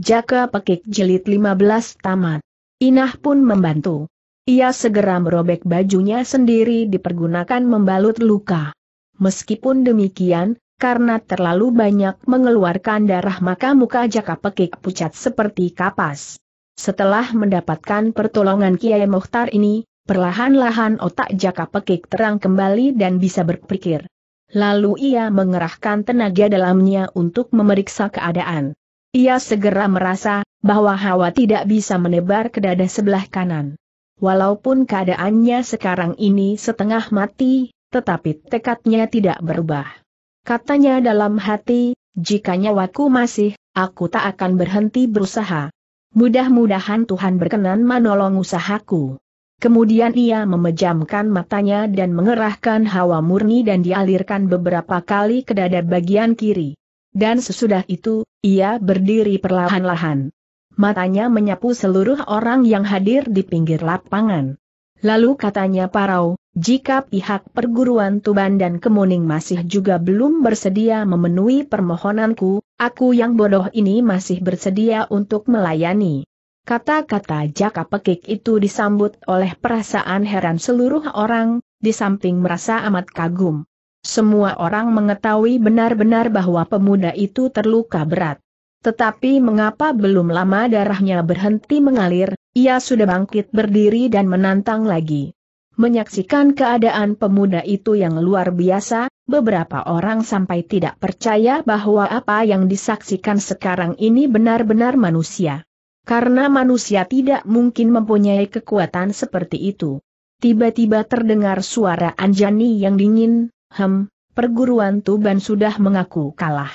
Jaka Pekik Jelit 15 Tamat. Inah pun membantu. Ia segera merobek bajunya sendiri dipergunakan membalut luka. Meskipun demikian, karena terlalu banyak mengeluarkan darah maka muka Jaka Pekik pucat seperti kapas. Setelah mendapatkan pertolongan Kiai Mohtar ini, perlahan-lahan otak Jaka Pekik terang kembali dan bisa berpikir. Lalu ia mengerahkan tenaga dalamnya untuk memeriksa keadaan. Ia segera merasa bahwa hawa tidak bisa menebar ke dada sebelah kanan. Walaupun keadaannya sekarang ini setengah mati, tetapi tekadnya tidak berubah. Katanya dalam hati, jika nyawaku masih, aku tak akan berhenti berusaha. Mudah-mudahan Tuhan berkenan menolong usahaku. Kemudian ia memejamkan matanya dan mengerahkan hawa murni dan dialirkan beberapa kali ke dada bagian kiri. Dan sesudah itu, ia berdiri perlahan-lahan. Matanya menyapu seluruh orang yang hadir di pinggir lapangan. Lalu katanya Parau, jika pihak perguruan Tuban dan Kemuning masih juga belum bersedia memenuhi permohonanku, aku yang bodoh ini masih bersedia untuk melayani. Kata-kata jaka pekik itu disambut oleh perasaan heran seluruh orang, di samping merasa amat kagum. Semua orang mengetahui benar-benar bahwa pemuda itu terluka berat. Tetapi mengapa belum lama darahnya berhenti mengalir, ia sudah bangkit berdiri dan menantang lagi. Menyaksikan keadaan pemuda itu yang luar biasa, beberapa orang sampai tidak percaya bahwa apa yang disaksikan sekarang ini benar-benar manusia. Karena manusia tidak mungkin mempunyai kekuatan seperti itu. Tiba-tiba terdengar suara Anjani yang dingin, Hem, perguruan Tuban sudah mengaku kalah.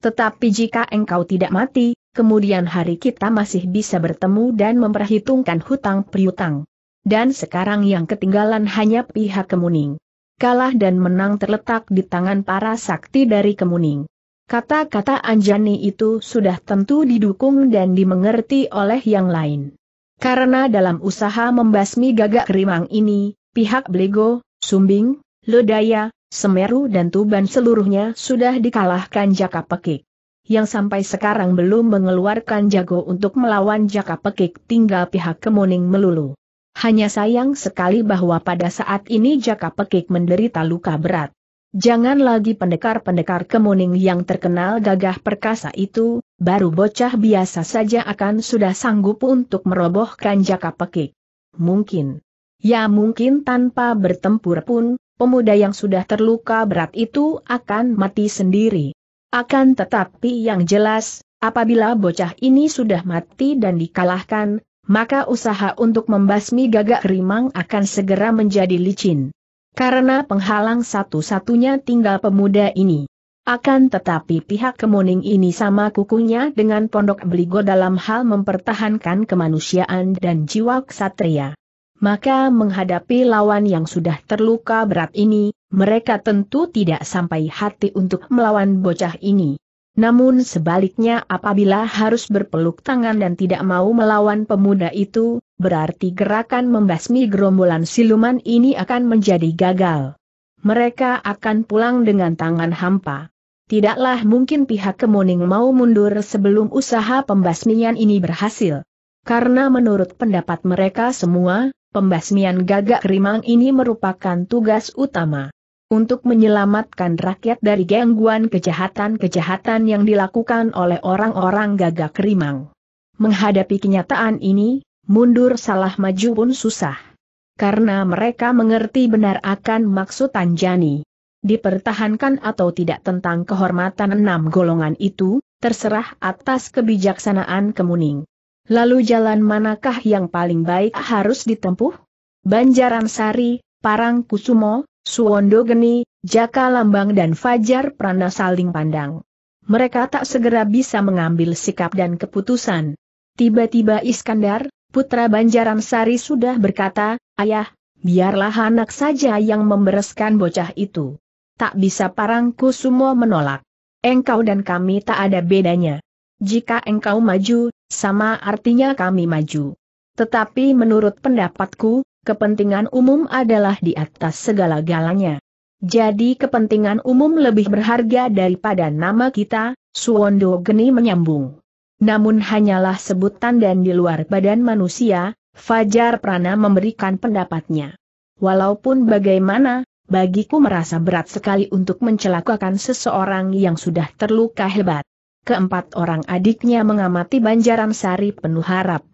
Tetapi jika engkau tidak mati, kemudian hari kita masih bisa bertemu dan memperhitungkan hutang priutang. Dan sekarang yang ketinggalan hanya pihak Kemuning. Kalah dan menang terletak di tangan para sakti dari Kemuning. Kata-kata Anjani itu sudah tentu didukung dan dimengerti oleh yang lain. Karena dalam usaha membasmi gagak rimang ini, pihak Blego, Sumbing, Lodaya, Semeru dan Tuban seluruhnya sudah dikalahkan Jaka Pekik. Yang sampai sekarang belum mengeluarkan jago untuk melawan Jaka Pekik tinggal pihak Kemuning melulu. Hanya sayang sekali bahwa pada saat ini Jaka Pekik menderita luka berat. Jangan lagi pendekar-pendekar Kemuning yang terkenal gagah perkasa itu, baru bocah biasa saja akan sudah sanggup untuk merobohkan Jaka Pekik. Mungkin. Ya mungkin tanpa bertempur pun, pemuda yang sudah terluka berat itu akan mati sendiri. Akan tetapi yang jelas, apabila bocah ini sudah mati dan dikalahkan, maka usaha untuk membasmi gagak rimang akan segera menjadi licin. Karena penghalang satu-satunya tinggal pemuda ini. Akan tetapi pihak kemuning ini sama kukunya dengan pondok beligo dalam hal mempertahankan kemanusiaan dan jiwa ksatria maka menghadapi lawan yang sudah terluka berat ini, mereka tentu tidak sampai hati untuk melawan bocah ini. Namun sebaliknya apabila harus berpeluk tangan dan tidak mau melawan pemuda itu, berarti gerakan membasmi gerombolan siluman ini akan menjadi gagal. Mereka akan pulang dengan tangan hampa. Tidaklah mungkin pihak Kemuning mau mundur sebelum usaha pembasmian ini berhasil. Karena menurut pendapat mereka semua, pembasmian gagak rimang ini merupakan tugas utama. Untuk menyelamatkan rakyat dari gangguan kejahatan-kejahatan yang dilakukan oleh orang-orang gagak rimang. Menghadapi kenyataan ini, mundur salah maju pun susah. Karena mereka mengerti benar akan maksud Tanjani. Dipertahankan atau tidak tentang kehormatan enam golongan itu, terserah atas kebijaksanaan kemuning. Lalu jalan manakah yang paling baik harus ditempuh? Banjaran Sari, Parang Kusumo, Suwondo Geni, Jaka Lambang dan Fajar Prana saling pandang. Mereka tak segera bisa mengambil sikap dan keputusan. Tiba-tiba Iskandar, putra Banjaran Sari sudah berkata, Ayah, biarlah anak saja yang membereskan bocah itu. Tak bisa Parang Kusumo menolak. Engkau dan kami tak ada bedanya. Jika engkau maju, sama artinya kami maju. Tetapi menurut pendapatku, kepentingan umum adalah di atas segala-galanya. Jadi kepentingan umum lebih berharga daripada nama kita, Suwondo Geni menyambung. Namun hanyalah sebutan dan di luar badan manusia, Fajar Prana memberikan pendapatnya. Walaupun bagaimana, bagiku merasa berat sekali untuk mencelakakan seseorang yang sudah terluka hebat keempat orang adiknya mengamati Banjaran Sari penuh harap.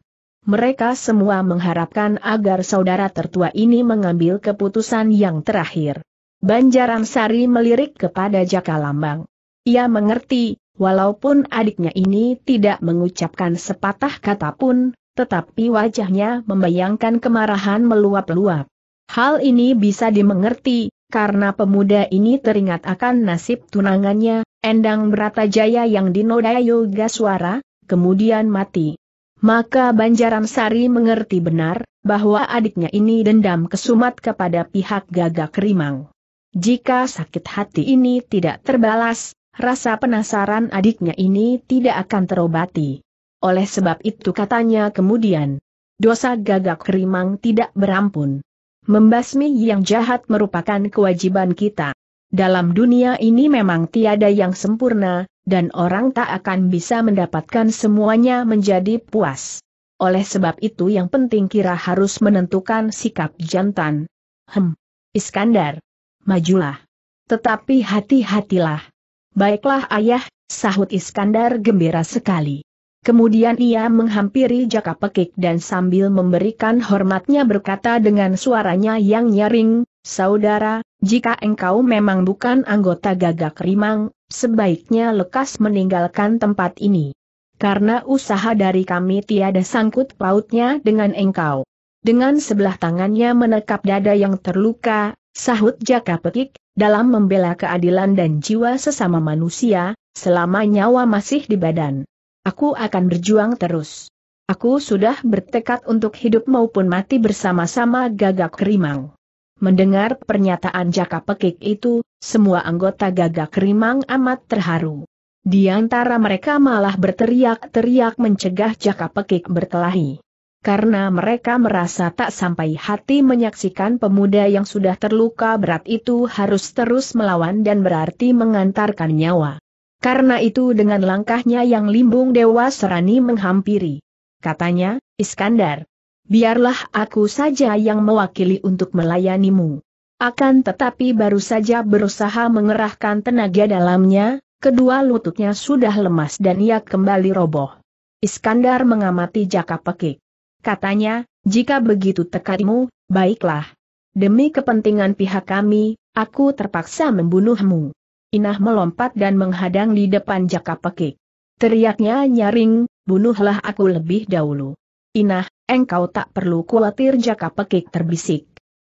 Mereka semua mengharapkan agar saudara tertua ini mengambil keputusan yang terakhir. Banjaran Sari melirik kepada Jaka Lambang. Ia mengerti, walaupun adiknya ini tidak mengucapkan sepatah kata pun, tetapi wajahnya membayangkan kemarahan meluap-luap. Hal ini bisa dimengerti, karena pemuda ini teringat akan nasib tunangannya, Endang Bratajaya yang dinodai yoga suara, kemudian mati. Maka Banjaran Sari mengerti benar, bahwa adiknya ini dendam kesumat kepada pihak gagak rimang. Jika sakit hati ini tidak terbalas, rasa penasaran adiknya ini tidak akan terobati. Oleh sebab itu katanya kemudian, dosa gagak rimang tidak berampun. Membasmi yang jahat merupakan kewajiban kita. Dalam dunia ini memang tiada yang sempurna, dan orang tak akan bisa mendapatkan semuanya menjadi puas. Oleh sebab itu yang penting kira harus menentukan sikap jantan. Hem, Iskandar. Majulah. Tetapi hati-hatilah. Baiklah ayah, sahut Iskandar gembira sekali. Kemudian ia menghampiri Jaka Pekik dan sambil memberikan hormatnya berkata dengan suaranya yang nyaring, Saudara, jika engkau memang bukan anggota gagak rimang, sebaiknya lekas meninggalkan tempat ini. Karena usaha dari kami tiada sangkut pautnya dengan engkau. Dengan sebelah tangannya menekap dada yang terluka, sahut Jaka Pekik, dalam membela keadilan dan jiwa sesama manusia, selama nyawa masih di badan. Aku akan berjuang terus. Aku sudah bertekad untuk hidup maupun mati bersama-sama gagak rimang. Mendengar pernyataan Jaka Pekik itu, semua anggota gagak rimang amat terharu. Di antara mereka malah berteriak-teriak mencegah Jaka Pekik berkelahi. Karena mereka merasa tak sampai hati menyaksikan pemuda yang sudah terluka berat itu harus terus melawan dan berarti mengantarkan nyawa. Karena itu dengan langkahnya yang limbung Dewa Serani menghampiri. Katanya, Iskandar, biarlah aku saja yang mewakili untuk melayanimu. Akan tetapi baru saja berusaha mengerahkan tenaga dalamnya, kedua lututnya sudah lemas dan ia kembali roboh. Iskandar mengamati jaka pekik. Katanya, jika begitu tekadmu, baiklah. Demi kepentingan pihak kami, aku terpaksa membunuhmu. Inah melompat dan menghadang di depan Jaka Pekik. Teriaknya nyaring, bunuhlah aku lebih dahulu. Inah, engkau tak perlu khawatir Jaka Pekik terbisik.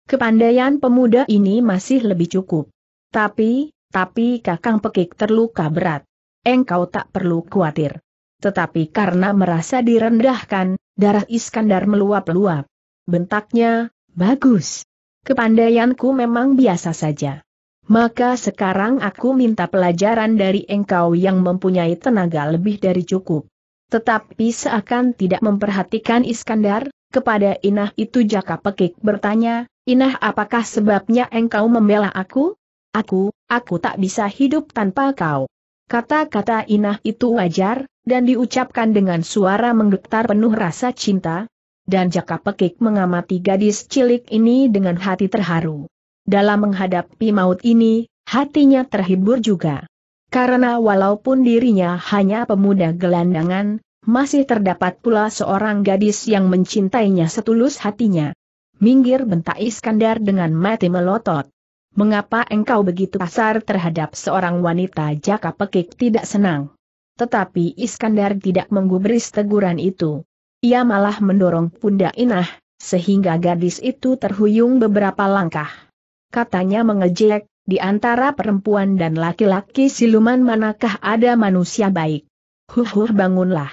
Kepandaian pemuda ini masih lebih cukup. Tapi, tapi Kakang Pekik terluka berat. Engkau tak perlu khawatir. Tetapi karena merasa direndahkan, darah Iskandar meluap-luap. Bentaknya, bagus. Kepandaianku memang biasa saja. Maka sekarang aku minta pelajaran dari engkau yang mempunyai tenaga lebih dari cukup. Tetapi seakan tidak memperhatikan Iskandar, kepada Inah itu Jaka Pekik bertanya, Inah apakah sebabnya engkau membela aku? Aku, aku tak bisa hidup tanpa kau. Kata-kata Inah itu wajar, dan diucapkan dengan suara menggetar penuh rasa cinta. Dan Jaka Pekik mengamati gadis cilik ini dengan hati terharu. Dalam menghadapi maut ini, hatinya terhibur juga. Karena walaupun dirinya hanya pemuda gelandangan, masih terdapat pula seorang gadis yang mencintainya setulus hatinya. Minggir bentak Iskandar dengan mati melotot. Mengapa engkau begitu kasar terhadap seorang wanita jaka pekik tidak senang? Tetapi Iskandar tidak menggubris teguran itu. Ia malah mendorong pundak Inah, sehingga gadis itu terhuyung beberapa langkah katanya mengejek, di antara perempuan dan laki-laki siluman manakah ada manusia baik? Huhur bangunlah.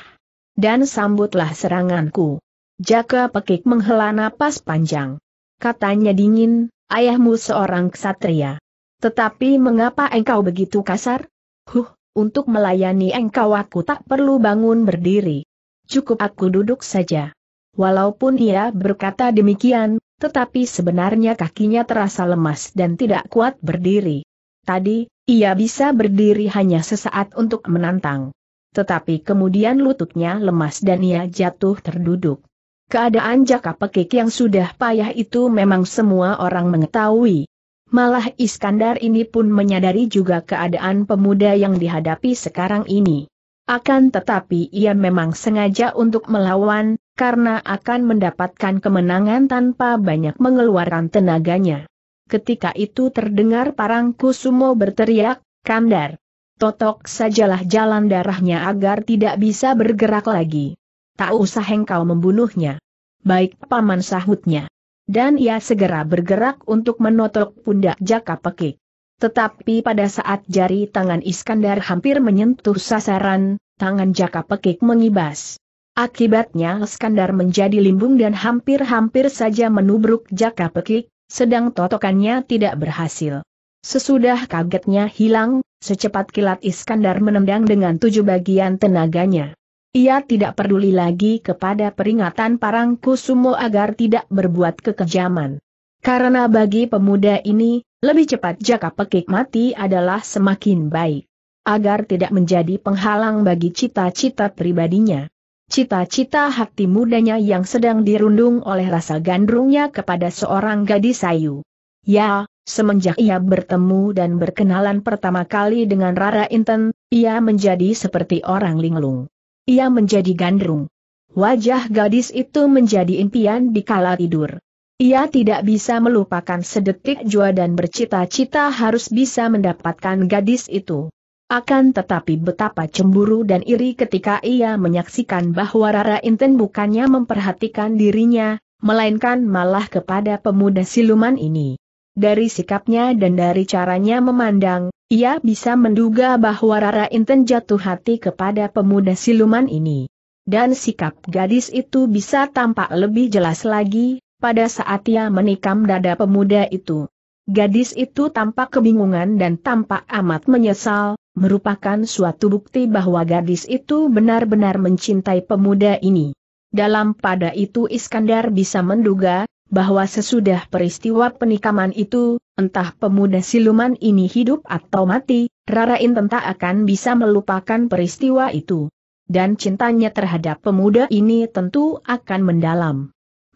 Dan sambutlah seranganku. Jaka pekik menghela napas panjang. Katanya dingin, ayahmu seorang ksatria. Tetapi mengapa engkau begitu kasar? Huh, untuk melayani engkau aku tak perlu bangun berdiri. Cukup aku duduk saja. Walaupun ia berkata demikian, tetapi sebenarnya kakinya terasa lemas dan tidak kuat berdiri. Tadi, ia bisa berdiri hanya sesaat untuk menantang. Tetapi kemudian lututnya lemas dan ia jatuh terduduk. Keadaan jaka pekik yang sudah payah itu memang semua orang mengetahui. Malah Iskandar ini pun menyadari juga keadaan pemuda yang dihadapi sekarang ini. Akan tetapi ia memang sengaja untuk melawan, karena akan mendapatkan kemenangan tanpa banyak mengeluarkan tenaganya. Ketika itu terdengar parang kusumo berteriak, Kandar, Totok sajalah jalan darahnya agar tidak bisa bergerak lagi. Tak usah engkau membunuhnya. Baik paman sahutnya. Dan ia segera bergerak untuk menotok pundak jaka pekik. Tetapi pada saat jari tangan Iskandar hampir menyentuh sasaran, tangan Jaka Pekik mengibas. Akibatnya Iskandar menjadi limbung dan hampir-hampir saja menubruk Jaka Pekik, sedang totokannya tidak berhasil. Sesudah kagetnya hilang, secepat kilat Iskandar menendang dengan tujuh bagian tenaganya. Ia tidak peduli lagi kepada peringatan Parang Kusumo agar tidak berbuat kekejaman. Karena bagi pemuda ini, lebih cepat jaka pekik mati adalah semakin baik. Agar tidak menjadi penghalang bagi cita-cita pribadinya. Cita-cita hati mudanya yang sedang dirundung oleh rasa gandrungnya kepada seorang gadis sayu. Ya, semenjak ia bertemu dan berkenalan pertama kali dengan Rara Inten, ia menjadi seperti orang linglung. Ia menjadi gandrung. Wajah gadis itu menjadi impian di kala tidur. Ia tidak bisa melupakan sedetik jua dan bercita-cita harus bisa mendapatkan gadis itu. Akan tetapi betapa cemburu dan iri ketika ia menyaksikan bahwa Rara Inten bukannya memperhatikan dirinya, melainkan malah kepada pemuda siluman ini. Dari sikapnya dan dari caranya memandang, ia bisa menduga bahwa Rara Inten jatuh hati kepada pemuda siluman ini. Dan sikap gadis itu bisa tampak lebih jelas lagi, pada saat ia menikam dada pemuda itu. Gadis itu tampak kebingungan dan tampak amat menyesal, merupakan suatu bukti bahwa gadis itu benar-benar mencintai pemuda ini. Dalam pada itu Iskandar bisa menduga, bahwa sesudah peristiwa penikaman itu, entah pemuda siluman ini hidup atau mati, Rara tak akan bisa melupakan peristiwa itu. Dan cintanya terhadap pemuda ini tentu akan mendalam.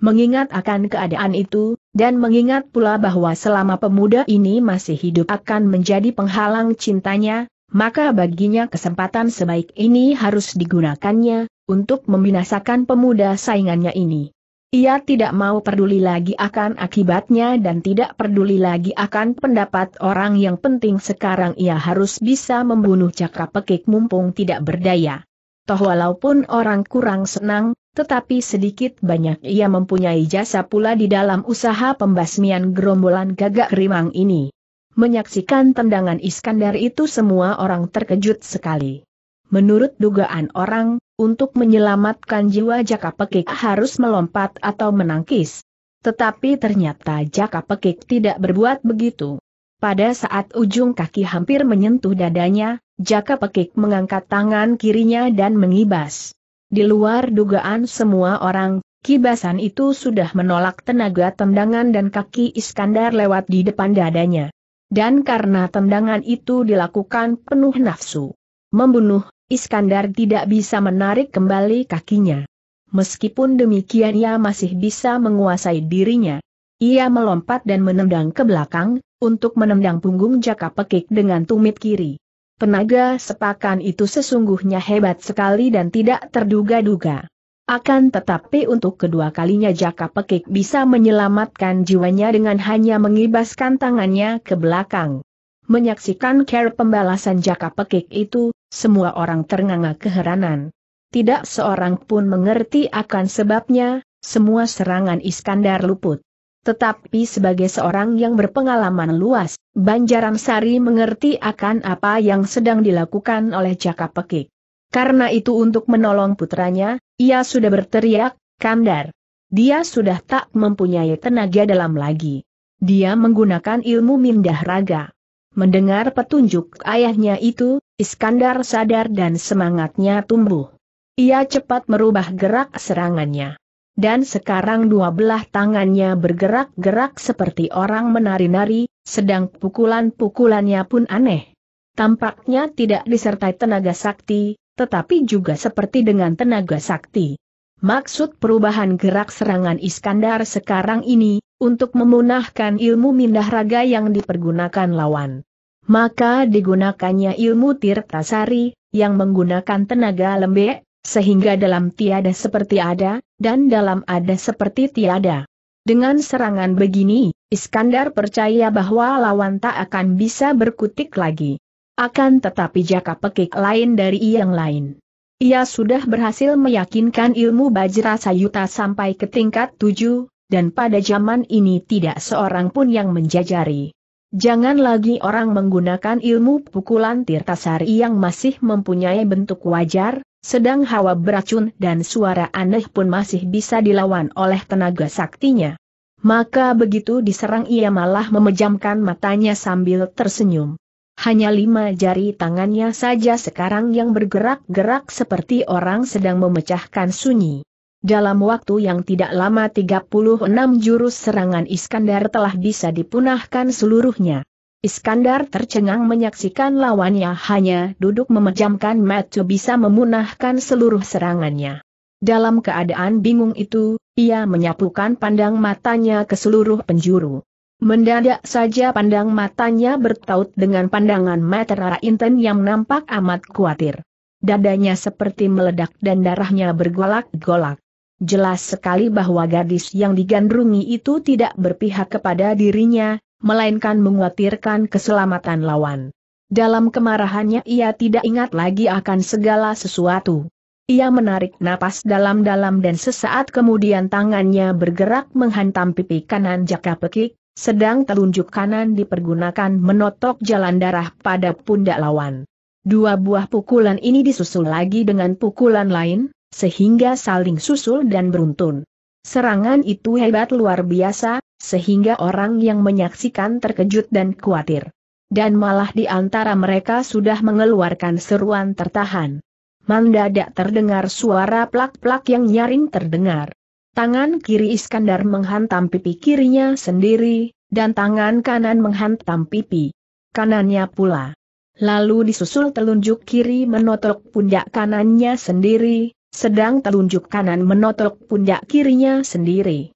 Mengingat akan keadaan itu, dan mengingat pula bahwa selama pemuda ini masih hidup akan menjadi penghalang cintanya, maka baginya kesempatan sebaik ini harus digunakannya, untuk membinasakan pemuda saingannya ini. Ia tidak mau peduli lagi akan akibatnya dan tidak peduli lagi akan pendapat orang yang penting sekarang ia harus bisa membunuh cakra pekik mumpung tidak berdaya. Toh walaupun orang kurang senang, tetapi sedikit banyak ia mempunyai jasa pula di dalam usaha pembasmian gerombolan gagak rimang ini. Menyaksikan tendangan Iskandar itu semua orang terkejut sekali. Menurut dugaan orang, untuk menyelamatkan jiwa Jaka Pekik harus melompat atau menangkis. Tetapi ternyata Jaka Pekik tidak berbuat begitu. Pada saat ujung kaki hampir menyentuh dadanya, Jaka Pekik mengangkat tangan kirinya dan mengibas. Di luar dugaan semua orang, kibasan itu sudah menolak tenaga tendangan dan kaki Iskandar lewat di depan dadanya. Dan karena tendangan itu dilakukan penuh nafsu. Membunuh, Iskandar tidak bisa menarik kembali kakinya. Meskipun demikian ia masih bisa menguasai dirinya. Ia melompat dan menendang ke belakang, untuk menendang punggung jaka pekik dengan tumit kiri. Penaga sepakan itu sesungguhnya hebat sekali dan tidak terduga-duga. Akan tetapi untuk kedua kalinya Jaka Pekik bisa menyelamatkan jiwanya dengan hanya mengibaskan tangannya ke belakang. Menyaksikan care pembalasan Jaka Pekik itu, semua orang ternganga keheranan. Tidak seorang pun mengerti akan sebabnya, semua serangan Iskandar luput. Tetapi sebagai seorang yang berpengalaman luas, Banjaram Sari mengerti akan apa yang sedang dilakukan oleh Jaka Pekik. Karena itu untuk menolong putranya, ia sudah berteriak, "Kandar! Dia sudah tak mempunyai tenaga dalam lagi. Dia menggunakan ilmu mindah raga. Mendengar petunjuk ayahnya itu, Iskandar sadar dan semangatnya tumbuh. Ia cepat merubah gerak serangannya dan sekarang dua belah tangannya bergerak-gerak seperti orang menari-nari, sedang pukulan-pukulannya pun aneh. Tampaknya tidak disertai tenaga sakti, tetapi juga seperti dengan tenaga sakti. Maksud perubahan gerak serangan Iskandar sekarang ini, untuk memunahkan ilmu mindah raga yang dipergunakan lawan. Maka digunakannya ilmu Tirtasari, yang menggunakan tenaga lembek, sehingga dalam tiada seperti ada, dan dalam ada seperti tiada. Dengan serangan begini, Iskandar percaya bahwa lawan tak akan bisa berkutik lagi. Akan tetapi jaka pekik lain dari yang lain. Ia sudah berhasil meyakinkan ilmu Bajra Sayuta sampai ke tingkat tujuh, dan pada zaman ini tidak seorang pun yang menjajari. Jangan lagi orang menggunakan ilmu pukulan Tirtasari yang masih mempunyai bentuk wajar, sedang hawa beracun dan suara aneh pun masih bisa dilawan oleh tenaga saktinya. Maka begitu diserang ia malah memejamkan matanya sambil tersenyum. Hanya lima jari tangannya saja sekarang yang bergerak-gerak seperti orang sedang memecahkan sunyi. Dalam waktu yang tidak lama 36 jurus serangan Iskandar telah bisa dipunahkan seluruhnya. Iskandar tercengang menyaksikan lawannya hanya duduk memejamkan mata bisa memunahkan seluruh serangannya. Dalam keadaan bingung itu, ia menyapukan pandang matanya ke seluruh penjuru. Mendadak saja pandang matanya bertaut dengan pandangan Matera Inten yang nampak amat khawatir. Dadanya seperti meledak dan darahnya bergolak-golak. Jelas sekali bahwa gadis yang digandrungi itu tidak berpihak kepada dirinya, melainkan menguatirkan keselamatan lawan. Dalam kemarahannya ia tidak ingat lagi akan segala sesuatu. Ia menarik napas dalam-dalam dan sesaat kemudian tangannya bergerak menghantam pipi kanan jaka pekik, sedang telunjuk kanan dipergunakan menotok jalan darah pada pundak lawan. Dua buah pukulan ini disusul lagi dengan pukulan lain, sehingga saling susul dan beruntun. Serangan itu hebat luar biasa, sehingga orang yang menyaksikan terkejut dan khawatir. Dan malah di antara mereka sudah mengeluarkan seruan tertahan. Mendadak terdengar suara plak-plak yang nyaring terdengar. Tangan kiri Iskandar menghantam pipi kirinya sendiri, dan tangan kanan menghantam pipi kanannya pula. Lalu disusul telunjuk kiri menotok pundak kanannya sendiri, sedang telunjuk kanan menotok pundak kirinya sendiri.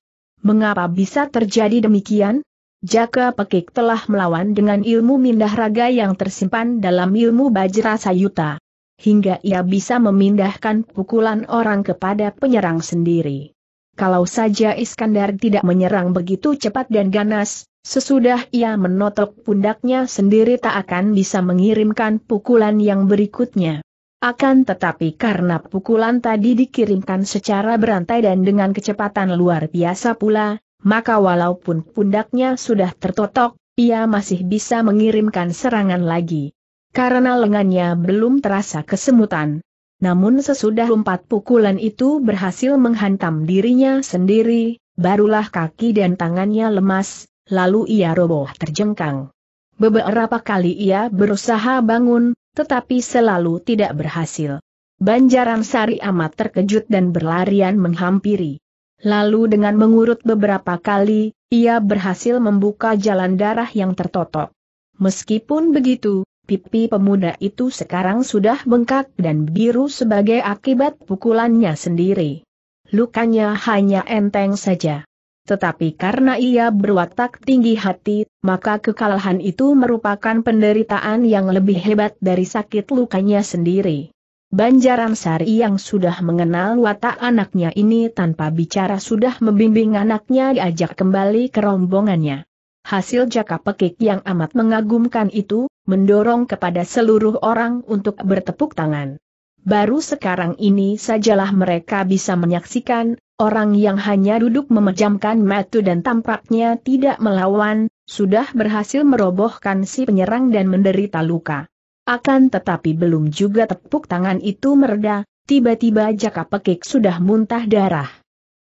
Mengapa bisa terjadi demikian? Jaka Pekik telah melawan dengan ilmu mindah raga yang tersimpan dalam ilmu Bajra Sayuta. Hingga ia bisa memindahkan pukulan orang kepada penyerang sendiri. Kalau saja Iskandar tidak menyerang begitu cepat dan ganas, sesudah ia menotok pundaknya sendiri tak akan bisa mengirimkan pukulan yang berikutnya. Akan tetapi karena pukulan tadi dikirimkan secara berantai dan dengan kecepatan luar biasa pula, maka walaupun pundaknya sudah tertotok, ia masih bisa mengirimkan serangan lagi. Karena lengannya belum terasa kesemutan. Namun sesudah empat pukulan itu berhasil menghantam dirinya sendiri, barulah kaki dan tangannya lemas, lalu ia roboh terjengkang. Beberapa kali ia berusaha bangun, tetapi selalu tidak berhasil. Banjaran Sari amat terkejut dan berlarian menghampiri. Lalu dengan mengurut beberapa kali, ia berhasil membuka jalan darah yang tertotok. Meskipun begitu, pipi pemuda itu sekarang sudah bengkak dan biru sebagai akibat pukulannya sendiri. Lukanya hanya enteng saja. Tetapi karena ia berwatak tinggi hati, maka kekalahan itu merupakan penderitaan yang lebih hebat dari sakit lukanya sendiri. Banjaran Sari yang sudah mengenal watak anaknya ini tanpa bicara sudah membimbing anaknya diajak kembali ke rombongannya. Hasil jaka pekik yang amat mengagumkan itu, mendorong kepada seluruh orang untuk bertepuk tangan. Baru sekarang ini sajalah mereka bisa menyaksikan Orang yang hanya duduk memejamkan mata dan tampaknya tidak melawan, sudah berhasil merobohkan si penyerang dan menderita luka. Akan tetapi belum juga tepuk tangan itu mereda, tiba-tiba jaka pekik sudah muntah darah.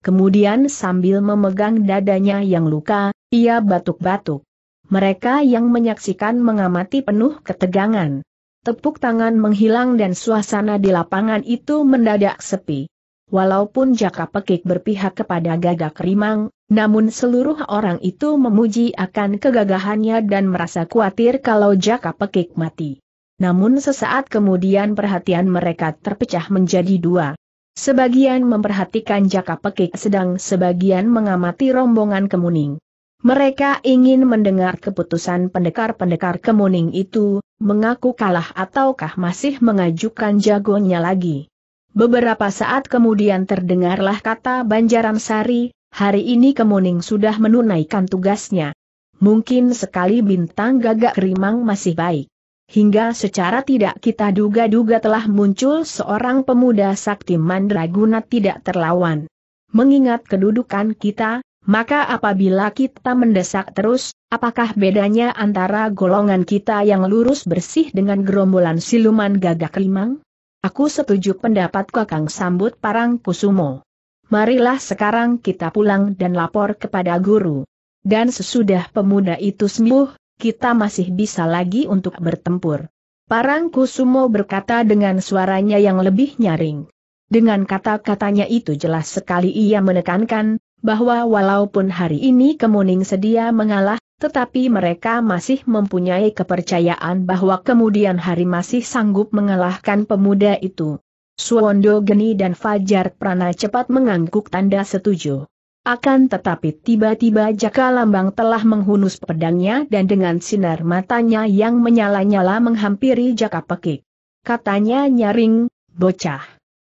Kemudian sambil memegang dadanya yang luka, ia batuk-batuk. Mereka yang menyaksikan mengamati penuh ketegangan. Tepuk tangan menghilang dan suasana di lapangan itu mendadak sepi. Walaupun Jaka Pekik berpihak kepada Gagak Rimang, namun seluruh orang itu memuji akan kegagahannya dan merasa khawatir kalau Jaka Pekik mati. Namun sesaat kemudian perhatian mereka terpecah menjadi dua. Sebagian memperhatikan Jaka Pekik sedang sebagian mengamati rombongan Kemuning. Mereka ingin mendengar keputusan pendekar-pendekar Kemuning itu, mengaku kalah ataukah masih mengajukan jagonya lagi. Beberapa saat kemudian terdengarlah kata Banjaran Sari, hari ini Kemuning sudah menunaikan tugasnya. Mungkin sekali bintang gagak rimang masih baik. Hingga secara tidak kita duga-duga telah muncul seorang pemuda sakti mandraguna tidak terlawan. Mengingat kedudukan kita, maka apabila kita mendesak terus, apakah bedanya antara golongan kita yang lurus bersih dengan gerombolan siluman gagak limang? Aku setuju pendapat Kakang sambut Parang Kusumo. Marilah sekarang kita pulang dan lapor kepada guru. Dan sesudah pemuda itu sembuh, kita masih bisa lagi untuk bertempur. Parang Kusumo berkata dengan suaranya yang lebih nyaring. Dengan kata-katanya itu jelas sekali ia menekankan, bahwa walaupun hari ini Kemuning sedia mengalah, tetapi mereka masih mempunyai kepercayaan bahwa kemudian hari masih sanggup mengalahkan pemuda itu. Suwondo Geni dan Fajar Prana cepat mengangguk tanda setuju. Akan tetapi tiba-tiba Jaka Lambang telah menghunus pedangnya dan dengan sinar matanya yang menyala-nyala menghampiri Jaka Pekik. Katanya nyaring, bocah.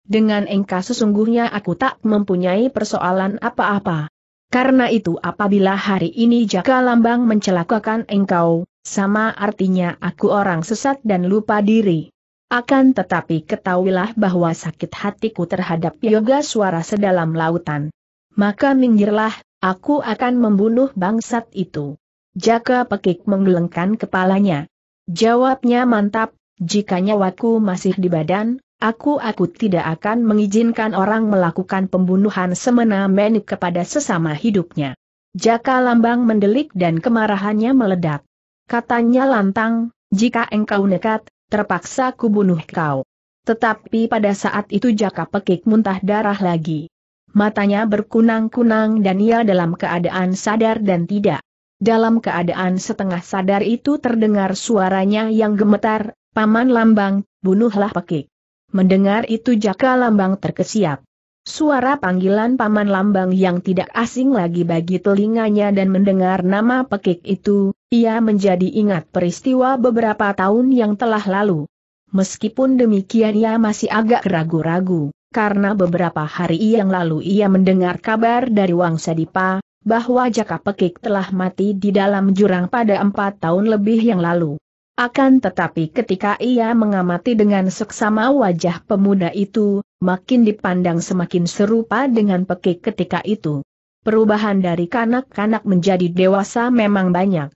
Dengan engkau sesungguhnya aku tak mempunyai persoalan apa-apa. Karena itu apabila hari ini Jaka Lambang mencelakakan engkau, sama artinya aku orang sesat dan lupa diri. Akan tetapi ketahuilah bahwa sakit hatiku terhadap yoga suara sedalam lautan. Maka minggirlah, aku akan membunuh bangsat itu. Jaka pekik menggelengkan kepalanya. Jawabnya mantap, jika nyawaku masih di badan, Aku-aku tidak akan mengizinkan orang melakukan pembunuhan semena-mena kepada sesama hidupnya. Jaka lambang mendelik dan kemarahannya meledak. Katanya lantang, jika engkau nekat, terpaksa kubunuh kau. Tetapi pada saat itu Jaka pekik muntah darah lagi. Matanya berkunang-kunang dan ia dalam keadaan sadar dan tidak. Dalam keadaan setengah sadar itu terdengar suaranya yang gemetar, Paman Lambang, bunuhlah pekik. Mendengar itu Jaka Lambang terkesiap. Suara panggilan Paman Lambang yang tidak asing lagi bagi telinganya dan mendengar nama pekik itu, ia menjadi ingat peristiwa beberapa tahun yang telah lalu. Meskipun demikian ia masih agak ragu-ragu, karena beberapa hari yang lalu ia mendengar kabar dari Wang Sadipa, bahwa Jaka Pekik telah mati di dalam jurang pada empat tahun lebih yang lalu. Akan tetapi ketika ia mengamati dengan seksama wajah pemuda itu, makin dipandang semakin serupa dengan pekik ketika itu. Perubahan dari kanak-kanak menjadi dewasa memang banyak.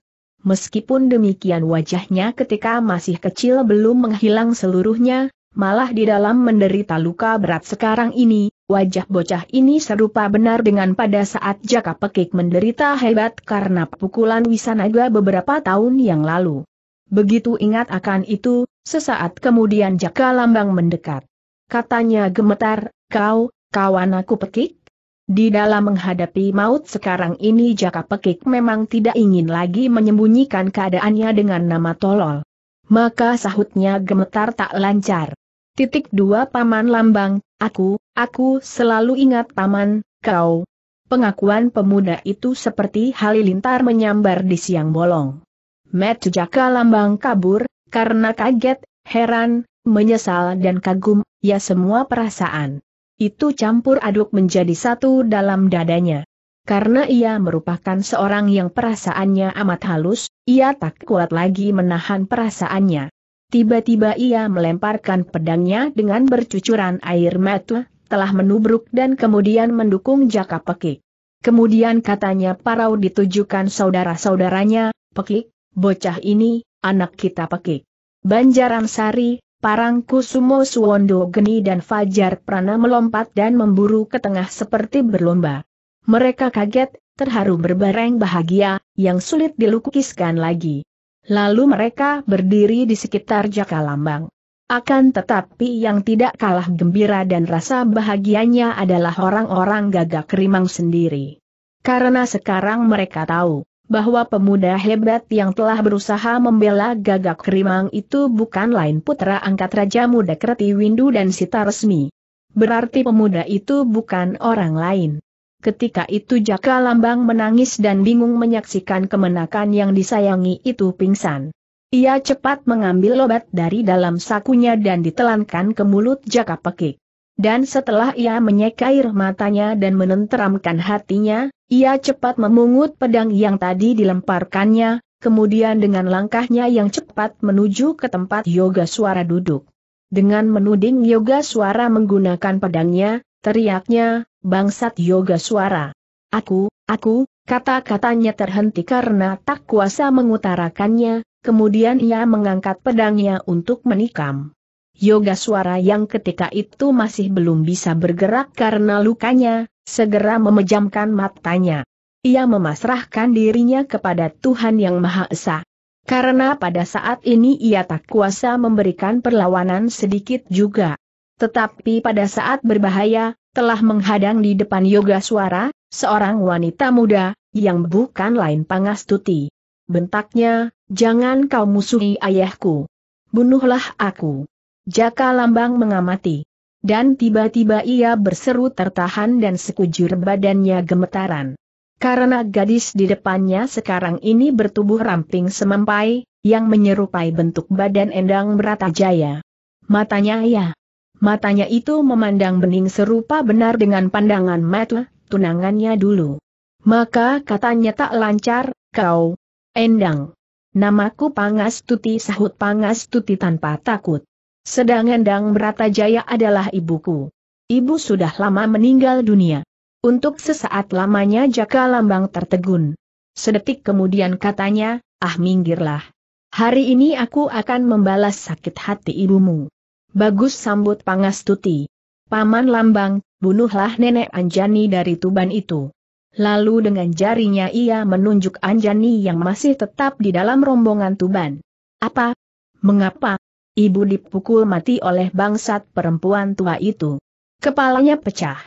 Meskipun demikian wajahnya ketika masih kecil belum menghilang seluruhnya, malah di dalam menderita luka berat sekarang ini, wajah bocah ini serupa benar dengan pada saat Jaka Pekik menderita hebat karena pukulan Wisanaga beberapa tahun yang lalu. Begitu ingat akan itu, sesaat kemudian Jaka Lambang mendekat. Katanya gemetar, kau, kawan aku pekik? Di dalam menghadapi maut sekarang ini Jaka Pekik memang tidak ingin lagi menyembunyikan keadaannya dengan nama tolol. Maka sahutnya gemetar tak lancar. Titik dua Paman Lambang, aku, aku selalu ingat Paman, kau. Pengakuan pemuda itu seperti halilintar menyambar di siang bolong. Met Jaka lambang kabur, karena kaget, heran, menyesal dan kagum, ya semua perasaan. Itu campur aduk menjadi satu dalam dadanya. Karena ia merupakan seorang yang perasaannya amat halus, ia tak kuat lagi menahan perasaannya. Tiba-tiba ia melemparkan pedangnya dengan bercucuran air mata, telah menubruk dan kemudian mendukung Jaka Pekik. Kemudian katanya parau ditujukan saudara-saudaranya, Pekik, bocah ini, anak kita pekik. Banjaran Sari, Parangkusumo Suwondo Geni dan Fajar Prana melompat dan memburu ke tengah seperti berlomba. Mereka kaget, terharu berbareng bahagia, yang sulit dilukiskan lagi. Lalu mereka berdiri di sekitar Jaka Lambang. Akan tetapi yang tidak kalah gembira dan rasa bahagianya adalah orang-orang gagak rimang sendiri. Karena sekarang mereka tahu, bahwa pemuda hebat yang telah berusaha membela gagak kerimang itu bukan lain putra angkat Raja Muda Kreti Windu dan Sita Resmi. Berarti pemuda itu bukan orang lain. Ketika itu Jaka Lambang menangis dan bingung menyaksikan kemenakan yang disayangi itu pingsan. Ia cepat mengambil obat dari dalam sakunya dan ditelankan ke mulut Jaka Pekik. Dan setelah ia menyekair matanya dan menenteramkan hatinya, ia cepat memungut pedang yang tadi dilemparkannya, kemudian dengan langkahnya yang cepat menuju ke tempat yoga suara duduk. Dengan menuding yoga suara menggunakan pedangnya, teriaknya, bangsat yoga suara. Aku, aku, Kata-katanya terhenti karena tak kuasa mengutarakannya, kemudian ia mengangkat pedangnya untuk menikam. Yoga suara yang ketika itu masih belum bisa bergerak karena lukanya, segera memejamkan matanya. Ia memasrahkan dirinya kepada Tuhan Yang Maha Esa. Karena pada saat ini ia tak kuasa memberikan perlawanan sedikit juga. Tetapi pada saat berbahaya, telah menghadang di depan yoga suara, seorang wanita muda, yang bukan lain Pangastuti. Bentaknya, jangan kau musuhi ayahku. Bunuhlah aku. Jaka lambang mengamati. Dan tiba-tiba ia berseru tertahan dan sekujur badannya gemetaran. Karena gadis di depannya sekarang ini bertubuh ramping semampai, yang menyerupai bentuk badan Endang Bratajaya. Matanya ya. Matanya itu memandang bening serupa benar dengan pandangan mata, tunangannya dulu. Maka katanya tak lancar, kau, Endang. Namaku Pangas Tuti sahut Pangas Tuti tanpa takut. Sedangkan Dang Bratajaya adalah ibuku. Ibu sudah lama meninggal dunia. Untuk sesaat lamanya Jaka Lambang tertegun. Sedetik kemudian katanya, ah minggirlah. Hari ini aku akan membalas sakit hati ibumu. Bagus sambut Pangastuti. Paman Lambang, bunuhlah nenek Anjani dari Tuban itu. Lalu dengan jarinya ia menunjuk Anjani yang masih tetap di dalam rombongan Tuban. Apa? Mengapa? ibu dipukul mati oleh bangsat perempuan tua itu. Kepalanya pecah.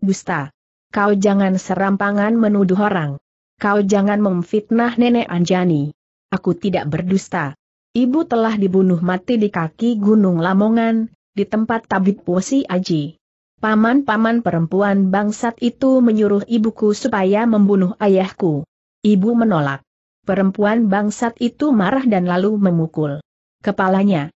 Gusta, Kau jangan serampangan menuduh orang. Kau jangan memfitnah nenek Anjani. Aku tidak berdusta. Ibu telah dibunuh mati di kaki Gunung Lamongan, di tempat tabib Posi Aji. Paman-paman perempuan bangsat itu menyuruh ibuku supaya membunuh ayahku. Ibu menolak. Perempuan bangsat itu marah dan lalu memukul kepalanya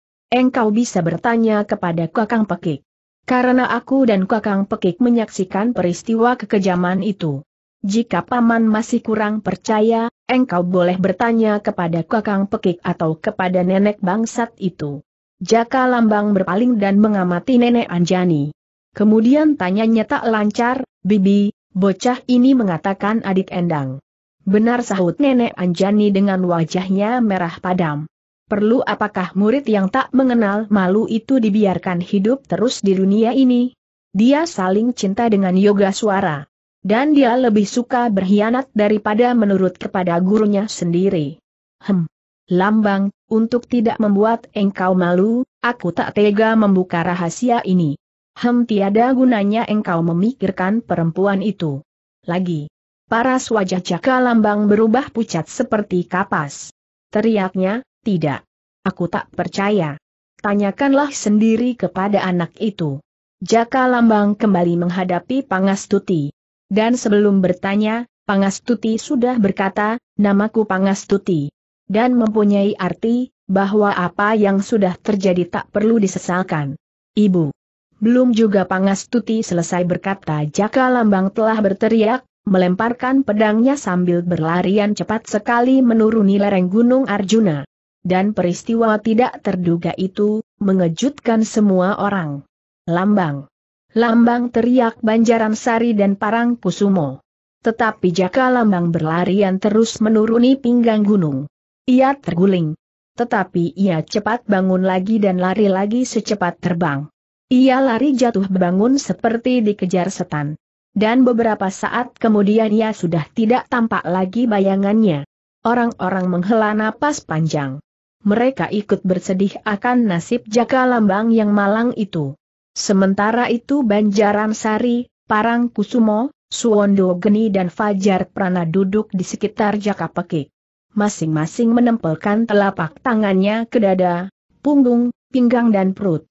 engkau bisa bertanya kepada Kakang Pekik. Karena aku dan Kakang Pekik menyaksikan peristiwa kekejaman itu. Jika Paman masih kurang percaya, engkau boleh bertanya kepada Kakang Pekik atau kepada nenek bangsat itu. Jaka Lambang berpaling dan mengamati nenek Anjani. Kemudian tanyanya tak lancar, Bibi, bocah ini mengatakan adik Endang. Benar sahut nenek Anjani dengan wajahnya merah padam. Perlu apakah murid yang tak mengenal malu itu dibiarkan hidup terus di dunia ini? Dia saling cinta dengan yoga suara. Dan dia lebih suka berkhianat daripada menurut kepada gurunya sendiri. Hem. Lambang, untuk tidak membuat engkau malu, aku tak tega membuka rahasia ini. Hem tiada gunanya engkau memikirkan perempuan itu. Lagi. Paras wajah jaka Lambang berubah pucat seperti kapas. Teriaknya, tidak. Aku tak percaya. Tanyakanlah sendiri kepada anak itu. Jaka Lambang kembali menghadapi Pangastuti. Dan sebelum bertanya, Pangastuti sudah berkata, namaku Pangastuti. Dan mempunyai arti, bahwa apa yang sudah terjadi tak perlu disesalkan. Ibu. Belum juga Pangastuti selesai berkata Jaka Lambang telah berteriak, melemparkan pedangnya sambil berlarian cepat sekali menuruni lereng Gunung Arjuna dan peristiwa tidak terduga itu, mengejutkan semua orang. Lambang. Lambang teriak Banjaran Sari dan Parang Kusumo. Tetapi Jaka Lambang berlarian terus menuruni pinggang gunung. Ia terguling. Tetapi ia cepat bangun lagi dan lari lagi secepat terbang. Ia lari jatuh bangun seperti dikejar setan. Dan beberapa saat kemudian ia sudah tidak tampak lagi bayangannya. Orang-orang menghela napas panjang mereka ikut bersedih akan nasib Jaka Lambang yang malang itu. Sementara itu Banjaran Sari, Parang Kusumo, Suwondo Geni dan Fajar Prana duduk di sekitar Jaka Pekik. Masing-masing menempelkan telapak tangannya ke dada, punggung, pinggang dan perut.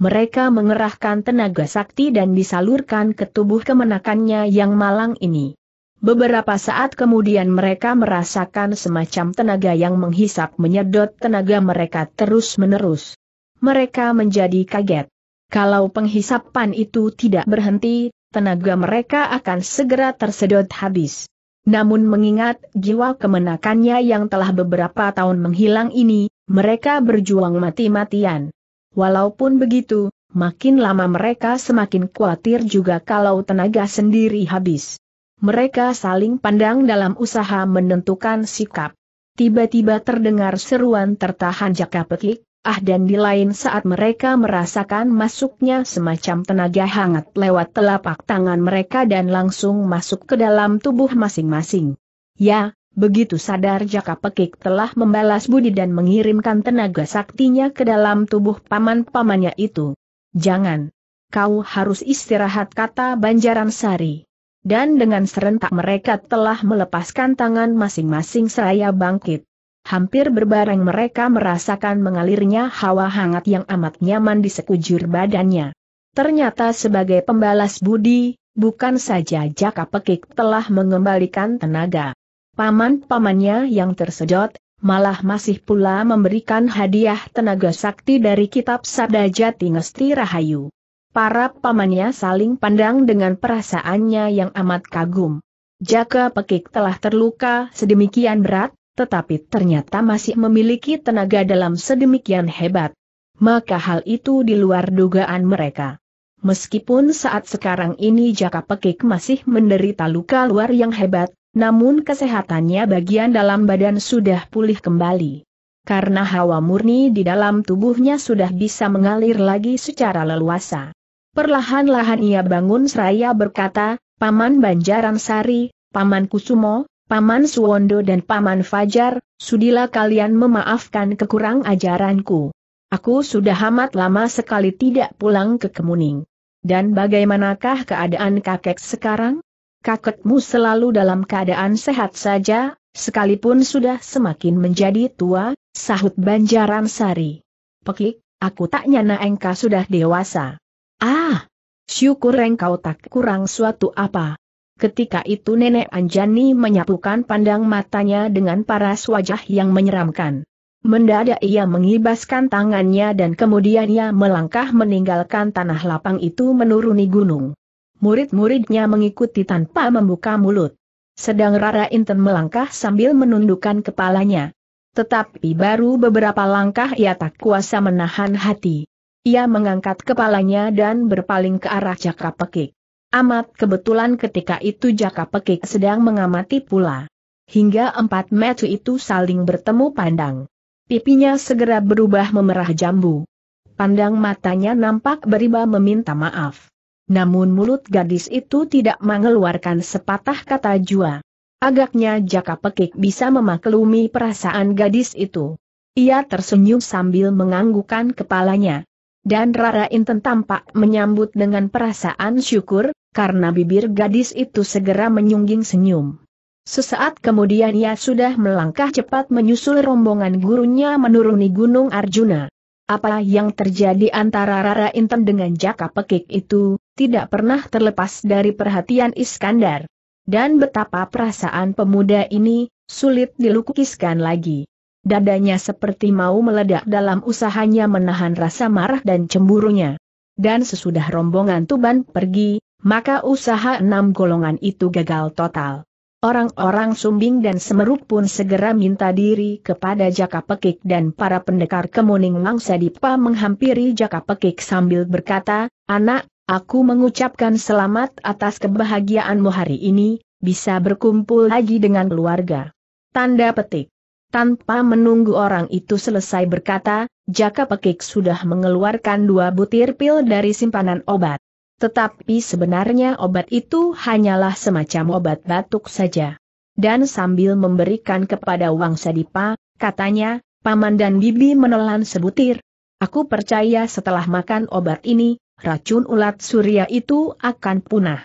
Mereka mengerahkan tenaga sakti dan disalurkan ke tubuh kemenakannya yang malang ini. Beberapa saat kemudian mereka merasakan semacam tenaga yang menghisap menyedot tenaga mereka terus-menerus. Mereka menjadi kaget. Kalau penghisapan itu tidak berhenti, tenaga mereka akan segera tersedot habis. Namun mengingat jiwa kemenakannya yang telah beberapa tahun menghilang ini, mereka berjuang mati-matian. Walaupun begitu, makin lama mereka semakin khawatir juga kalau tenaga sendiri habis mereka saling pandang dalam usaha menentukan sikap. Tiba-tiba terdengar seruan tertahan jaka pekik, ah dan di lain saat mereka merasakan masuknya semacam tenaga hangat lewat telapak tangan mereka dan langsung masuk ke dalam tubuh masing-masing. Ya, begitu sadar jaka pekik telah membalas budi dan mengirimkan tenaga saktinya ke dalam tubuh paman-pamannya itu. Jangan. Kau harus istirahat kata Banjaran Sari dan dengan serentak mereka telah melepaskan tangan masing-masing seraya bangkit. Hampir berbareng mereka merasakan mengalirnya hawa hangat yang amat nyaman di sekujur badannya. Ternyata sebagai pembalas budi, bukan saja Jaka Pekik telah mengembalikan tenaga. Paman-pamannya yang tersedot, malah masih pula memberikan hadiah tenaga sakti dari kitab Sabda Jati Ngesti Rahayu. Para pamannya saling pandang dengan perasaannya yang amat kagum. Jaka Pekik telah terluka sedemikian berat, tetapi ternyata masih memiliki tenaga dalam sedemikian hebat. Maka hal itu di luar dugaan mereka. Meskipun saat sekarang ini Jaka Pekik masih menderita luka luar yang hebat, namun kesehatannya bagian dalam badan sudah pulih kembali. Karena hawa murni di dalam tubuhnya sudah bisa mengalir lagi secara leluasa. Perlahan-lahan ia bangun seraya berkata, Paman Banjaran Sari, Paman Kusumo, Paman Suwondo dan Paman Fajar, sudilah kalian memaafkan kekurang ajaranku. Aku sudah amat lama sekali tidak pulang ke Kemuning. Dan bagaimanakah keadaan kakek sekarang? Kakekmu selalu dalam keadaan sehat saja, sekalipun sudah semakin menjadi tua, sahut Banjaran Sari. Pekik, aku tak nyana engkau sudah dewasa. Ah! Syukur engkau tak kurang suatu apa. Ketika itu Nenek Anjani menyapukan pandang matanya dengan paras wajah yang menyeramkan. Mendadak ia mengibaskan tangannya dan kemudian ia melangkah meninggalkan tanah lapang itu menuruni gunung. Murid-muridnya mengikuti tanpa membuka mulut. Sedang Rara Inten melangkah sambil menundukkan kepalanya. Tetapi baru beberapa langkah ia tak kuasa menahan hati. Ia mengangkat kepalanya dan berpaling ke arah Jaka Pekik. Amat kebetulan ketika itu Jaka Pekik sedang mengamati pula. Hingga empat metu itu saling bertemu pandang. Pipinya segera berubah memerah jambu. Pandang matanya nampak beriba meminta maaf. Namun mulut gadis itu tidak mengeluarkan sepatah kata jua. Agaknya Jaka Pekik bisa memaklumi perasaan gadis itu. Ia tersenyum sambil menganggukkan kepalanya dan Rara Inten tampak menyambut dengan perasaan syukur, karena bibir gadis itu segera menyungging senyum. Sesaat kemudian ia sudah melangkah cepat menyusul rombongan gurunya menuruni Gunung Arjuna. Apa yang terjadi antara Rara Inten dengan Jaka Pekik itu, tidak pernah terlepas dari perhatian Iskandar. Dan betapa perasaan pemuda ini, sulit dilukiskan lagi. Dadanya seperti mau meledak dalam usahanya menahan rasa marah dan cemburunya. Dan sesudah rombongan Tuban pergi, maka usaha enam golongan itu gagal total. Orang-orang sumbing dan semeruk pun segera minta diri kepada Jaka Pekik dan para pendekar kemuning Langsa Dipa menghampiri Jaka Pekik sambil berkata, Anak, aku mengucapkan selamat atas kebahagiaanmu hari ini, bisa berkumpul lagi dengan keluarga. Tanda petik. Tanpa menunggu orang itu selesai berkata, Jaka Pekik sudah mengeluarkan dua butir pil dari simpanan obat. Tetapi sebenarnya obat itu hanyalah semacam obat batuk saja. Dan sambil memberikan kepada Wang Sadipa, katanya, Paman dan Bibi menelan sebutir. Aku percaya setelah makan obat ini, racun ulat surya itu akan punah.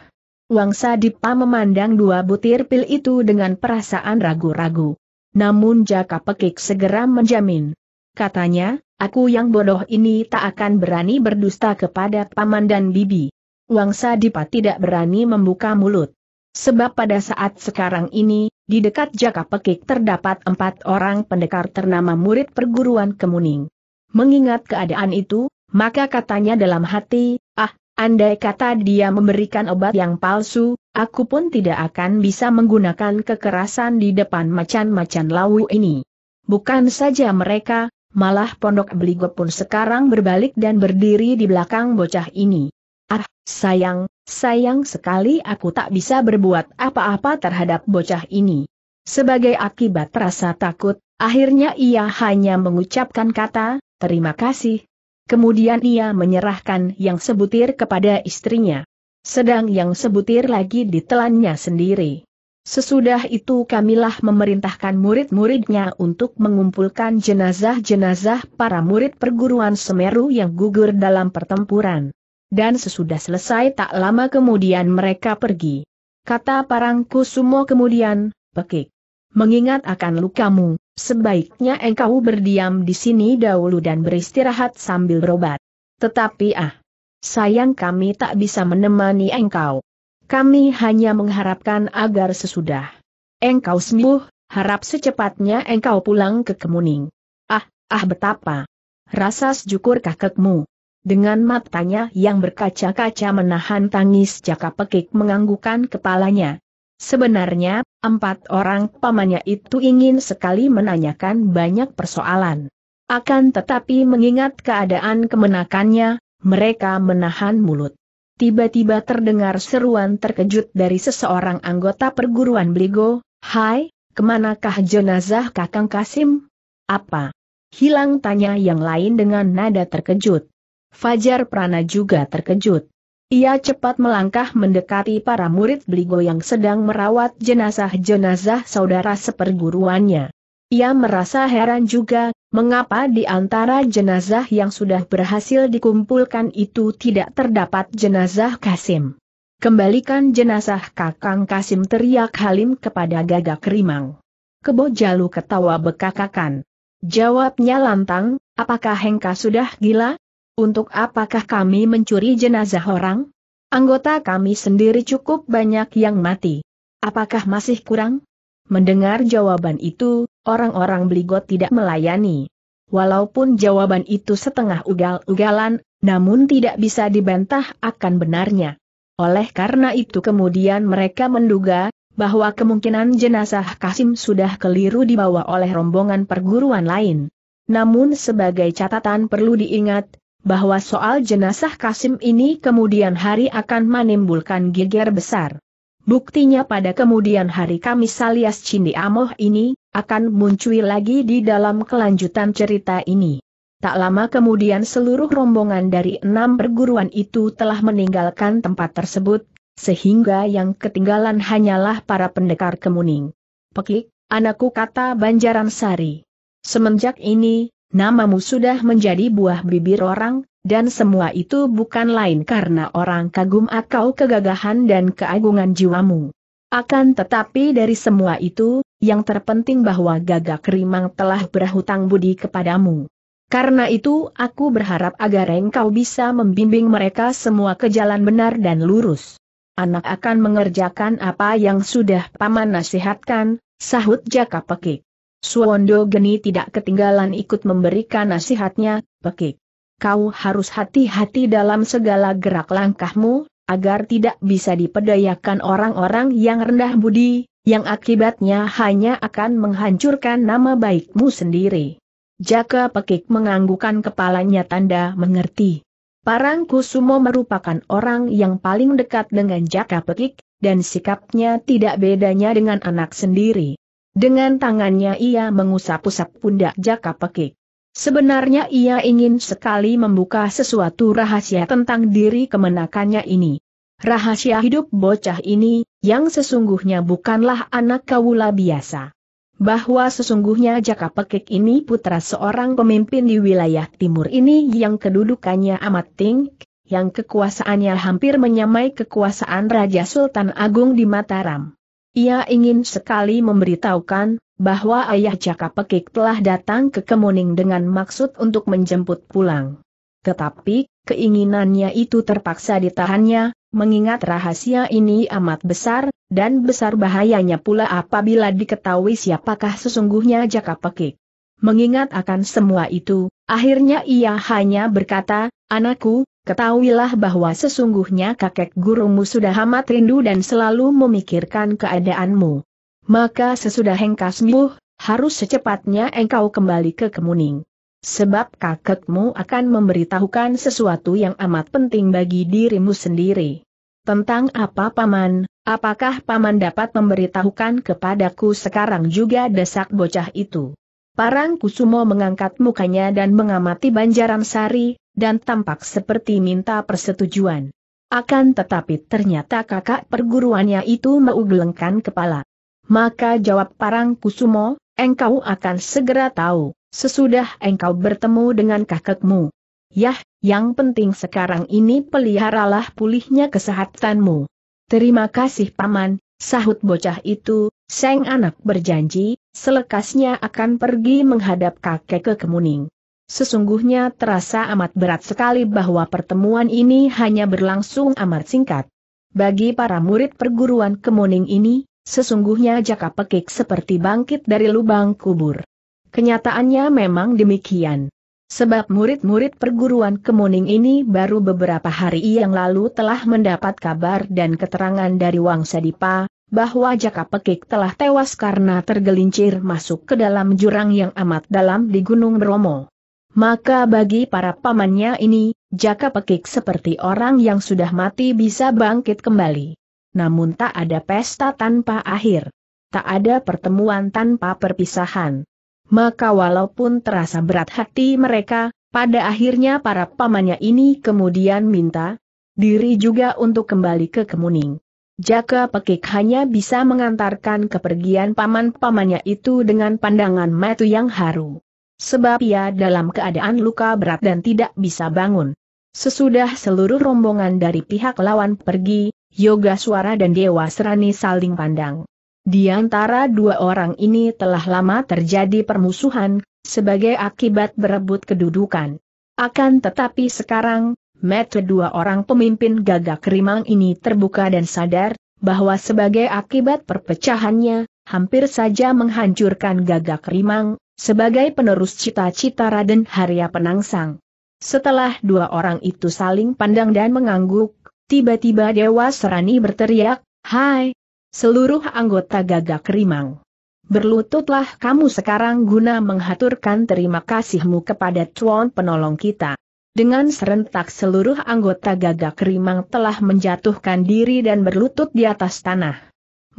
Wang Sadipa memandang dua butir pil itu dengan perasaan ragu-ragu. Namun Jaka Pekik segera menjamin. Katanya, aku yang bodoh ini tak akan berani berdusta kepada Paman dan Bibi. Wangsa Dipa tidak berani membuka mulut. Sebab pada saat sekarang ini, di dekat Jaka Pekik terdapat empat orang pendekar ternama murid perguruan Kemuning. Mengingat keadaan itu, maka katanya dalam hati, ah, andai kata dia memberikan obat yang palsu, aku pun tidak akan bisa menggunakan kekerasan di depan macan-macan lawu ini. Bukan saja mereka, malah pondok beligo pun sekarang berbalik dan berdiri di belakang bocah ini. Ah, sayang, sayang sekali aku tak bisa berbuat apa-apa terhadap bocah ini. Sebagai akibat rasa takut, akhirnya ia hanya mengucapkan kata, terima kasih. Kemudian ia menyerahkan yang sebutir kepada istrinya sedang yang sebutir lagi ditelannya sendiri. Sesudah itu kamilah memerintahkan murid-muridnya untuk mengumpulkan jenazah-jenazah para murid perguruan Semeru yang gugur dalam pertempuran. Dan sesudah selesai tak lama kemudian mereka pergi. Kata Parangku Sumo kemudian, pekik. Mengingat akan lukamu, sebaiknya engkau berdiam di sini dahulu dan beristirahat sambil berobat. Tetapi ah, sayang kami tak bisa menemani engkau. Kami hanya mengharapkan agar sesudah engkau sembuh, harap secepatnya engkau pulang ke Kemuning. Ah, ah betapa rasa sejukur kakekmu. Dengan matanya yang berkaca-kaca menahan tangis jaka pekik menganggukan kepalanya. Sebenarnya, empat orang pamannya itu ingin sekali menanyakan banyak persoalan. Akan tetapi mengingat keadaan kemenakannya, mereka menahan mulut. Tiba-tiba terdengar seruan terkejut dari seseorang anggota perguruan Bligo, Hai, kemanakah jenazah Kakang Kasim? Apa? Hilang tanya yang lain dengan nada terkejut. Fajar Prana juga terkejut. Ia cepat melangkah mendekati para murid Bligo yang sedang merawat jenazah-jenazah saudara seperguruannya. Ia merasa heran juga, mengapa di antara jenazah yang sudah berhasil dikumpulkan itu tidak terdapat jenazah Kasim. Kembalikan jenazah Kakang Kasim teriak Halim kepada gagak rimang. Kebo Jalu ketawa bekakakan. Jawabnya lantang, apakah Hengka sudah gila? Untuk apakah kami mencuri jenazah orang? Anggota kami sendiri cukup banyak yang mati. Apakah masih kurang? Mendengar jawaban itu, orang-orang Bligot tidak melayani. Walaupun jawaban itu setengah ugal-ugalan, namun tidak bisa dibantah akan benarnya. Oleh karena itu kemudian mereka menduga, bahwa kemungkinan jenazah Kasim sudah keliru dibawa oleh rombongan perguruan lain. Namun sebagai catatan perlu diingat, bahwa soal jenazah Kasim ini kemudian hari akan menimbulkan geger besar. Buktinya pada kemudian hari Kamis alias Cindi Amoh ini, akan muncul lagi di dalam kelanjutan cerita ini. Tak lama kemudian seluruh rombongan dari enam perguruan itu telah meninggalkan tempat tersebut, sehingga yang ketinggalan hanyalah para pendekar kemuning. Pekik, anakku kata Banjaran Sari. Semenjak ini, namamu sudah menjadi buah bibir orang, dan semua itu bukan lain karena orang kagum akau kegagahan dan keagungan jiwamu. Akan tetapi dari semua itu, yang terpenting bahwa gagak rimang telah berhutang budi kepadamu. Karena itu aku berharap agar engkau bisa membimbing mereka semua ke jalan benar dan lurus. Anak akan mengerjakan apa yang sudah paman nasihatkan, sahut Jaka Pekik. Suwondo Geni tidak ketinggalan ikut memberikan nasihatnya, Pekik kau harus hati-hati dalam segala gerak langkahmu, agar tidak bisa dipedayakan orang-orang yang rendah budi, yang akibatnya hanya akan menghancurkan nama baikmu sendiri. Jaka Pekik menganggukkan kepalanya tanda mengerti. Parang Kusumo merupakan orang yang paling dekat dengan Jaka Pekik, dan sikapnya tidak bedanya dengan anak sendiri. Dengan tangannya ia mengusap-usap pundak Jaka Pekik. Sebenarnya ia ingin sekali membuka sesuatu rahasia tentang diri kemenakannya ini. Rahasia hidup bocah ini, yang sesungguhnya bukanlah anak kawula biasa. Bahwa sesungguhnya Jaka Pekik ini putra seorang pemimpin di wilayah timur ini yang kedudukannya amat tinggi, yang kekuasaannya hampir menyamai kekuasaan Raja Sultan Agung di Mataram. Ia ingin sekali memberitahukan, bahwa ayah Jaka Pekik telah datang ke Kemuning dengan maksud untuk menjemput pulang. Tetapi, keinginannya itu terpaksa ditahannya, mengingat rahasia ini amat besar, dan besar bahayanya pula apabila diketahui siapakah sesungguhnya Jaka Pekik. Mengingat akan semua itu, akhirnya ia hanya berkata, Anakku, Ketahuilah bahwa sesungguhnya kakek gurumu sudah amat rindu dan selalu memikirkan keadaanmu. Maka sesudah engkau sembuh, harus secepatnya engkau kembali ke Kemuning. Sebab kakekmu akan memberitahukan sesuatu yang amat penting bagi dirimu sendiri. Tentang apa paman, apakah paman dapat memberitahukan kepadaku sekarang juga desak bocah itu? Parang Kusumo mengangkat mukanya dan mengamati Banjaran Sari, dan tampak seperti minta persetujuan. Akan tetapi ternyata kakak perguruannya itu meugelengkan kepala. Maka jawab Parang Kusumo, engkau akan segera tahu, sesudah engkau bertemu dengan kakekmu. Yah, yang penting sekarang ini peliharalah pulihnya kesehatanmu. Terima kasih paman, sahut bocah itu, seng anak berjanji, selekasnya akan pergi menghadap kakek ke Kemuning. Sesungguhnya terasa amat berat sekali bahwa pertemuan ini hanya berlangsung amat singkat. Bagi para murid perguruan Kemuning ini, Sesungguhnya Jaka Pekik seperti bangkit dari lubang kubur. Kenyataannya memang demikian. Sebab murid-murid perguruan Kemuning ini baru beberapa hari yang lalu telah mendapat kabar dan keterangan dari Wang Sadipa, bahwa Jaka Pekik telah tewas karena tergelincir masuk ke dalam jurang yang amat dalam di Gunung Bromo. Maka bagi para pamannya ini, Jaka Pekik seperti orang yang sudah mati bisa bangkit kembali namun tak ada pesta tanpa akhir. Tak ada pertemuan tanpa perpisahan. Maka walaupun terasa berat hati mereka, pada akhirnya para pamannya ini kemudian minta diri juga untuk kembali ke Kemuning. Jaka Pekik hanya bisa mengantarkan kepergian paman-pamannya itu dengan pandangan mata yang haru. Sebab ia dalam keadaan luka berat dan tidak bisa bangun. Sesudah seluruh rombongan dari pihak lawan pergi, Yoga Suara dan Dewa Serani saling pandang. Di antara dua orang ini telah lama terjadi permusuhan, sebagai akibat berebut kedudukan. Akan tetapi sekarang, mata dua orang pemimpin gagak rimang ini terbuka dan sadar, bahwa sebagai akibat perpecahannya, hampir saja menghancurkan gagak rimang, sebagai penerus cita-cita Raden Harya Penangsang. Setelah dua orang itu saling pandang dan mengangguk, Tiba-tiba Dewa Serani berteriak, Hai! Seluruh anggota gagak rimang. Berlututlah kamu sekarang guna menghaturkan terima kasihmu kepada Tuan penolong kita. Dengan serentak seluruh anggota gagak rimang telah menjatuhkan diri dan berlutut di atas tanah.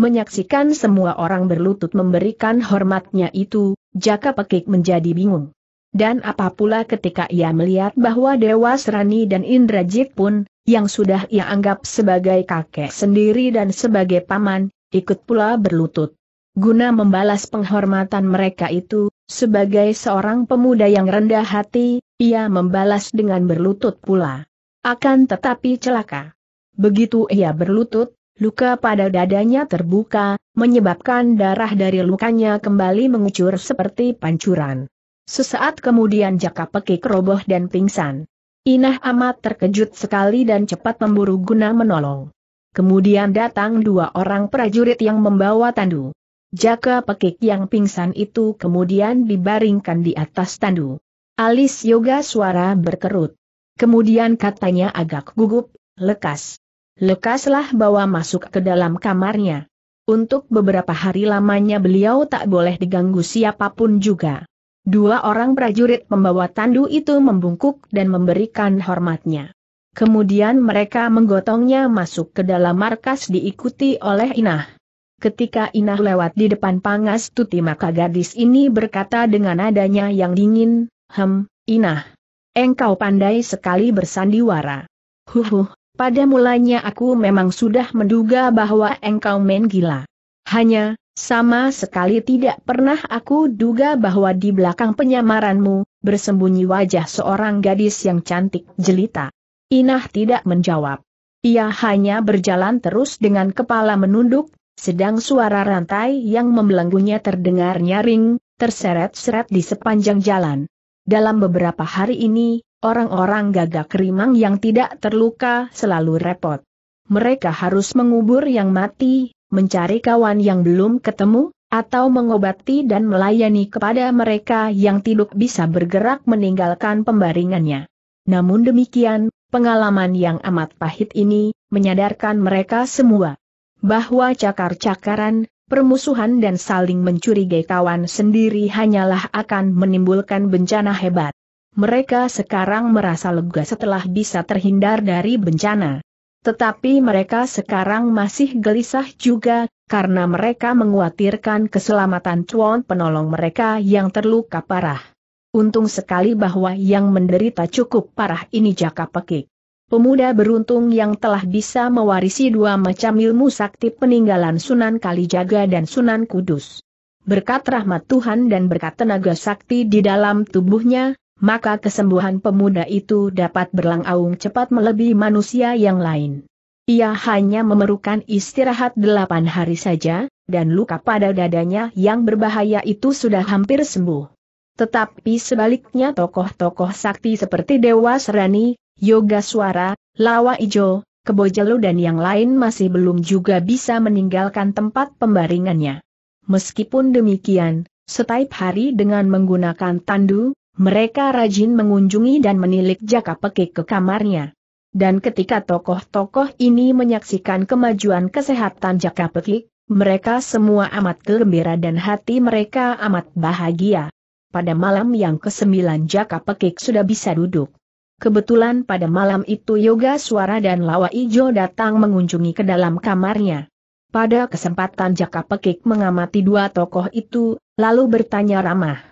Menyaksikan semua orang berlutut memberikan hormatnya itu, Jaka Pekik menjadi bingung. Dan apapula ketika ia melihat bahwa Dewa Serani dan Indrajit pun, yang sudah ia anggap sebagai kakek sendiri dan sebagai paman, ikut pula berlutut. Guna membalas penghormatan mereka itu, sebagai seorang pemuda yang rendah hati, ia membalas dengan berlutut pula. Akan tetapi celaka. Begitu ia berlutut, luka pada dadanya terbuka, menyebabkan darah dari lukanya kembali mengucur seperti pancuran. Sesaat kemudian Jaka Pekik roboh dan pingsan. Inah amat terkejut sekali dan cepat memburu guna menolong. Kemudian datang dua orang prajurit yang membawa tandu. Jaka pekik yang pingsan itu kemudian dibaringkan di atas tandu. Alis yoga suara berkerut. Kemudian katanya agak gugup, lekas. Lekaslah bawa masuk ke dalam kamarnya. Untuk beberapa hari lamanya beliau tak boleh diganggu siapapun juga. Dua orang prajurit membawa tandu itu membungkuk dan memberikan hormatnya. Kemudian mereka menggotongnya masuk ke dalam markas diikuti oleh Inah. Ketika Inah lewat di depan Pangas Tuti maka gadis ini berkata dengan nadanya yang dingin, Hem, Inah. Engkau pandai sekali bersandiwara. Huhuh, pada mulanya aku memang sudah menduga bahwa engkau main gila. Hanya, sama sekali tidak pernah aku duga bahwa di belakang penyamaranmu, bersembunyi wajah seorang gadis yang cantik jelita. Inah tidak menjawab. Ia hanya berjalan terus dengan kepala menunduk, sedang suara rantai yang membelenggunya terdengar nyaring, terseret-seret di sepanjang jalan. Dalam beberapa hari ini, orang-orang gagak rimang yang tidak terluka selalu repot. Mereka harus mengubur yang mati, mencari kawan yang belum ketemu, atau mengobati dan melayani kepada mereka yang tidak bisa bergerak meninggalkan pembaringannya. Namun demikian, pengalaman yang amat pahit ini, menyadarkan mereka semua bahwa cakar-cakaran, permusuhan dan saling mencurigai kawan sendiri hanyalah akan menimbulkan bencana hebat. Mereka sekarang merasa lega setelah bisa terhindar dari bencana. Tetapi mereka sekarang masih gelisah juga, karena mereka menguatirkan keselamatan cuan penolong mereka yang terluka parah. Untung sekali bahwa yang menderita cukup parah ini jaka pekik. Pemuda beruntung yang telah bisa mewarisi dua macam ilmu sakti peninggalan Sunan Kalijaga dan Sunan Kudus. Berkat rahmat Tuhan dan berkat tenaga sakti di dalam tubuhnya, maka kesembuhan pemuda itu dapat berlangsung cepat melebihi manusia yang lain. Ia hanya memerlukan istirahat delapan hari saja, dan luka pada dadanya yang berbahaya itu sudah hampir sembuh. Tetapi sebaliknya tokoh-tokoh sakti seperti Dewa Serani, Yoga Suara, Lawa Ijo, Kebojelu dan yang lain masih belum juga bisa meninggalkan tempat pembaringannya. Meskipun demikian, setiap hari dengan menggunakan tandu, mereka rajin mengunjungi dan menilik jaka pekik ke kamarnya. Dan ketika tokoh-tokoh ini menyaksikan kemajuan kesehatan jaka pekik, mereka semua amat gembira dan hati mereka amat bahagia. Pada malam yang kesembilan jaka pekik sudah bisa duduk. Kebetulan pada malam itu Yoga Suara dan Lawa Ijo datang mengunjungi ke dalam kamarnya. Pada kesempatan Jaka Pekik mengamati dua tokoh itu, lalu bertanya ramah.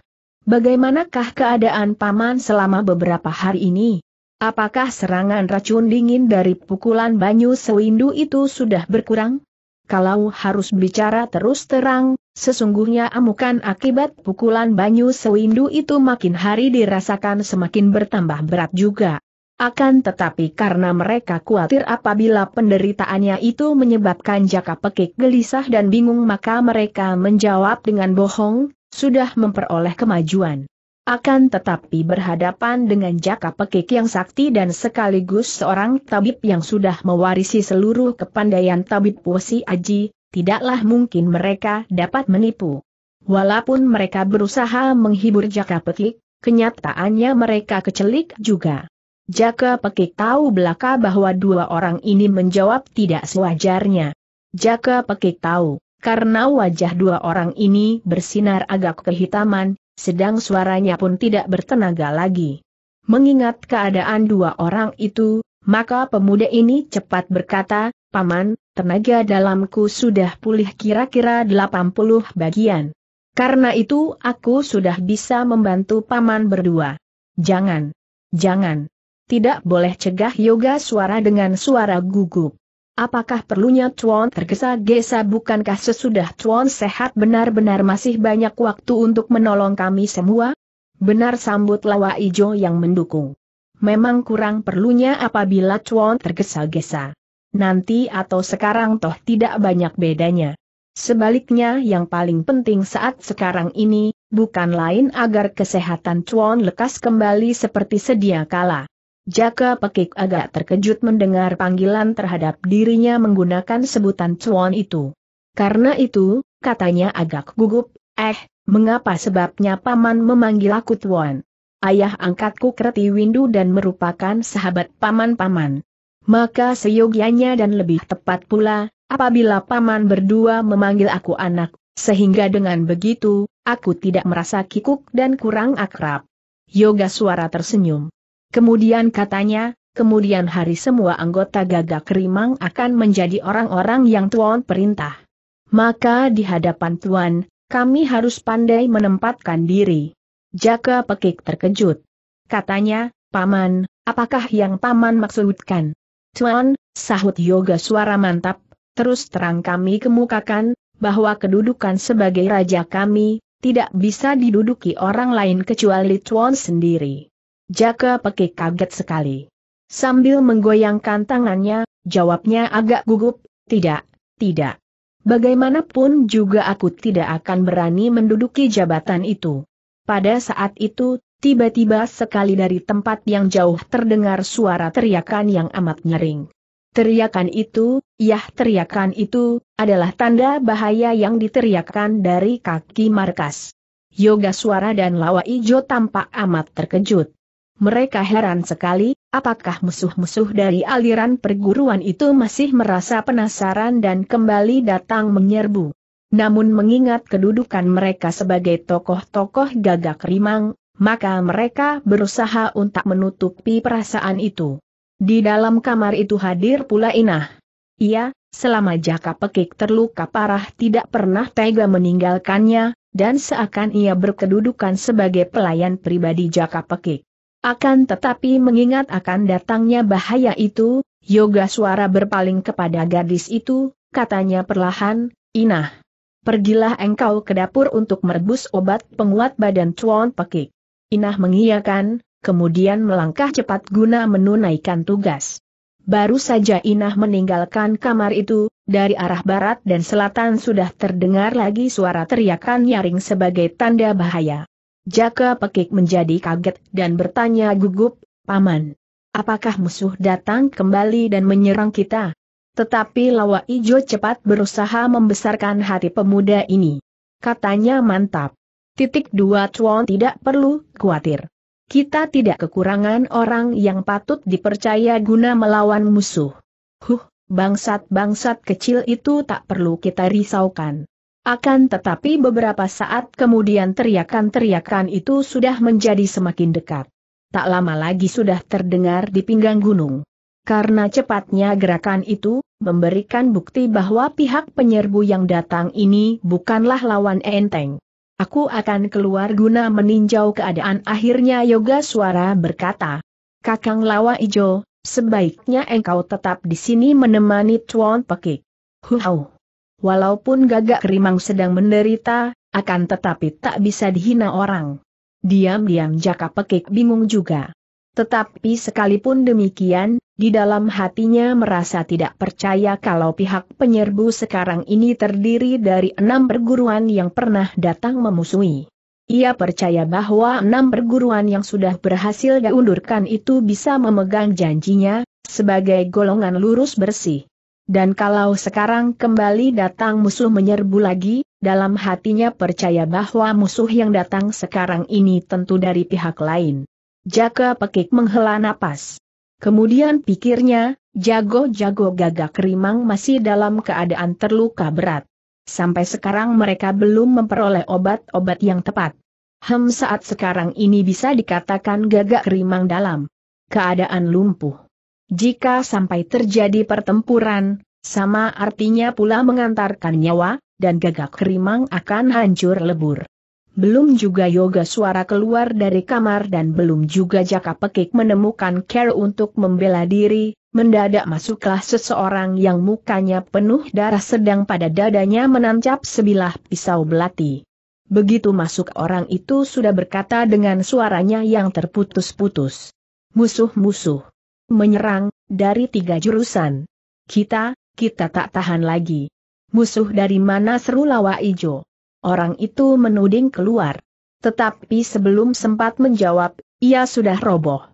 Bagaimanakah keadaan paman selama beberapa hari ini? Apakah serangan racun dingin dari pukulan Banyu Sewindu itu sudah berkurang? Kalau harus bicara terus terang, sesungguhnya amukan akibat pukulan Banyu Sewindu itu makin hari dirasakan semakin bertambah berat juga. Akan tetapi karena mereka khawatir apabila penderitaannya itu menyebabkan jaka pekik gelisah dan bingung maka mereka menjawab dengan bohong, sudah memperoleh kemajuan. Akan tetapi berhadapan dengan Jaka Pekik yang sakti dan sekaligus seorang tabib yang sudah mewarisi seluruh kepandaian tabib puasi Aji, tidaklah mungkin mereka dapat menipu. Walaupun mereka berusaha menghibur Jaka Pekik, kenyataannya mereka kecelik juga. Jaka Pekik tahu belaka bahwa dua orang ini menjawab tidak sewajarnya. Jaka Pekik tahu karena wajah dua orang ini bersinar agak kehitaman, sedang suaranya pun tidak bertenaga lagi. Mengingat keadaan dua orang itu, maka pemuda ini cepat berkata, Paman, tenaga dalamku sudah pulih kira-kira 80 bagian. Karena itu aku sudah bisa membantu Paman berdua. Jangan. Jangan. Tidak boleh cegah yoga suara dengan suara gugup. Apakah perlunya Chuan tergesa-gesa bukankah sesudah Chuan sehat benar-benar masih banyak waktu untuk menolong kami semua? Benar sambut Lawa Ijo yang mendukung. Memang kurang perlunya apabila Chuan tergesa-gesa. Nanti atau sekarang toh tidak banyak bedanya. Sebaliknya yang paling penting saat sekarang ini, bukan lain agar kesehatan Chuan lekas kembali seperti sedia kala. Jaka Pekik agak terkejut mendengar panggilan terhadap dirinya menggunakan sebutan cuan itu. Karena itu, katanya agak gugup, eh, mengapa sebabnya paman memanggil aku tuan? Ayah angkatku Kreti Windu dan merupakan sahabat paman-paman. Maka seyogianya dan lebih tepat pula, apabila paman berdua memanggil aku anak, sehingga dengan begitu, aku tidak merasa kikuk dan kurang akrab. Yoga suara tersenyum. Kemudian katanya, kemudian hari semua anggota gagak rimang akan menjadi orang-orang yang tuan perintah. Maka di hadapan tuan, kami harus pandai menempatkan diri. Jaka pekik terkejut. Katanya, Paman, apakah yang Paman maksudkan? Tuan, sahut yoga suara mantap, terus terang kami kemukakan, bahwa kedudukan sebagai raja kami, tidak bisa diduduki orang lain kecuali Tuan sendiri. Jaka Peke kaget sekali. Sambil menggoyangkan tangannya, jawabnya agak gugup, tidak, tidak. Bagaimanapun juga aku tidak akan berani menduduki jabatan itu. Pada saat itu, tiba-tiba sekali dari tempat yang jauh terdengar suara teriakan yang amat nyering. Teriakan itu, yah teriakan itu, adalah tanda bahaya yang diteriakkan dari kaki markas. Yoga suara dan lawa ijo tampak amat terkejut. Mereka heran sekali, apakah musuh-musuh dari aliran perguruan itu masih merasa penasaran dan kembali datang menyerbu. Namun mengingat kedudukan mereka sebagai tokoh-tokoh gagak rimang, maka mereka berusaha untuk menutupi perasaan itu. Di dalam kamar itu hadir pula Inah. Ia, selama Jaka Pekik terluka parah tidak pernah tega meninggalkannya, dan seakan ia berkedudukan sebagai pelayan pribadi Jaka Pekik. Akan tetapi mengingat akan datangnya bahaya itu, Yoga suara berpaling kepada gadis itu, katanya perlahan, Inah. Pergilah engkau ke dapur untuk merebus obat penguat badan Chuan Pekik. Inah mengiyakan, kemudian melangkah cepat guna menunaikan tugas. Baru saja Inah meninggalkan kamar itu, dari arah barat dan selatan sudah terdengar lagi suara teriakan nyaring sebagai tanda bahaya. Jaka Pekik menjadi kaget dan bertanya gugup, Paman, apakah musuh datang kembali dan menyerang kita? Tetapi Lawa Ijo cepat berusaha membesarkan hati pemuda ini. Katanya mantap. Titik dua Chuan tidak perlu khawatir. Kita tidak kekurangan orang yang patut dipercaya guna melawan musuh. Huh, bangsat-bangsat kecil itu tak perlu kita risaukan. Akan tetapi beberapa saat kemudian teriakan-teriakan itu sudah menjadi semakin dekat. Tak lama lagi sudah terdengar di pinggang gunung. Karena cepatnya gerakan itu, memberikan bukti bahwa pihak penyerbu yang datang ini bukanlah lawan enteng. Aku akan keluar guna meninjau keadaan akhirnya Yoga Suara berkata. Kakang Lawa Ijo, sebaiknya engkau tetap di sini menemani Tuan Pekik. Huau walaupun gagak kerimang sedang menderita, akan tetapi tak bisa dihina orang. Diam-diam Jaka Pekik bingung juga. Tetapi sekalipun demikian, di dalam hatinya merasa tidak percaya kalau pihak penyerbu sekarang ini terdiri dari enam perguruan yang pernah datang memusuhi. Ia percaya bahwa enam perguruan yang sudah berhasil diundurkan itu bisa memegang janjinya, sebagai golongan lurus bersih. Dan kalau sekarang kembali datang musuh menyerbu lagi, dalam hatinya percaya bahwa musuh yang datang sekarang ini tentu dari pihak lain. Jaka Pekik menghela napas. Kemudian pikirnya, jago-jago gagak rimang masih dalam keadaan terluka berat. Sampai sekarang mereka belum memperoleh obat-obat yang tepat. Hem saat sekarang ini bisa dikatakan gagak rimang dalam keadaan lumpuh. Jika sampai terjadi pertempuran, sama artinya pula mengantarkan nyawa, dan gagak kerimang akan hancur lebur. Belum juga yoga suara keluar dari kamar dan belum juga jaka pekik menemukan care untuk membela diri, mendadak masuklah seseorang yang mukanya penuh darah sedang pada dadanya menancap sebilah pisau belati. Begitu masuk orang itu sudah berkata dengan suaranya yang terputus-putus. Musuh-musuh menyerang, dari tiga jurusan. Kita, kita tak tahan lagi. Musuh dari mana seru lawa ijo. Orang itu menuding keluar. Tetapi sebelum sempat menjawab, ia sudah roboh.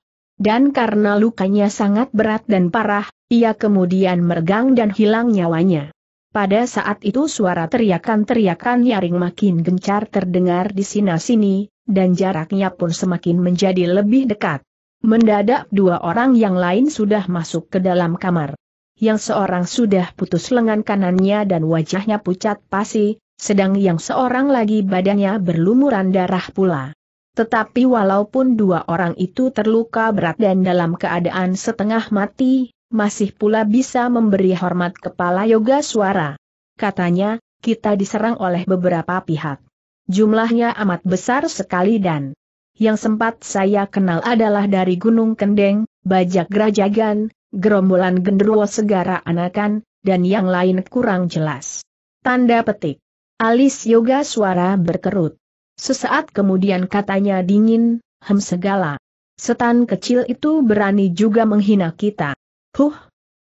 Dan karena lukanya sangat berat dan parah, ia kemudian meregang dan hilang nyawanya. Pada saat itu suara teriakan-teriakan nyaring makin gencar terdengar di sini sini dan jaraknya pun semakin menjadi lebih dekat. Mendadak dua orang yang lain sudah masuk ke dalam kamar. Yang seorang sudah putus lengan kanannya dan wajahnya pucat pasi, sedang yang seorang lagi badannya berlumuran darah pula. Tetapi walaupun dua orang itu terluka berat dan dalam keadaan setengah mati, masih pula bisa memberi hormat kepala yoga suara. Katanya, kita diserang oleh beberapa pihak. Jumlahnya amat besar sekali dan yang sempat saya kenal adalah dari Gunung Kendeng, Bajak Grajagan, Gerombolan Genderuwo Segara Anakan, dan yang lain kurang jelas. Tanda petik. Alis yoga suara berkerut. Sesaat kemudian katanya dingin, hem segala. Setan kecil itu berani juga menghina kita. Huh!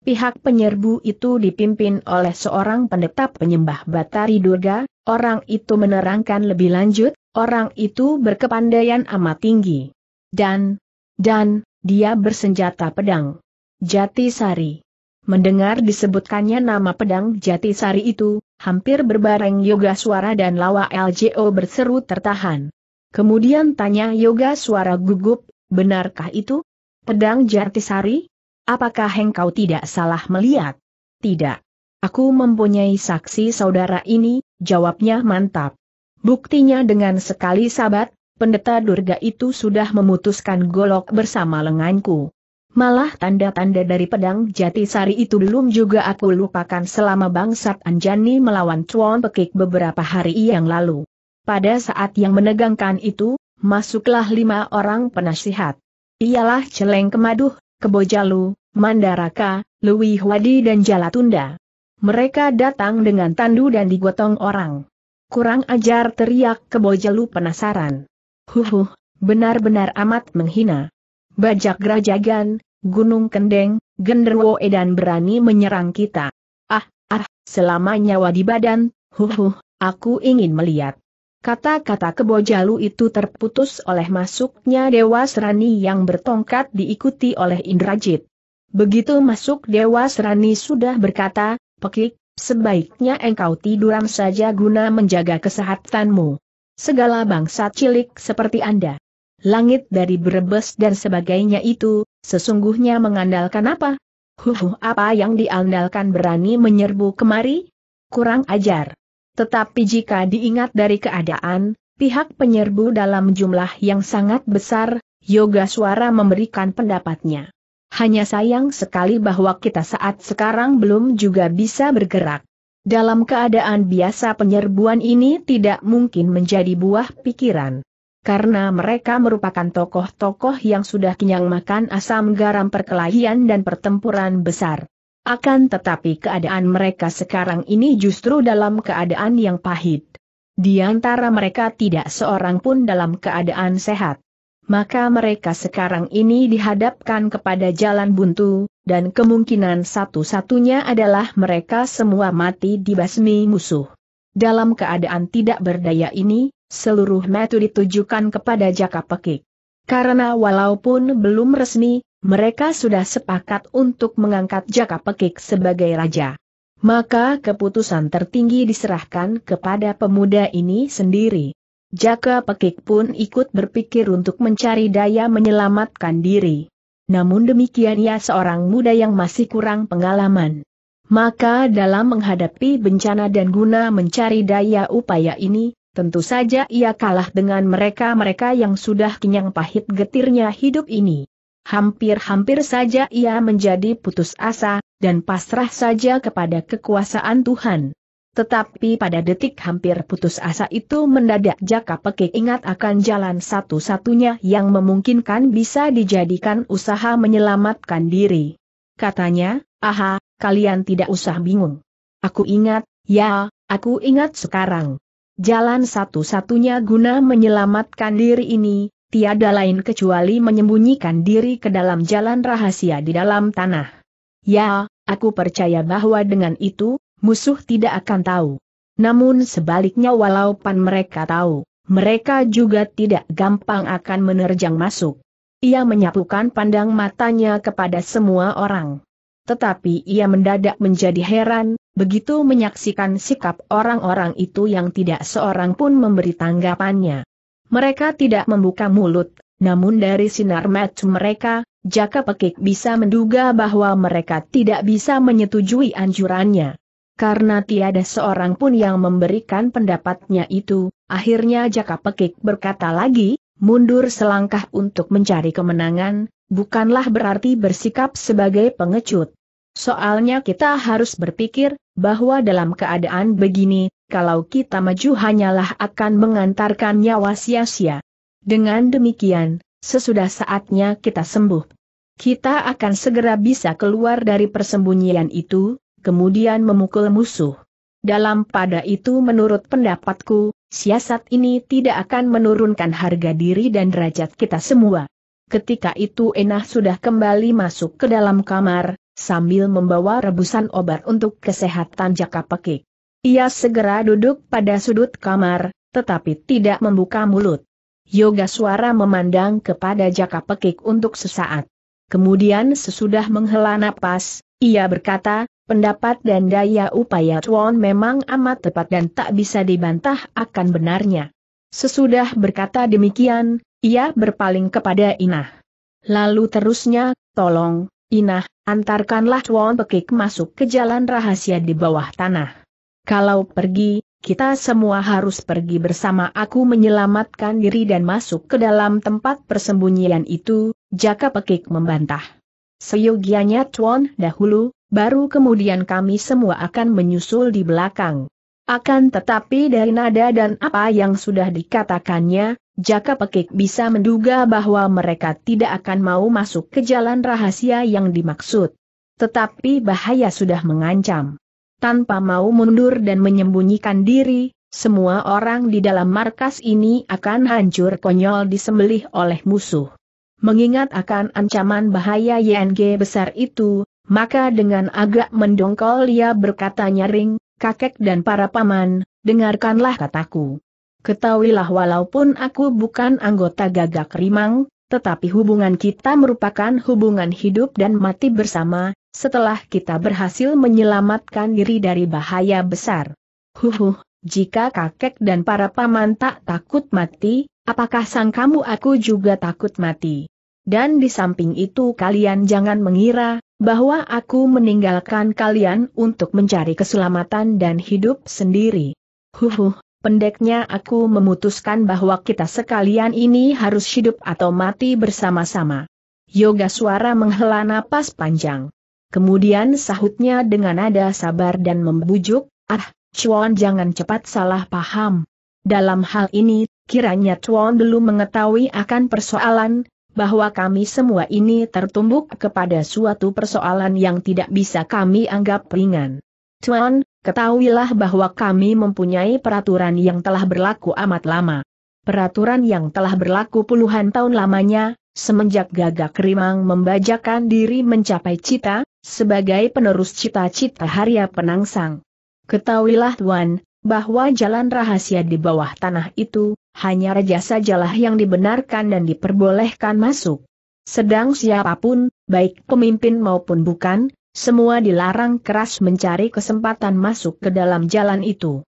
Pihak penyerbu itu dipimpin oleh seorang pendeta penyembah Batari Durga, Orang itu menerangkan lebih lanjut, orang itu berkepandaian amat tinggi. Dan, dan, dia bersenjata pedang. Jatisari. Mendengar disebutkannya nama pedang Jatisari itu, hampir berbareng yoga suara dan lawa LJO berseru tertahan. Kemudian tanya yoga suara gugup, benarkah itu? Pedang Jatisari? Apakah engkau tidak salah melihat? Tidak. Aku mempunyai saksi saudara ini, jawabnya mantap. Buktinya dengan sekali sabat, pendeta Durga itu sudah memutuskan golok bersama lenganku. Malah tanda-tanda dari pedang Jatisari itu belum juga aku lupakan selama bangsat Anjani melawan Chuan Pekik beberapa hari yang lalu. Pada saat yang menegangkan itu, masuklah lima orang penasihat. Ialah Celeng Kemaduh, Kebojalu, Mandaraka, Lui Hwadi dan Jalatunda. Mereka datang dengan tandu dan digotong orang. Kurang ajar teriak kebojalu penasaran. Huhuh, benar-benar amat menghina. Bajak Grajagan, Gunung Kendeng, Genderwo Edan berani menyerang kita. Ah, ah, selama nyawa di badan, huhuh, aku ingin melihat. Kata-kata kebojalu itu terputus oleh masuknya Dewa Serani yang bertongkat diikuti oleh Indrajit. Begitu masuk Dewa Serani sudah berkata, Pekik, sebaiknya engkau tiduran saja guna menjaga kesehatanmu. Segala bangsa cilik seperti Anda. Langit dari Brebes dan sebagainya itu, sesungguhnya mengandalkan apa? Huhu apa yang diandalkan berani menyerbu kemari? Kurang ajar. Tetapi jika diingat dari keadaan, pihak penyerbu dalam jumlah yang sangat besar, Yoga Suara memberikan pendapatnya. Hanya sayang sekali bahwa kita saat sekarang belum juga bisa bergerak. Dalam keadaan biasa penyerbuan ini tidak mungkin menjadi buah pikiran. Karena mereka merupakan tokoh-tokoh yang sudah kenyang makan asam garam perkelahian dan pertempuran besar. Akan tetapi keadaan mereka sekarang ini justru dalam keadaan yang pahit. Di antara mereka tidak seorang pun dalam keadaan sehat maka mereka sekarang ini dihadapkan kepada jalan buntu, dan kemungkinan satu-satunya adalah mereka semua mati dibasmi musuh. Dalam keadaan tidak berdaya ini, seluruh metu ditujukan kepada Jaka Pekik. Karena walaupun belum resmi, mereka sudah sepakat untuk mengangkat Jaka Pekik sebagai raja. Maka keputusan tertinggi diserahkan kepada pemuda ini sendiri. Jaka Pekik pun ikut berpikir untuk mencari daya menyelamatkan diri. Namun demikian ia seorang muda yang masih kurang pengalaman. Maka dalam menghadapi bencana dan guna mencari daya upaya ini, tentu saja ia kalah dengan mereka-mereka yang sudah kenyang pahit getirnya hidup ini. Hampir-hampir saja ia menjadi putus asa, dan pasrah saja kepada kekuasaan Tuhan. Tetapi pada detik hampir putus asa itu mendadak Jaka Pekik ingat akan jalan satu-satunya yang memungkinkan bisa dijadikan usaha menyelamatkan diri. Katanya, aha, kalian tidak usah bingung. Aku ingat, ya, aku ingat sekarang. Jalan satu-satunya guna menyelamatkan diri ini, tiada lain kecuali menyembunyikan diri ke dalam jalan rahasia di dalam tanah. Ya, aku percaya bahwa dengan itu, musuh tidak akan tahu. Namun sebaliknya walaupun mereka tahu, mereka juga tidak gampang akan menerjang masuk. Ia menyapukan pandang matanya kepada semua orang. Tetapi ia mendadak menjadi heran, begitu menyaksikan sikap orang-orang itu yang tidak seorang pun memberi tanggapannya. Mereka tidak membuka mulut, namun dari sinar mata mereka, Jaka Pekik bisa menduga bahwa mereka tidak bisa menyetujui anjurannya. Karena tiada seorang pun yang memberikan pendapatnya itu, akhirnya Jaka Pekik berkata lagi, mundur selangkah untuk mencari kemenangan, bukanlah berarti bersikap sebagai pengecut. Soalnya kita harus berpikir, bahwa dalam keadaan begini, kalau kita maju hanyalah akan mengantarkan nyawa sia-sia. Dengan demikian, sesudah saatnya kita sembuh. Kita akan segera bisa keluar dari persembunyian itu, kemudian memukul musuh. Dalam pada itu menurut pendapatku, siasat ini tidak akan menurunkan harga diri dan derajat kita semua. Ketika itu Enah sudah kembali masuk ke dalam kamar, sambil membawa rebusan obat untuk kesehatan jaka pekik. Ia segera duduk pada sudut kamar, tetapi tidak membuka mulut. Yoga suara memandang kepada jaka pekik untuk sesaat. Kemudian sesudah menghela napas, ia berkata, Pendapat dan daya upaya Tuan memang amat tepat dan tak bisa dibantah akan benarnya. Sesudah berkata demikian, ia berpaling kepada Inah. Lalu terusnya, tolong, Inah, antarkanlah Tuan Pekik masuk ke jalan rahasia di bawah tanah. Kalau pergi, kita semua harus pergi bersama aku menyelamatkan diri dan masuk ke dalam tempat persembunyian itu, Jaka Pekik membantah. Seyogianya Tuan dahulu, baru kemudian kami semua akan menyusul di belakang. Akan tetapi dari nada dan apa yang sudah dikatakannya, Jaka Pekik bisa menduga bahwa mereka tidak akan mau masuk ke jalan rahasia yang dimaksud. Tetapi bahaya sudah mengancam. Tanpa mau mundur dan menyembunyikan diri, semua orang di dalam markas ini akan hancur konyol disembelih oleh musuh. Mengingat akan ancaman bahaya YNG besar itu, maka dengan agak mendongkol ia berkata nyaring, kakek dan para paman, dengarkanlah kataku. Ketahuilah walaupun aku bukan anggota gagak rimang, tetapi hubungan kita merupakan hubungan hidup dan mati bersama, setelah kita berhasil menyelamatkan diri dari bahaya besar. Huhuh, jika kakek dan para paman tak takut mati, apakah sang kamu aku juga takut mati? Dan di samping itu kalian jangan mengira, bahwa aku meninggalkan kalian untuk mencari keselamatan dan hidup sendiri. Huhuh, pendeknya aku memutuskan bahwa kita sekalian ini harus hidup atau mati bersama-sama. Yoga suara menghela napas panjang. Kemudian sahutnya dengan nada sabar dan membujuk, ah, Chuan jangan cepat salah paham. Dalam hal ini, kiranya Chuan belum mengetahui akan persoalan, bahwa kami semua ini tertumbuk kepada suatu persoalan yang tidak bisa kami anggap ringan. Tuan, ketahuilah bahwa kami mempunyai peraturan yang telah berlaku amat lama. Peraturan yang telah berlaku puluhan tahun lamanya, semenjak gagak rimang membajakan diri mencapai cita, sebagai penerus cita-cita Harya Penangsang. Ketahuilah Tuan, bahwa jalan rahasia di bawah tanah itu, hanya raja sajalah yang dibenarkan dan diperbolehkan masuk. Sedang siapapun, baik pemimpin maupun bukan, semua dilarang keras mencari kesempatan masuk ke dalam jalan itu.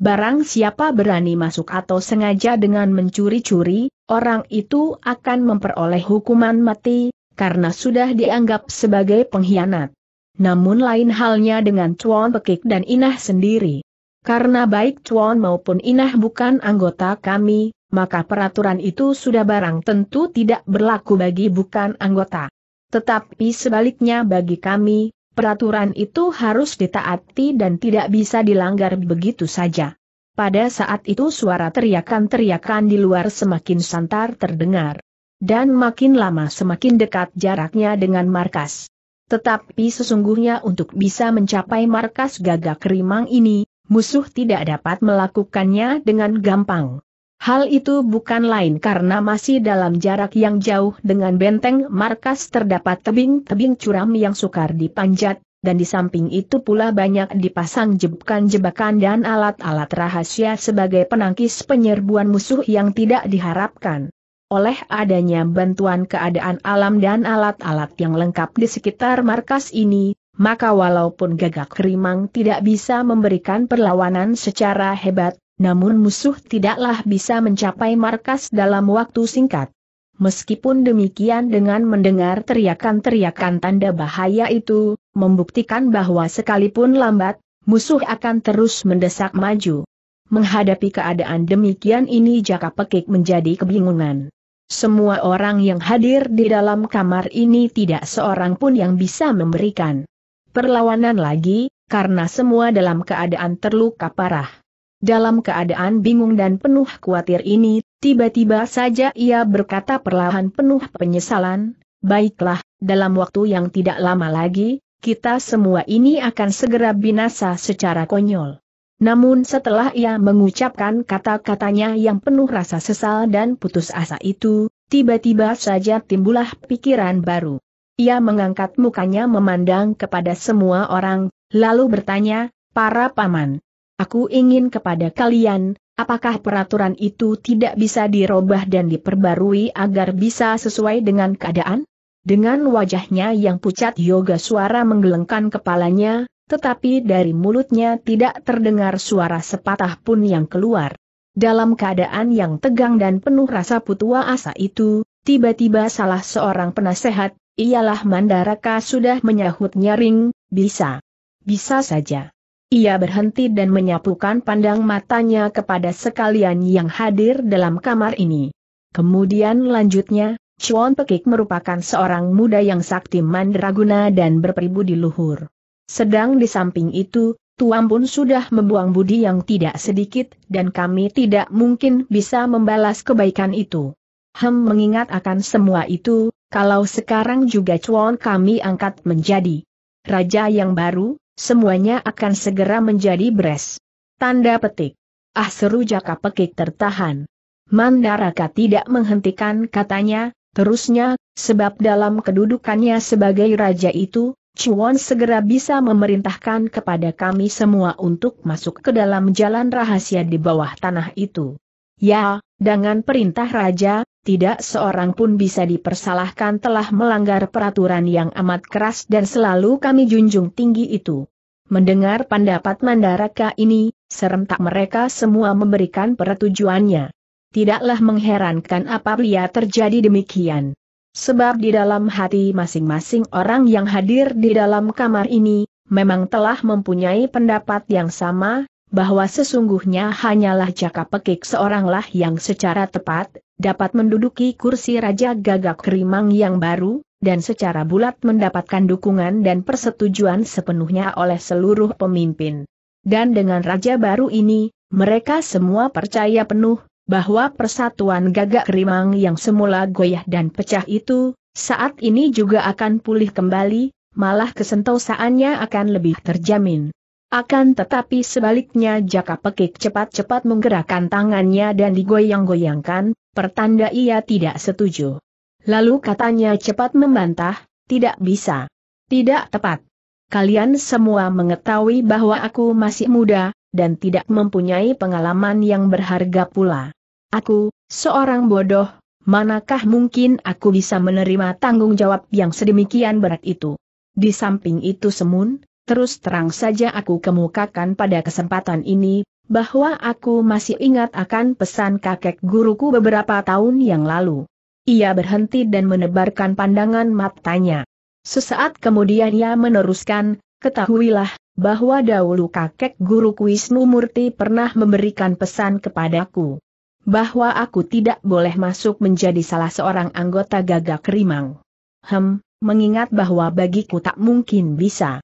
Barang siapa berani masuk atau sengaja dengan mencuri-curi, orang itu akan memperoleh hukuman mati, karena sudah dianggap sebagai pengkhianat. Namun lain halnya dengan Chuan Pekik dan Inah sendiri. Karena baik Chuan maupun Inah bukan anggota kami, maka peraturan itu sudah barang tentu tidak berlaku bagi bukan anggota. Tetapi sebaliknya bagi kami, peraturan itu harus ditaati dan tidak bisa dilanggar begitu saja. Pada saat itu suara teriakan-teriakan di luar semakin santar terdengar. Dan makin lama semakin dekat jaraknya dengan markas. Tetapi sesungguhnya untuk bisa mencapai markas gagak rimang ini, musuh tidak dapat melakukannya dengan gampang. Hal itu bukan lain karena masih dalam jarak yang jauh dengan benteng markas terdapat tebing-tebing curam yang sukar dipanjat, dan di samping itu pula banyak dipasang jebakan-jebakan dan alat-alat rahasia sebagai penangkis penyerbuan musuh yang tidak diharapkan. Oleh adanya bantuan keadaan alam dan alat-alat yang lengkap di sekitar markas ini, maka walaupun gagak rimang tidak bisa memberikan perlawanan secara hebat, namun musuh tidaklah bisa mencapai markas dalam waktu singkat. Meskipun demikian dengan mendengar teriakan-teriakan tanda bahaya itu, membuktikan bahwa sekalipun lambat, musuh akan terus mendesak maju. Menghadapi keadaan demikian ini Jaka Pekik menjadi kebingungan. Semua orang yang hadir di dalam kamar ini tidak seorang pun yang bisa memberikan Perlawanan lagi, karena semua dalam keadaan terluka parah. Dalam keadaan bingung dan penuh khawatir ini, tiba-tiba saja ia berkata perlahan penuh penyesalan, Baiklah, dalam waktu yang tidak lama lagi, kita semua ini akan segera binasa secara konyol. Namun setelah ia mengucapkan kata-katanya yang penuh rasa sesal dan putus asa itu, tiba-tiba saja timbullah pikiran baru. Ia mengangkat mukanya memandang kepada semua orang, lalu bertanya, para paman. Aku ingin kepada kalian, apakah peraturan itu tidak bisa dirobah dan diperbarui agar bisa sesuai dengan keadaan? Dengan wajahnya yang pucat yoga suara menggelengkan kepalanya, tetapi dari mulutnya tidak terdengar suara sepatah pun yang keluar. Dalam keadaan yang tegang dan penuh rasa putua asa itu, tiba-tiba salah seorang penasehat, Ialah Mandaraka sudah menyahut nyaring, bisa. Bisa saja. Ia berhenti dan menyapukan pandang matanya kepada sekalian yang hadir dalam kamar ini. Kemudian lanjutnya, Chuan Pekik merupakan seorang muda yang sakti mandraguna dan di luhur. Sedang di samping itu, Tuam pun sudah membuang budi yang tidak sedikit, dan kami tidak mungkin bisa membalas kebaikan itu. Hem mengingat akan semua itu, kalau sekarang juga cuan kami angkat menjadi raja yang baru, semuanya akan segera menjadi beres. Tanda petik. Ah seru jaka pekik tertahan. Mandaraka tidak menghentikan katanya, terusnya, sebab dalam kedudukannya sebagai raja itu, Cuan segera bisa memerintahkan kepada kami semua untuk masuk ke dalam jalan rahasia di bawah tanah itu. Ya, dengan perintah raja, tidak seorang pun bisa dipersalahkan telah melanggar peraturan yang amat keras dan selalu kami junjung tinggi itu. Mendengar pendapat Mandaraka ini, serentak mereka semua memberikan persetujuannya. Tidaklah mengherankan apabila terjadi demikian. Sebab di dalam hati masing-masing orang yang hadir di dalam kamar ini, memang telah mempunyai pendapat yang sama, bahwa sesungguhnya hanyalah Jaka Pekik seoranglah yang secara tepat, dapat menduduki kursi Raja Gagak Kerimang yang baru, dan secara bulat mendapatkan dukungan dan persetujuan sepenuhnya oleh seluruh pemimpin. Dan dengan Raja baru ini, mereka semua percaya penuh, bahwa persatuan gagak rimang yang semula goyah dan pecah itu, saat ini juga akan pulih kembali, malah kesentosaannya akan lebih terjamin. Akan tetapi sebaliknya jaka pekik cepat-cepat menggerakkan tangannya dan digoyang-goyangkan, pertanda ia tidak setuju. Lalu katanya cepat membantah, tidak bisa. Tidak tepat. Kalian semua mengetahui bahwa aku masih muda, dan tidak mempunyai pengalaman yang berharga pula. Aku, seorang bodoh, manakah mungkin aku bisa menerima tanggung jawab yang sedemikian berat itu? Di samping itu semun, Terus terang saja aku kemukakan pada kesempatan ini, bahwa aku masih ingat akan pesan kakek guruku beberapa tahun yang lalu. Ia berhenti dan menebarkan pandangan matanya. Sesaat kemudian ia meneruskan, ketahuilah, bahwa dahulu kakek guruku Wisnu Murti pernah memberikan pesan kepadaku. Bahwa aku tidak boleh masuk menjadi salah seorang anggota gagak rimang. Hem, mengingat bahwa bagiku tak mungkin bisa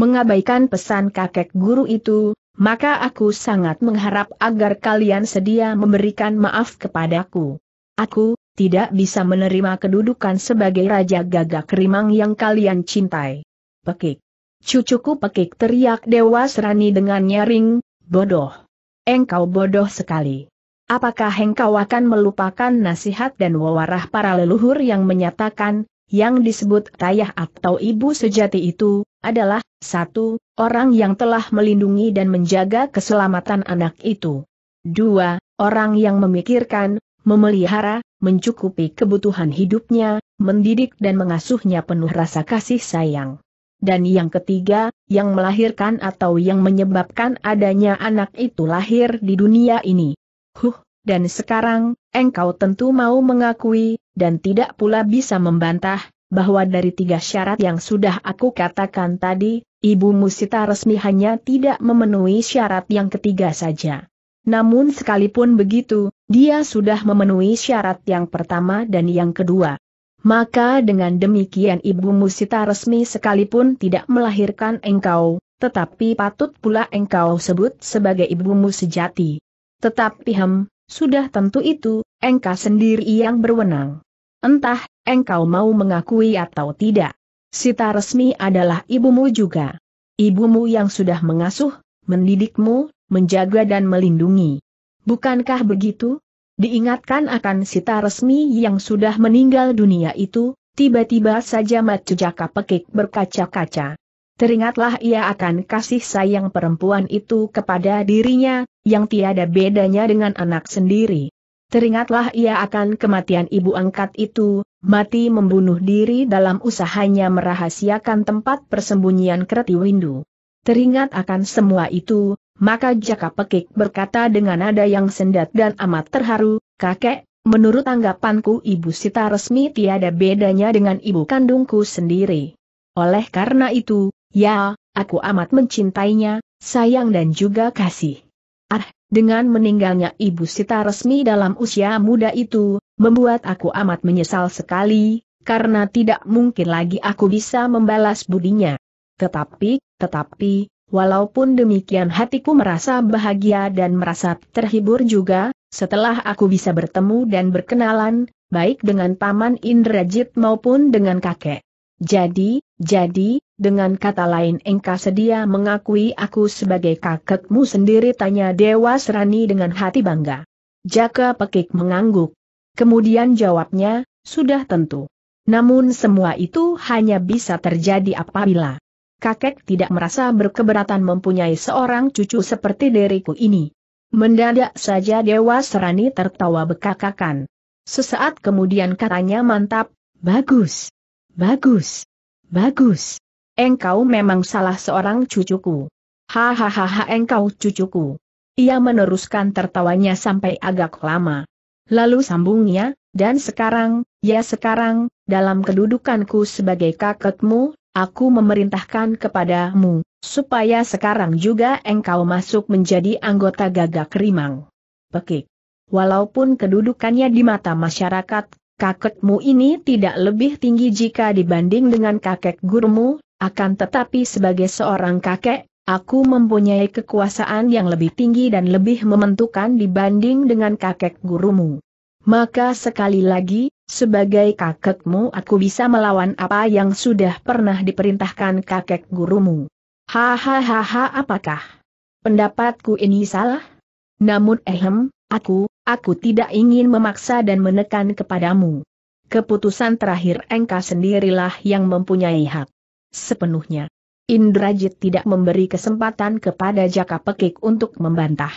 mengabaikan pesan kakek guru itu, maka aku sangat mengharap agar kalian sedia memberikan maaf kepadaku. Aku, tidak bisa menerima kedudukan sebagai Raja Gagak Rimang yang kalian cintai. Pekik. Cucuku pekik teriak Dewa Serani dengan nyaring, bodoh. Engkau bodoh sekali. Apakah engkau akan melupakan nasihat dan wawarah para leluhur yang menyatakan, yang disebut tayah atau ibu sejati itu, adalah, satu, orang yang telah melindungi dan menjaga keselamatan anak itu. Dua, orang yang memikirkan, memelihara, mencukupi kebutuhan hidupnya, mendidik dan mengasuhnya penuh rasa kasih sayang. Dan yang ketiga, yang melahirkan atau yang menyebabkan adanya anak itu lahir di dunia ini. Huh, dan sekarang, engkau tentu mau mengakui, dan tidak pula bisa membantah, bahwa dari tiga syarat yang sudah aku katakan tadi, ibumu Sita resmi hanya tidak memenuhi syarat yang ketiga saja. Namun sekalipun begitu, dia sudah memenuhi syarat yang pertama dan yang kedua. Maka dengan demikian ibumu Sita resmi sekalipun tidak melahirkan engkau, tetapi patut pula engkau sebut sebagai ibumu sejati. Tetapi hem, sudah tentu itu, engkau sendiri yang berwenang. Entah, engkau mau mengakui atau tidak. Sita resmi adalah ibumu juga. Ibumu yang sudah mengasuh, mendidikmu, menjaga dan melindungi. Bukankah begitu? Diingatkan akan sita resmi yang sudah meninggal dunia itu, tiba-tiba saja matu jaka pekik berkaca-kaca teringatlah ia akan kasih sayang perempuan itu kepada dirinya, yang tiada bedanya dengan anak sendiri. Teringatlah ia akan kematian ibu angkat itu, mati membunuh diri dalam usahanya merahasiakan tempat persembunyian Kreti Windu. Teringat akan semua itu, maka Jaka Pekik berkata dengan nada yang sendat dan amat terharu, Kakek, menurut anggapanku ibu Sita resmi tiada bedanya dengan ibu kandungku sendiri. Oleh karena itu, Ya, aku amat mencintainya, sayang dan juga kasih. Ah, dengan meninggalnya Ibu Sita resmi dalam usia muda itu, membuat aku amat menyesal sekali, karena tidak mungkin lagi aku bisa membalas budinya. Tetapi, tetapi, walaupun demikian hatiku merasa bahagia dan merasa terhibur juga, setelah aku bisa bertemu dan berkenalan, baik dengan Paman Indrajit maupun dengan kakek. Jadi, jadi, dengan kata lain engkau sedia mengakui aku sebagai kakekmu sendiri tanya Dewa Serani dengan hati bangga. Jaka Pekik mengangguk. Kemudian jawabnya, sudah tentu. Namun semua itu hanya bisa terjadi apabila kakek tidak merasa berkeberatan mempunyai seorang cucu seperti diriku ini. Mendadak saja Dewa Serani tertawa bekakakan. Sesaat kemudian katanya mantap, bagus, bagus, bagus engkau memang salah seorang cucuku. Hahaha engkau cucuku. Ia meneruskan tertawanya sampai agak lama. Lalu sambungnya, dan sekarang, ya sekarang, dalam kedudukanku sebagai kakekmu, aku memerintahkan kepadamu, supaya sekarang juga engkau masuk menjadi anggota gagak rimang. Pekik. Walaupun kedudukannya di mata masyarakat, kakekmu ini tidak lebih tinggi jika dibanding dengan kakek gurumu, akan tetapi sebagai seorang kakek, aku mempunyai kekuasaan yang lebih tinggi dan lebih mementukan dibanding dengan kakek gurumu. Maka sekali lagi, sebagai kakekmu aku bisa melawan apa yang sudah pernah diperintahkan kakek gurumu. Hahaha apakah pendapatku ini salah? Namun ehem, aku, aku tidak ingin memaksa dan menekan kepadamu. Keputusan terakhir engkau sendirilah yang mempunyai hak sepenuhnya. Indrajit tidak memberi kesempatan kepada Jaka Pekik untuk membantah.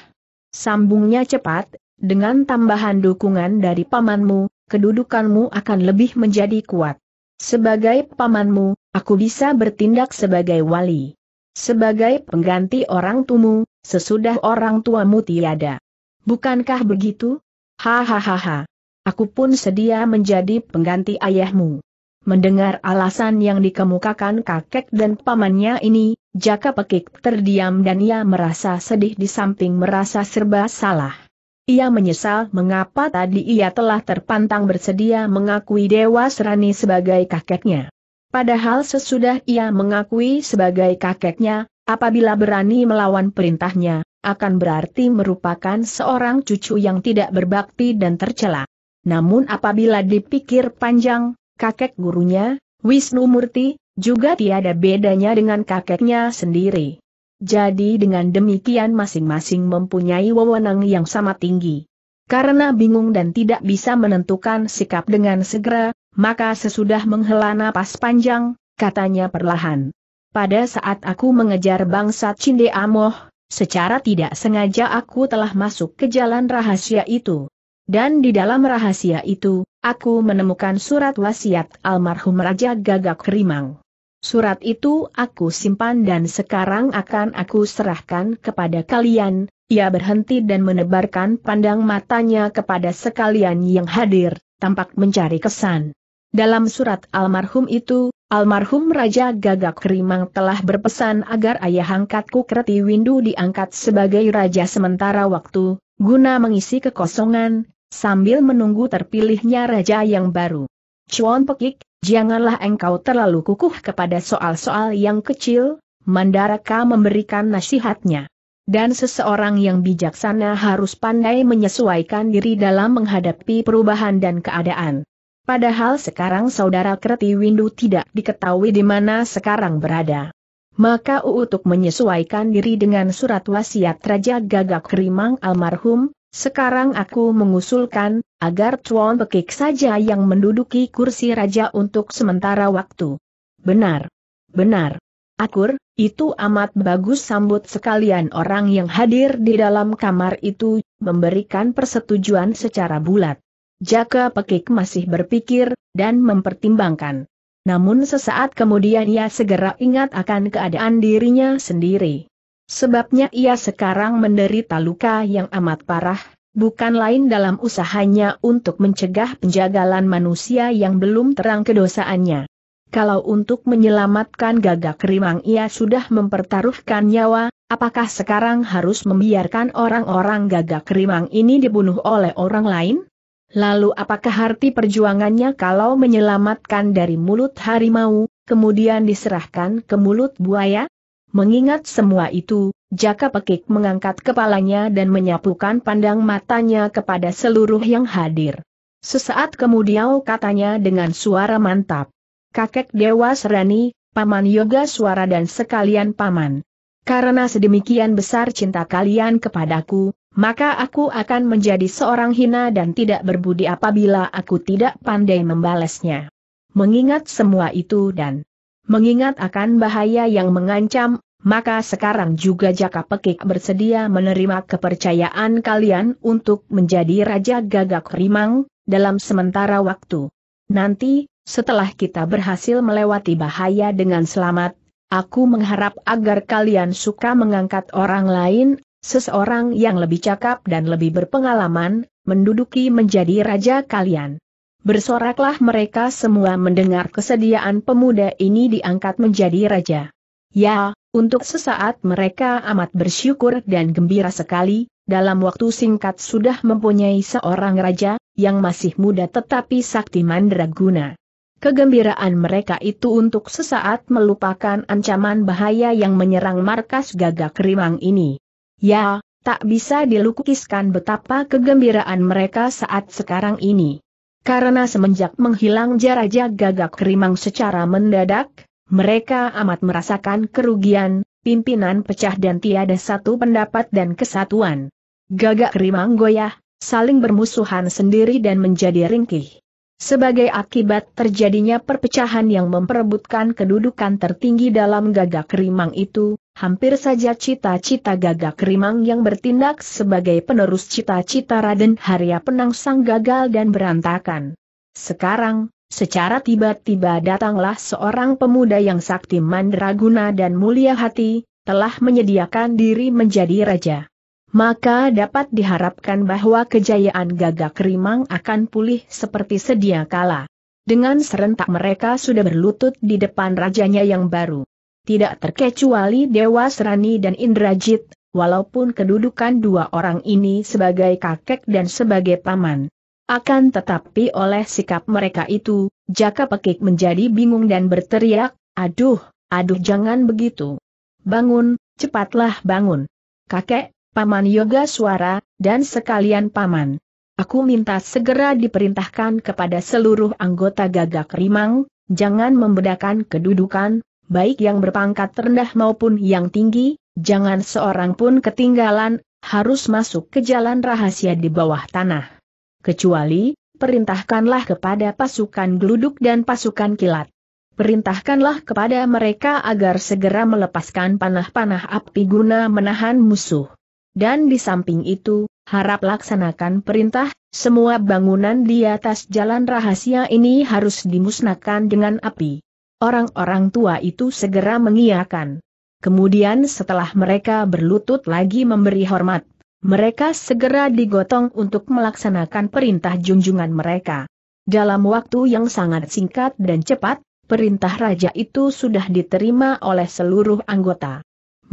Sambungnya cepat, dengan tambahan dukungan dari pamanmu, kedudukanmu akan lebih menjadi kuat. Sebagai pamanmu, aku bisa bertindak sebagai wali. Sebagai pengganti orang tumu, sesudah orang tuamu tiada. Bukankah begitu? Hahaha. Aku pun sedia menjadi pengganti ayahmu. Mendengar alasan yang dikemukakan kakek dan pamannya ini, Jaka Pekik terdiam dan ia merasa sedih di samping merasa serba salah. Ia menyesal mengapa tadi ia telah terpantang bersedia mengakui Dewa Serani sebagai kakeknya. Padahal sesudah ia mengakui sebagai kakeknya, apabila berani melawan perintahnya, akan berarti merupakan seorang cucu yang tidak berbakti dan tercela. Namun apabila dipikir panjang, kakek gurunya, Wisnu Murti, juga tiada bedanya dengan kakeknya sendiri. Jadi dengan demikian masing-masing mempunyai wewenang yang sama tinggi. Karena bingung dan tidak bisa menentukan sikap dengan segera, maka sesudah menghela napas panjang, katanya perlahan. Pada saat aku mengejar bangsa Cinde Amoh, secara tidak sengaja aku telah masuk ke jalan rahasia itu. Dan di dalam rahasia itu, aku menemukan surat wasiat almarhum Raja Gagak Rimang. Surat itu aku simpan dan sekarang akan aku serahkan kepada kalian. Ia berhenti dan menebarkan pandang matanya kepada sekalian yang hadir, tampak mencari kesan. Dalam surat almarhum itu, almarhum Raja Gagak Kerimang telah berpesan agar ayah angkatku Kreti Windu diangkat sebagai raja sementara waktu, guna mengisi kekosongan, sambil menunggu terpilihnya raja yang baru. Cuan Pekik, janganlah engkau terlalu kukuh kepada soal-soal yang kecil, Mandaraka memberikan nasihatnya. Dan seseorang yang bijaksana harus pandai menyesuaikan diri dalam menghadapi perubahan dan keadaan. Padahal sekarang saudara Kerti Windu tidak diketahui di mana sekarang berada. Maka untuk menyesuaikan diri dengan surat wasiat Raja Gagak Rimang almarhum, sekarang aku mengusulkan, agar Tuan Pekik saja yang menduduki kursi raja untuk sementara waktu. Benar. Benar. Akur, itu amat bagus sambut sekalian orang yang hadir di dalam kamar itu, memberikan persetujuan secara bulat. Jaka Pekik masih berpikir, dan mempertimbangkan. Namun sesaat kemudian ia segera ingat akan keadaan dirinya sendiri. Sebabnya ia sekarang menderita luka yang amat parah, bukan lain dalam usahanya untuk mencegah penjagalan manusia yang belum terang kedosaannya. Kalau untuk menyelamatkan gagak rimang ia sudah mempertaruhkan nyawa, apakah sekarang harus membiarkan orang-orang gagak rimang ini dibunuh oleh orang lain? Lalu apakah arti perjuangannya kalau menyelamatkan dari mulut harimau, kemudian diserahkan ke mulut buaya? Mengingat semua itu, Jaka Pekik mengangkat kepalanya dan menyapukan pandang matanya kepada seluruh yang hadir. Sesaat kemudian katanya dengan suara mantap. Kakek Dewa Serani, Paman Yoga Suara dan sekalian Paman. Karena sedemikian besar cinta kalian kepadaku, maka aku akan menjadi seorang hina dan tidak berbudi apabila aku tidak pandai membalasnya. Mengingat semua itu dan mengingat akan bahaya yang mengancam, maka sekarang juga Jaka Pekik bersedia menerima kepercayaan kalian untuk menjadi Raja Gagak Rimang, dalam sementara waktu. Nanti, setelah kita berhasil melewati bahaya dengan selamat, aku mengharap agar kalian suka mengangkat orang lain Seseorang yang lebih cakap dan lebih berpengalaman, menduduki menjadi raja kalian. Bersoraklah mereka semua mendengar kesediaan pemuda ini diangkat menjadi raja. Ya, untuk sesaat mereka amat bersyukur dan gembira sekali, dalam waktu singkat sudah mempunyai seorang raja, yang masih muda tetapi sakti mandraguna. Kegembiraan mereka itu untuk sesaat melupakan ancaman bahaya yang menyerang markas gagak rimang ini. Ya, tak bisa dilukiskan betapa kegembiraan mereka saat sekarang ini. Karena semenjak menghilang jaraja gagak rimang secara mendadak, mereka amat merasakan kerugian, pimpinan pecah dan tiada satu pendapat dan kesatuan. Gagak rimang goyah, saling bermusuhan sendiri dan menjadi ringkih. Sebagai akibat terjadinya perpecahan yang memperebutkan kedudukan tertinggi dalam gagak rimang itu, hampir saja cita-cita gagak rimang yang bertindak sebagai penerus cita-cita Raden Harya Penangsang gagal dan berantakan. Sekarang, secara tiba-tiba datanglah seorang pemuda yang sakti mandraguna dan mulia hati, telah menyediakan diri menjadi raja. Maka dapat diharapkan bahwa kejayaan gagak rimang akan pulih seperti sedia kala. Dengan serentak mereka sudah berlutut di depan rajanya yang baru tidak terkecuali Dewa Serani dan Indrajit, walaupun kedudukan dua orang ini sebagai kakek dan sebagai paman. Akan tetapi oleh sikap mereka itu, Jaka Pekik menjadi bingung dan berteriak, aduh, aduh jangan begitu. Bangun, cepatlah bangun. Kakek, Paman Yoga Suara, dan sekalian Paman. Aku minta segera diperintahkan kepada seluruh anggota gagak rimang, jangan membedakan kedudukan, baik yang berpangkat rendah maupun yang tinggi, jangan seorang pun ketinggalan, harus masuk ke jalan rahasia di bawah tanah. Kecuali, perintahkanlah kepada pasukan geluduk dan pasukan kilat. Perintahkanlah kepada mereka agar segera melepaskan panah-panah api guna menahan musuh. Dan di samping itu, harap laksanakan perintah, semua bangunan di atas jalan rahasia ini harus dimusnahkan dengan api. Orang-orang tua itu segera mengiakan. Kemudian setelah mereka berlutut lagi memberi hormat, mereka segera digotong untuk melaksanakan perintah junjungan mereka. Dalam waktu yang sangat singkat dan cepat, perintah raja itu sudah diterima oleh seluruh anggota.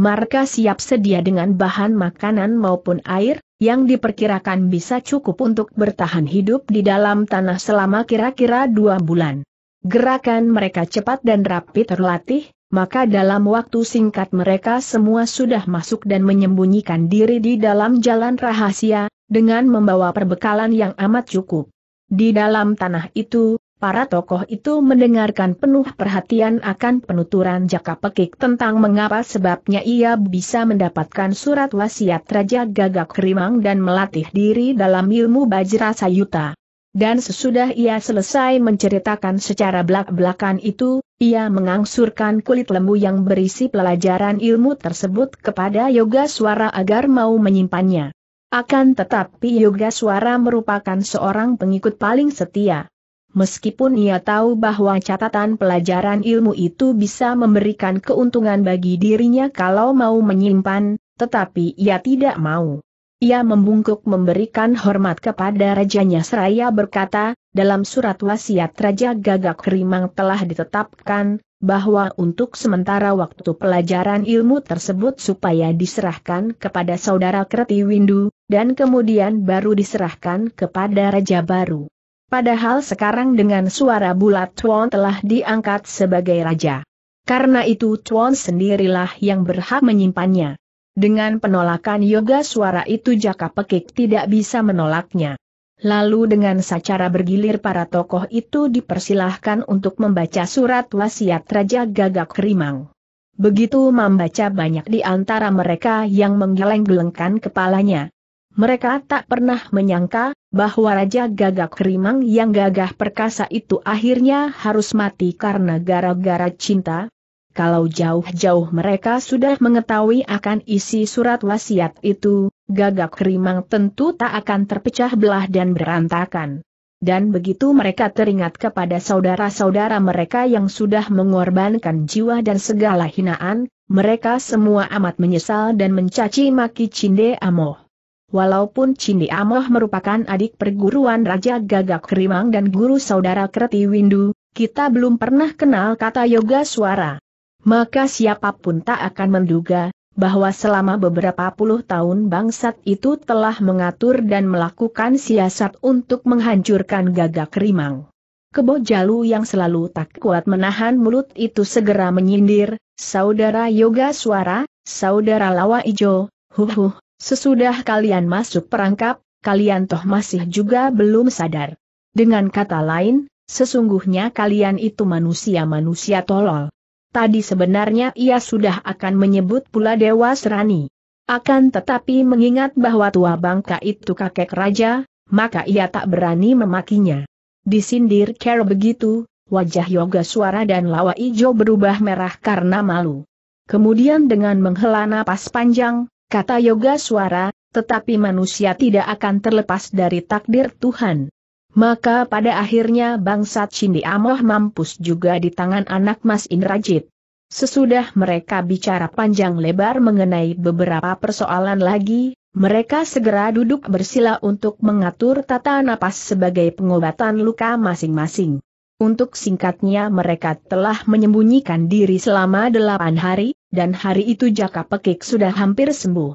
Mereka siap sedia dengan bahan makanan maupun air, yang diperkirakan bisa cukup untuk bertahan hidup di dalam tanah selama kira-kira dua bulan. Gerakan mereka cepat dan rapi terlatih, maka dalam waktu singkat mereka semua sudah masuk dan menyembunyikan diri di dalam jalan rahasia, dengan membawa perbekalan yang amat cukup. Di dalam tanah itu, para tokoh itu mendengarkan penuh perhatian akan penuturan Jaka Pekik tentang mengapa sebabnya ia bisa mendapatkan surat wasiat Raja Gagak Rimang dan melatih diri dalam ilmu Bajra Sayuta. Dan sesudah ia selesai menceritakan secara belak-belakan itu, ia mengangsurkan kulit lembu yang berisi pelajaran ilmu tersebut kepada Yoga Suara agar mau menyimpannya. Akan tetapi Yoga Suara merupakan seorang pengikut paling setia. Meskipun ia tahu bahwa catatan pelajaran ilmu itu bisa memberikan keuntungan bagi dirinya kalau mau menyimpan, tetapi ia tidak mau. Ia membungkuk memberikan hormat kepada rajanya seraya berkata, dalam surat wasiat Raja Gagak Rimang telah ditetapkan, bahwa untuk sementara waktu pelajaran ilmu tersebut supaya diserahkan kepada saudara Kreti Windu, dan kemudian baru diserahkan kepada Raja Baru. Padahal sekarang dengan suara bulat Tuan telah diangkat sebagai Raja. Karena itu Tuan sendirilah yang berhak menyimpannya. Dengan penolakan yoga suara itu Jaka Pekik tidak bisa menolaknya. Lalu dengan secara bergilir para tokoh itu dipersilahkan untuk membaca surat wasiat Raja Gagak Rimang. Begitu membaca banyak di antara mereka yang menggeleng-gelengkan kepalanya. Mereka tak pernah menyangka, bahwa Raja Gagak Rimang yang gagah perkasa itu akhirnya harus mati karena gara-gara cinta, kalau jauh-jauh mereka sudah mengetahui akan isi surat wasiat itu, gagak kerimang tentu tak akan terpecah belah dan berantakan. Dan begitu mereka teringat kepada saudara-saudara mereka yang sudah mengorbankan jiwa dan segala hinaan, mereka semua amat menyesal dan mencaci maki Cinde Amoh. Walaupun Cinde Amoh merupakan adik perguruan Raja Gagak Kerimang dan guru saudara kreti Windu, kita belum pernah kenal kata yoga suara maka siapapun tak akan menduga bahwa selama beberapa puluh tahun bangsat itu telah mengatur dan melakukan siasat untuk menghancurkan gagak rimang. Kebo Jalu yang selalu tak kuat menahan mulut itu segera menyindir, Saudara Yoga Suara, Saudara Lawa Ijo, huhuh, sesudah kalian masuk perangkap, kalian toh masih juga belum sadar. Dengan kata lain, sesungguhnya kalian itu manusia-manusia tolol. Tadi sebenarnya ia sudah akan menyebut pula Dewa Serani. Akan tetapi mengingat bahwa tua bangka itu kakek raja, maka ia tak berani memakinya. Disindir Carol begitu, wajah Yoga Suara dan Lawa Ijo berubah merah karena malu. Kemudian dengan menghela napas panjang, kata Yoga Suara, tetapi manusia tidak akan terlepas dari takdir Tuhan. Maka pada akhirnya bangsa Cindi Amoh mampus juga di tangan anak Mas Indrajit. Sesudah mereka bicara panjang lebar mengenai beberapa persoalan lagi, mereka segera duduk bersila untuk mengatur tata napas sebagai pengobatan luka masing-masing. Untuk singkatnya mereka telah menyembunyikan diri selama delapan hari, dan hari itu Jaka Pekik sudah hampir sembuh.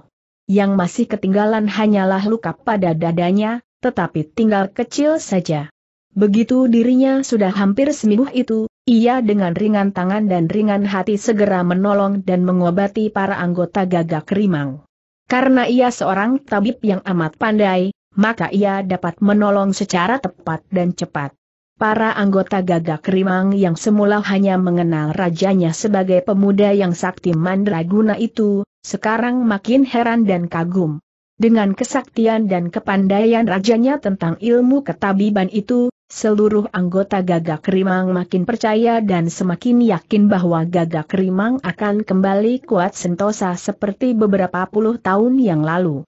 Yang masih ketinggalan hanyalah luka pada dadanya, tetapi tinggal kecil saja. Begitu dirinya sudah hampir sembuh itu, ia dengan ringan tangan dan ringan hati segera menolong dan mengobati para anggota gagak rimang. Karena ia seorang tabib yang amat pandai, maka ia dapat menolong secara tepat dan cepat. Para anggota gagak rimang yang semula hanya mengenal rajanya sebagai pemuda yang sakti mandraguna itu, sekarang makin heran dan kagum. Dengan kesaktian dan kepandaian rajanya tentang ilmu ketabiban itu, seluruh anggota Gagak Rimang makin percaya dan semakin yakin bahwa Gagak Rimang akan kembali kuat sentosa seperti beberapa puluh tahun yang lalu.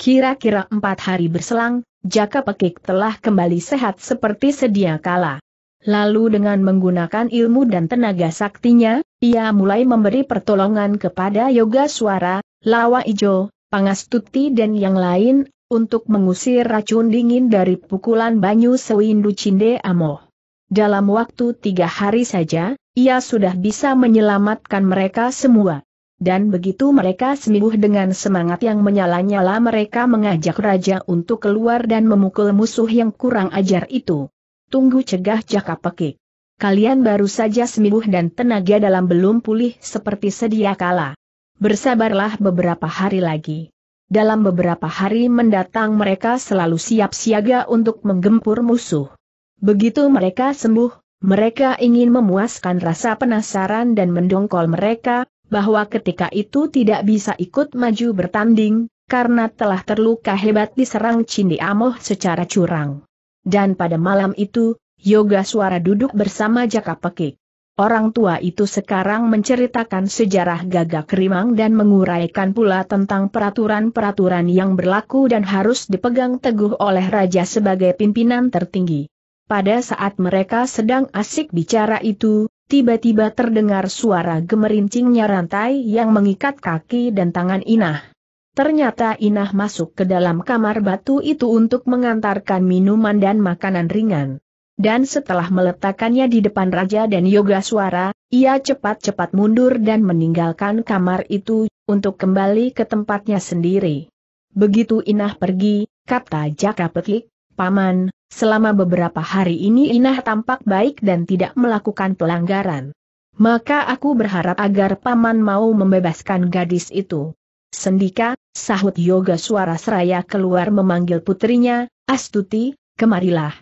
Kira-kira empat hari berselang, Jaka Pekik telah kembali sehat seperti sedia kala. Lalu dengan menggunakan ilmu dan tenaga saktinya, ia mulai memberi pertolongan kepada Yoga Suara, Lawa Ijo, Pangastuti dan yang lain, untuk mengusir racun dingin dari pukulan Banyu Sewindu Cinde Amo. Dalam waktu tiga hari saja, ia sudah bisa menyelamatkan mereka semua. Dan begitu mereka sembuh dengan semangat yang menyala-nyala mereka mengajak raja untuk keluar dan memukul musuh yang kurang ajar itu. Tunggu cegah jaka pekik. Kalian baru saja sembuh dan tenaga dalam belum pulih seperti sedia kala bersabarlah beberapa hari lagi. Dalam beberapa hari mendatang mereka selalu siap siaga untuk menggempur musuh. Begitu mereka sembuh, mereka ingin memuaskan rasa penasaran dan mendongkol mereka, bahwa ketika itu tidak bisa ikut maju bertanding, karena telah terluka hebat diserang Cindi Amoh secara curang. Dan pada malam itu, Yoga Suara duduk bersama Jaka Pekik. Orang tua itu sekarang menceritakan sejarah gagak rimang dan menguraikan pula tentang peraturan-peraturan yang berlaku dan harus dipegang teguh oleh raja sebagai pimpinan tertinggi. Pada saat mereka sedang asik bicara itu, tiba-tiba terdengar suara gemerincingnya rantai yang mengikat kaki dan tangan Inah. Ternyata Inah masuk ke dalam kamar batu itu untuk mengantarkan minuman dan makanan ringan dan setelah meletakkannya di depan Raja dan Yoga Suara, ia cepat-cepat mundur dan meninggalkan kamar itu, untuk kembali ke tempatnya sendiri. Begitu Inah pergi, kata Jaka Petik, Paman, selama beberapa hari ini Inah tampak baik dan tidak melakukan pelanggaran. Maka aku berharap agar Paman mau membebaskan gadis itu. Sendika, sahut Yoga suara seraya keluar memanggil putrinya, Astuti, kemarilah.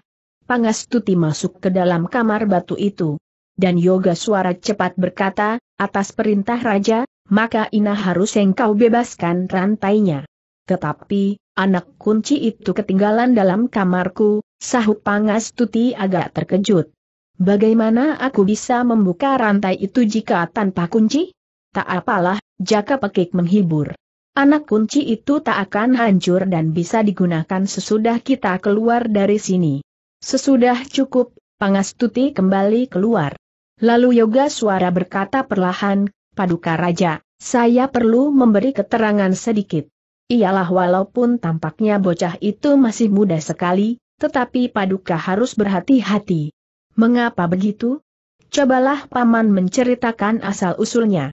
Pangastuti masuk ke dalam kamar batu itu. Dan Yoga suara cepat berkata, atas perintah Raja, maka Ina harus engkau bebaskan rantainya. Tetapi, anak kunci itu ketinggalan dalam kamarku, sahut Pangastuti agak terkejut. Bagaimana aku bisa membuka rantai itu jika tanpa kunci? Tak apalah, Jaka Pekik menghibur. Anak kunci itu tak akan hancur dan bisa digunakan sesudah kita keluar dari sini. Sesudah cukup, Pangastuti kembali keluar. Lalu Yoga Suara berkata perlahan, Paduka Raja, saya perlu memberi keterangan sedikit. Iyalah, walaupun tampaknya bocah itu masih muda sekali, tetapi Paduka harus berhati-hati. Mengapa begitu? Cobalah Paman menceritakan asal-usulnya.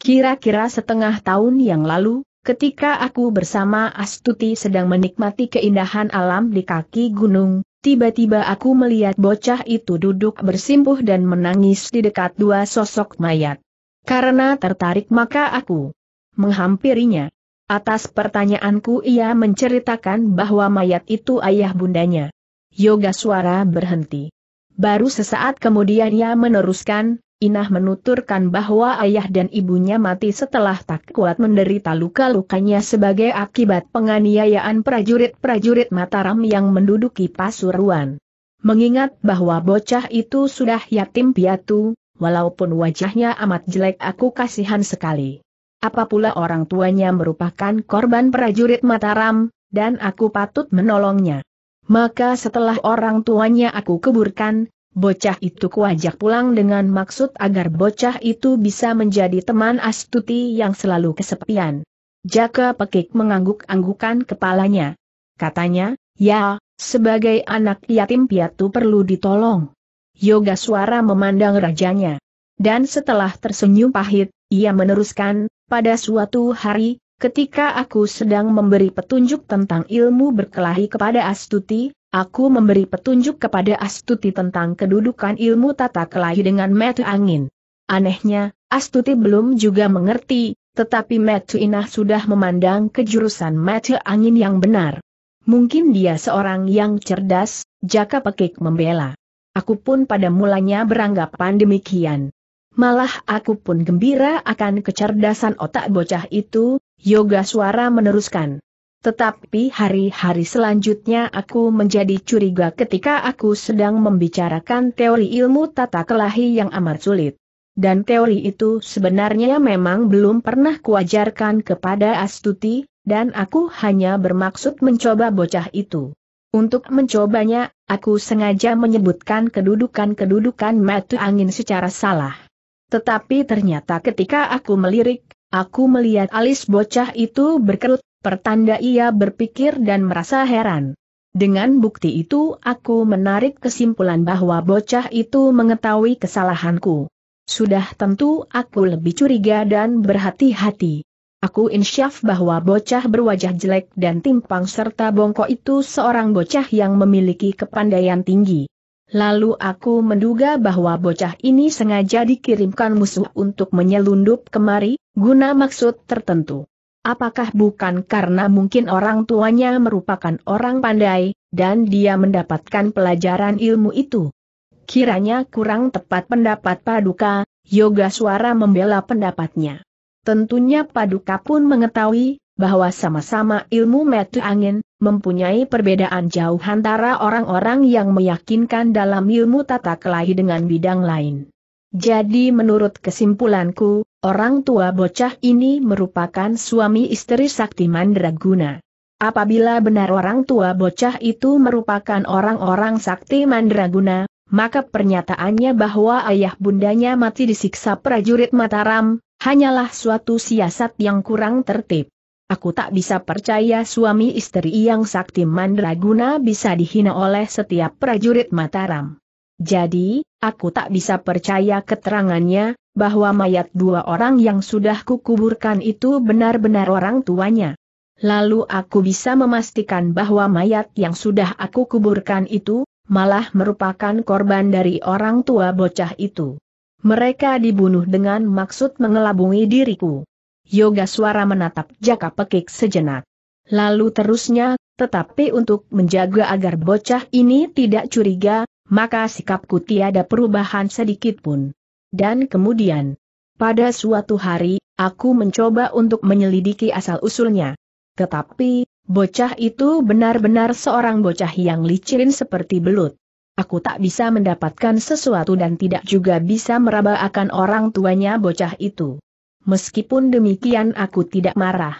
Kira-kira setengah tahun yang lalu, ketika aku bersama Astuti sedang menikmati keindahan alam di kaki gunung, Tiba-tiba aku melihat bocah itu duduk bersimpuh dan menangis di dekat dua sosok mayat. Karena tertarik maka aku menghampirinya. Atas pertanyaanku ia menceritakan bahwa mayat itu ayah bundanya. Yoga suara berhenti. Baru sesaat kemudian ia meneruskan, Inah menuturkan bahwa ayah dan ibunya mati setelah tak kuat menderita luka-lukanya sebagai akibat penganiayaan prajurit-prajurit Mataram yang menduduki Pasuruan. Mengingat bahwa bocah itu sudah yatim piatu, walaupun wajahnya amat jelek aku kasihan sekali. Apa pula orang tuanya merupakan korban prajurit Mataram, dan aku patut menolongnya. Maka setelah orang tuanya aku keburkan, bocah itu kuajak pulang dengan maksud agar bocah itu bisa menjadi teman astuti yang selalu kesepian. Jaka Pekik mengangguk-anggukan kepalanya. Katanya, ya, sebagai anak yatim piatu perlu ditolong. Yoga suara memandang rajanya. Dan setelah tersenyum pahit, ia meneruskan, pada suatu hari, ketika aku sedang memberi petunjuk tentang ilmu berkelahi kepada Astuti, Aku memberi petunjuk kepada Astuti tentang kedudukan ilmu tata kelahi dengan metu angin. Anehnya, Astuti belum juga mengerti, tetapi Metu Inah sudah memandang kejurusan Metu Angin yang benar. Mungkin dia seorang yang cerdas, Jaka Pekik membela. Aku pun pada mulanya beranggapan demikian. Malah aku pun gembira akan kecerdasan otak bocah itu, Yoga Suara meneruskan. Tetapi hari-hari selanjutnya aku menjadi curiga ketika aku sedang membicarakan teori ilmu tata kelahi yang amat sulit. Dan teori itu sebenarnya memang belum pernah kuajarkan kepada Astuti, dan aku hanya bermaksud mencoba bocah itu. Untuk mencobanya, aku sengaja menyebutkan kedudukan-kedudukan mata angin secara salah. Tetapi ternyata ketika aku melirik, Aku melihat alis bocah itu berkerut, Pertanda ia berpikir dan merasa heran. Dengan bukti itu aku menarik kesimpulan bahwa bocah itu mengetahui kesalahanku. Sudah tentu aku lebih curiga dan berhati-hati. Aku insyaf bahwa bocah berwajah jelek dan timpang serta bongkok itu seorang bocah yang memiliki kepandaian tinggi. Lalu aku menduga bahwa bocah ini sengaja dikirimkan musuh untuk menyelundup kemari, guna maksud tertentu. Apakah bukan karena mungkin orang tuanya merupakan orang pandai, dan dia mendapatkan pelajaran ilmu itu? Kiranya kurang tepat pendapat Paduka, Yoga Suara membela pendapatnya. Tentunya Paduka pun mengetahui, bahwa sama-sama ilmu metu angin, mempunyai perbedaan jauh antara orang-orang yang meyakinkan dalam ilmu tata kelahi dengan bidang lain. Jadi menurut kesimpulanku, Orang tua bocah ini merupakan suami istri Sakti Mandraguna. Apabila benar orang tua bocah itu merupakan orang-orang Sakti Mandraguna, maka pernyataannya bahwa ayah bundanya mati disiksa prajurit Mataram, hanyalah suatu siasat yang kurang tertib. Aku tak bisa percaya suami istri yang Sakti Mandraguna bisa dihina oleh setiap prajurit Mataram. Jadi, aku tak bisa percaya keterangannya, bahwa mayat dua orang yang sudah kukuburkan itu benar-benar orang tuanya. Lalu aku bisa memastikan bahwa mayat yang sudah aku kuburkan itu, malah merupakan korban dari orang tua bocah itu. Mereka dibunuh dengan maksud mengelabungi diriku. Yoga suara menatap jaka pekik sejenak. Lalu terusnya, tetapi untuk menjaga agar bocah ini tidak curiga, maka sikapku tiada perubahan sedikitpun. Dan kemudian, pada suatu hari, aku mencoba untuk menyelidiki asal-usulnya. Tetapi, bocah itu benar-benar seorang bocah yang licin seperti belut. Aku tak bisa mendapatkan sesuatu dan tidak juga bisa meraba akan orang tuanya bocah itu. Meskipun demikian aku tidak marah.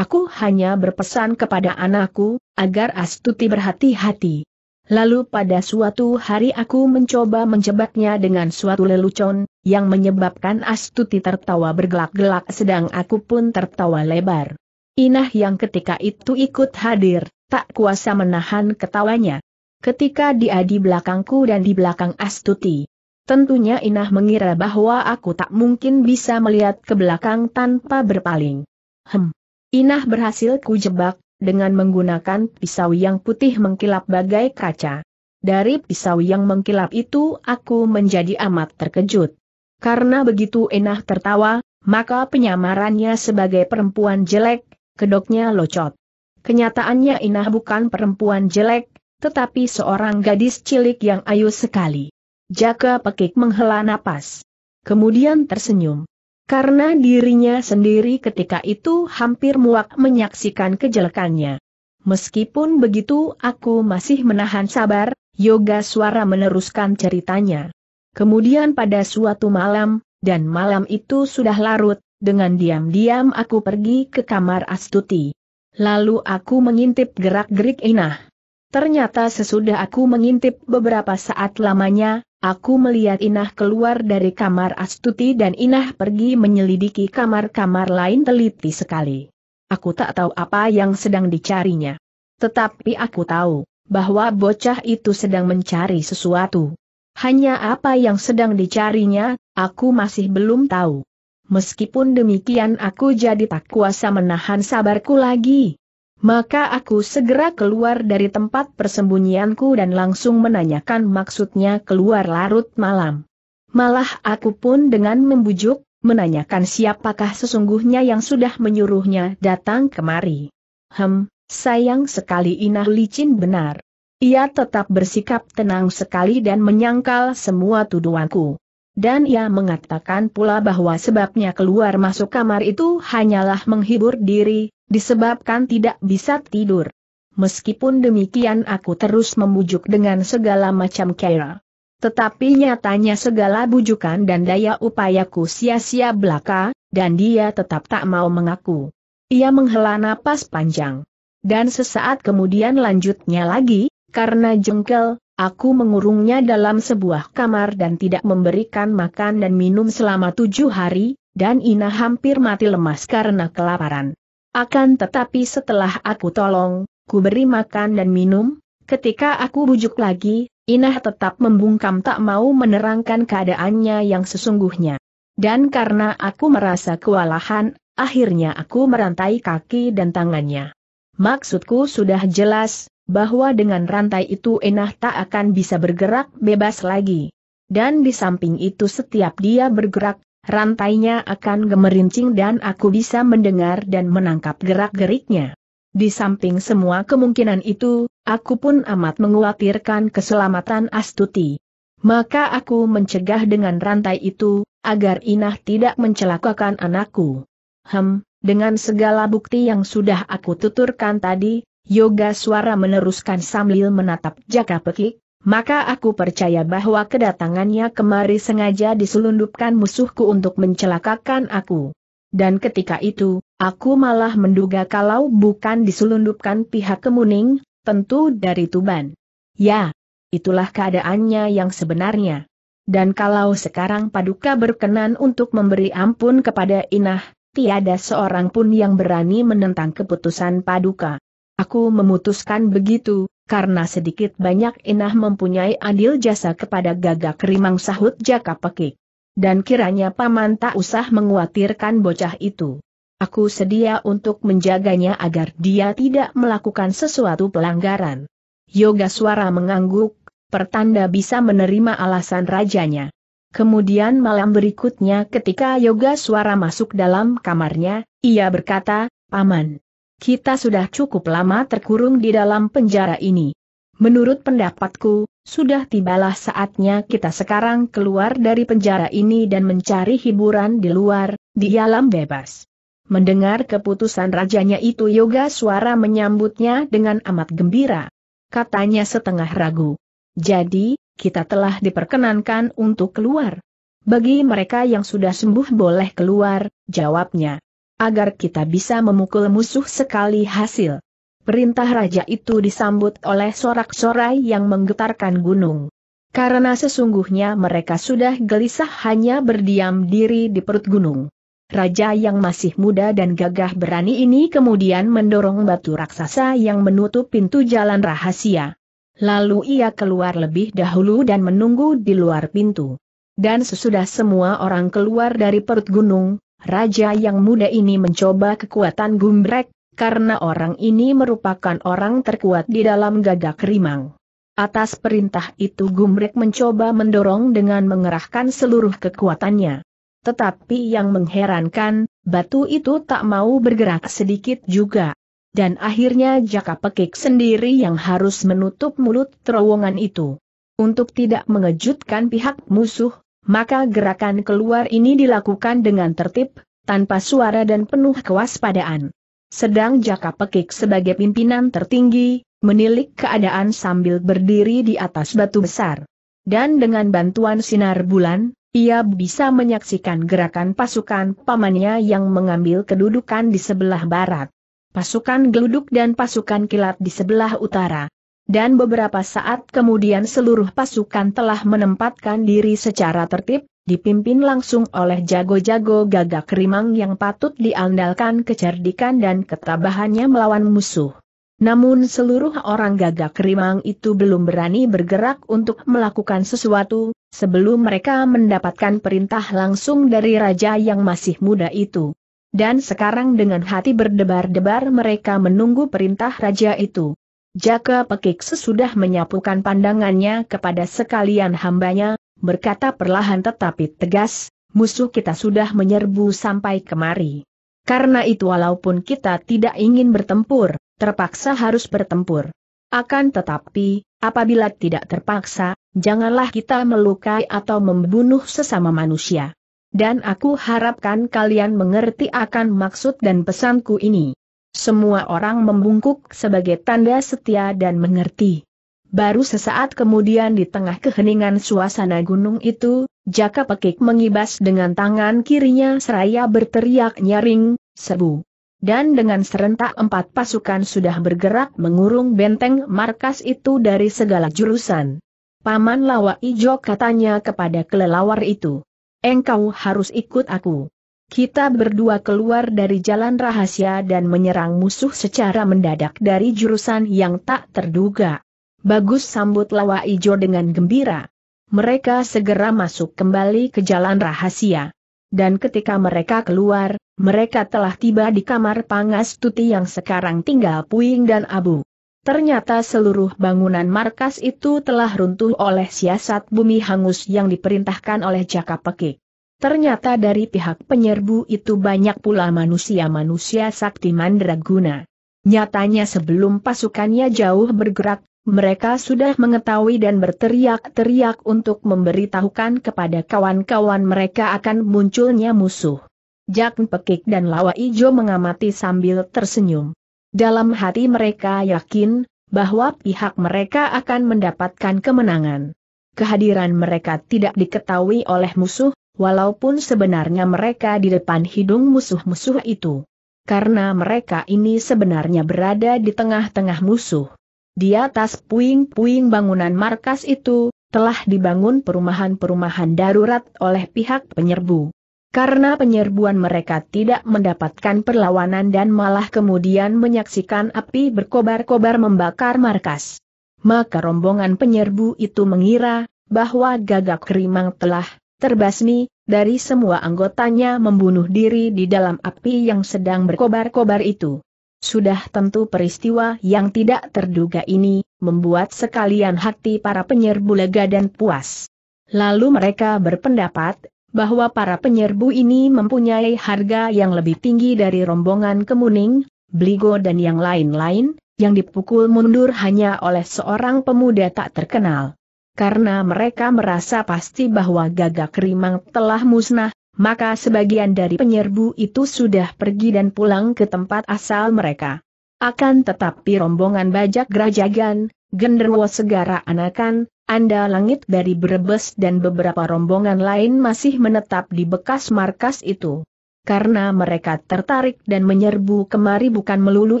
Aku hanya berpesan kepada anakku, agar astuti berhati-hati. Lalu pada suatu hari aku mencoba menjebaknya dengan suatu lelucon, yang menyebabkan Astuti tertawa bergelak-gelak sedang aku pun tertawa lebar. Inah yang ketika itu ikut hadir, tak kuasa menahan ketawanya. Ketika dia di belakangku dan di belakang Astuti. Tentunya Inah mengira bahwa aku tak mungkin bisa melihat ke belakang tanpa berpaling. Hem. Inah berhasil kujebak, dengan menggunakan pisau yang putih mengkilap bagai kaca. Dari pisau yang mengkilap itu aku menjadi amat terkejut. Karena begitu enak tertawa, maka penyamarannya sebagai perempuan jelek, kedoknya locot. Kenyataannya Inah bukan perempuan jelek, tetapi seorang gadis cilik yang ayu sekali. Jaka pekik menghela napas. Kemudian tersenyum. Karena dirinya sendiri ketika itu hampir muak menyaksikan kejelekannya. Meskipun begitu aku masih menahan sabar, Yoga Suara meneruskan ceritanya. Kemudian pada suatu malam, dan malam itu sudah larut, dengan diam-diam aku pergi ke kamar Astuti. Lalu aku mengintip gerak-gerik Inah. Ternyata sesudah aku mengintip beberapa saat lamanya, Aku melihat Inah keluar dari kamar Astuti dan Inah pergi menyelidiki kamar-kamar lain teliti sekali. Aku tak tahu apa yang sedang dicarinya. Tetapi aku tahu, bahwa bocah itu sedang mencari sesuatu. Hanya apa yang sedang dicarinya, aku masih belum tahu. Meskipun demikian aku jadi tak kuasa menahan sabarku lagi. Maka aku segera keluar dari tempat persembunyianku dan langsung menanyakan maksudnya keluar larut malam. Malah aku pun dengan membujuk, menanyakan siapakah sesungguhnya yang sudah menyuruhnya datang kemari. Hem, sayang sekali Inah licin benar. Ia tetap bersikap tenang sekali dan menyangkal semua tuduhanku. Dan ia mengatakan pula bahwa sebabnya keluar masuk kamar itu hanyalah menghibur diri, disebabkan tidak bisa tidur. Meskipun demikian aku terus membujuk dengan segala macam cara. Tetapi nyatanya segala bujukan dan daya upayaku sia-sia belaka, dan dia tetap tak mau mengaku. Ia menghela napas panjang. Dan sesaat kemudian lanjutnya lagi, karena jengkel, aku mengurungnya dalam sebuah kamar dan tidak memberikan makan dan minum selama tujuh hari, dan Ina hampir mati lemas karena kelaparan. Akan tetapi setelah aku tolong, ku beri makan dan minum, ketika aku bujuk lagi, Inah tetap membungkam tak mau menerangkan keadaannya yang sesungguhnya. Dan karena aku merasa kewalahan, akhirnya aku merantai kaki dan tangannya. Maksudku sudah jelas, bahwa dengan rantai itu Inah tak akan bisa bergerak bebas lagi. Dan di samping itu setiap dia bergerak, rantainya akan gemerincing dan aku bisa mendengar dan menangkap gerak-geriknya. Di samping semua kemungkinan itu, aku pun amat mengkhawatirkan keselamatan Astuti. Maka aku mencegah dengan rantai itu, agar Inah tidak mencelakakan anakku. Hem, dengan segala bukti yang sudah aku tuturkan tadi, Yoga suara meneruskan sambil menatap jaka pekik, maka aku percaya bahwa kedatangannya kemari sengaja diselundupkan musuhku untuk mencelakakan aku. Dan ketika itu, aku malah menduga kalau bukan diselundupkan pihak kemuning, tentu dari Tuban. Ya, itulah keadaannya yang sebenarnya. Dan kalau sekarang Paduka berkenan untuk memberi ampun kepada Inah, tiada seorang pun yang berani menentang keputusan Paduka. Aku memutuskan begitu, karena sedikit banyak Inah mempunyai andil jasa kepada gagak rimang sahut jaka pekik. Dan kiranya paman tak usah menguatirkan bocah itu. Aku sedia untuk menjaganya agar dia tidak melakukan sesuatu pelanggaran. Yoga suara mengangguk, pertanda bisa menerima alasan rajanya. Kemudian malam berikutnya ketika Yoga Suara masuk dalam kamarnya, ia berkata, Paman, kita sudah cukup lama terkurung di dalam penjara ini. Menurut pendapatku, sudah tibalah saatnya kita sekarang keluar dari penjara ini dan mencari hiburan di luar, di alam bebas. Mendengar keputusan rajanya itu Yoga suara menyambutnya dengan amat gembira. Katanya setengah ragu. Jadi, kita telah diperkenankan untuk keluar. Bagi mereka yang sudah sembuh boleh keluar, jawabnya agar kita bisa memukul musuh sekali hasil. Perintah raja itu disambut oleh sorak-sorai yang menggetarkan gunung. Karena sesungguhnya mereka sudah gelisah hanya berdiam diri di perut gunung. Raja yang masih muda dan gagah berani ini kemudian mendorong batu raksasa yang menutup pintu jalan rahasia. Lalu ia keluar lebih dahulu dan menunggu di luar pintu. Dan sesudah semua orang keluar dari perut gunung, Raja yang muda ini mencoba kekuatan gumbrek, karena orang ini merupakan orang terkuat di dalam gagak rimang. Atas perintah itu gumbrek mencoba mendorong dengan mengerahkan seluruh kekuatannya. Tetapi yang mengherankan, batu itu tak mau bergerak sedikit juga. Dan akhirnya Jaka Pekik sendiri yang harus menutup mulut terowongan itu. Untuk tidak mengejutkan pihak musuh, maka gerakan keluar ini dilakukan dengan tertib, tanpa suara dan penuh kewaspadaan. Sedang Jaka Pekik sebagai pimpinan tertinggi, menilik keadaan sambil berdiri di atas batu besar. Dan dengan bantuan sinar bulan, ia bisa menyaksikan gerakan pasukan pamannya yang mengambil kedudukan di sebelah barat. Pasukan geluduk dan pasukan kilat di sebelah utara dan beberapa saat kemudian seluruh pasukan telah menempatkan diri secara tertib, dipimpin langsung oleh jago-jago gagak rimang yang patut diandalkan kecerdikan dan ketabahannya melawan musuh. Namun seluruh orang gagak rimang itu belum berani bergerak untuk melakukan sesuatu, sebelum mereka mendapatkan perintah langsung dari raja yang masih muda itu. Dan sekarang dengan hati berdebar-debar mereka menunggu perintah raja itu. Jaka Pekik sesudah menyapukan pandangannya kepada sekalian hambanya, berkata perlahan tetapi tegas, musuh kita sudah menyerbu sampai kemari. Karena itu walaupun kita tidak ingin bertempur, terpaksa harus bertempur. Akan tetapi, apabila tidak terpaksa, janganlah kita melukai atau membunuh sesama manusia. Dan aku harapkan kalian mengerti akan maksud dan pesanku ini. Semua orang membungkuk sebagai tanda setia dan mengerti. Baru sesaat kemudian di tengah keheningan suasana gunung itu, Jaka Pekik mengibas dengan tangan kirinya seraya berteriak nyaring, sebu. Dan dengan serentak empat pasukan sudah bergerak mengurung benteng markas itu dari segala jurusan. Paman Lawa Ijo katanya kepada kelelawar itu. Engkau harus ikut aku. Kita berdua keluar dari jalan rahasia dan menyerang musuh secara mendadak dari jurusan yang tak terduga. Bagus sambut Lawa Ijo dengan gembira. Mereka segera masuk kembali ke jalan rahasia. Dan ketika mereka keluar, mereka telah tiba di kamar Pangas Tuti yang sekarang tinggal puing dan abu. Ternyata seluruh bangunan markas itu telah runtuh oleh siasat bumi hangus yang diperintahkan oleh Jaka Pekik. Ternyata dari pihak penyerbu itu banyak pula manusia-manusia sakti mandraguna. Nyatanya sebelum pasukannya jauh bergerak, mereka sudah mengetahui dan berteriak-teriak untuk memberitahukan kepada kawan-kawan mereka akan munculnya musuh. Jak Pekik dan Lawa Ijo mengamati sambil tersenyum. Dalam hati mereka yakin, bahwa pihak mereka akan mendapatkan kemenangan. Kehadiran mereka tidak diketahui oleh musuh, walaupun sebenarnya mereka di depan hidung musuh-musuh itu. Karena mereka ini sebenarnya berada di tengah-tengah musuh. Di atas puing-puing bangunan markas itu, telah dibangun perumahan-perumahan darurat oleh pihak penyerbu. Karena penyerbuan mereka tidak mendapatkan perlawanan dan malah kemudian menyaksikan api berkobar-kobar membakar markas. Maka rombongan penyerbu itu mengira, bahwa gagak rimang telah terbasmi, dari semua anggotanya membunuh diri di dalam api yang sedang berkobar-kobar itu. Sudah tentu peristiwa yang tidak terduga ini, membuat sekalian hati para penyerbu lega dan puas. Lalu mereka berpendapat, bahwa para penyerbu ini mempunyai harga yang lebih tinggi dari rombongan Kemuning, Bligo dan yang lain-lain, yang dipukul mundur hanya oleh seorang pemuda tak terkenal karena mereka merasa pasti bahwa gagak rimang telah musnah, maka sebagian dari penyerbu itu sudah pergi dan pulang ke tempat asal mereka. Akan tetapi rombongan bajak gerajagan, genderwo segara anakan, anda langit dari Brebes dan beberapa rombongan lain masih menetap di bekas markas itu. Karena mereka tertarik dan menyerbu kemari bukan melulu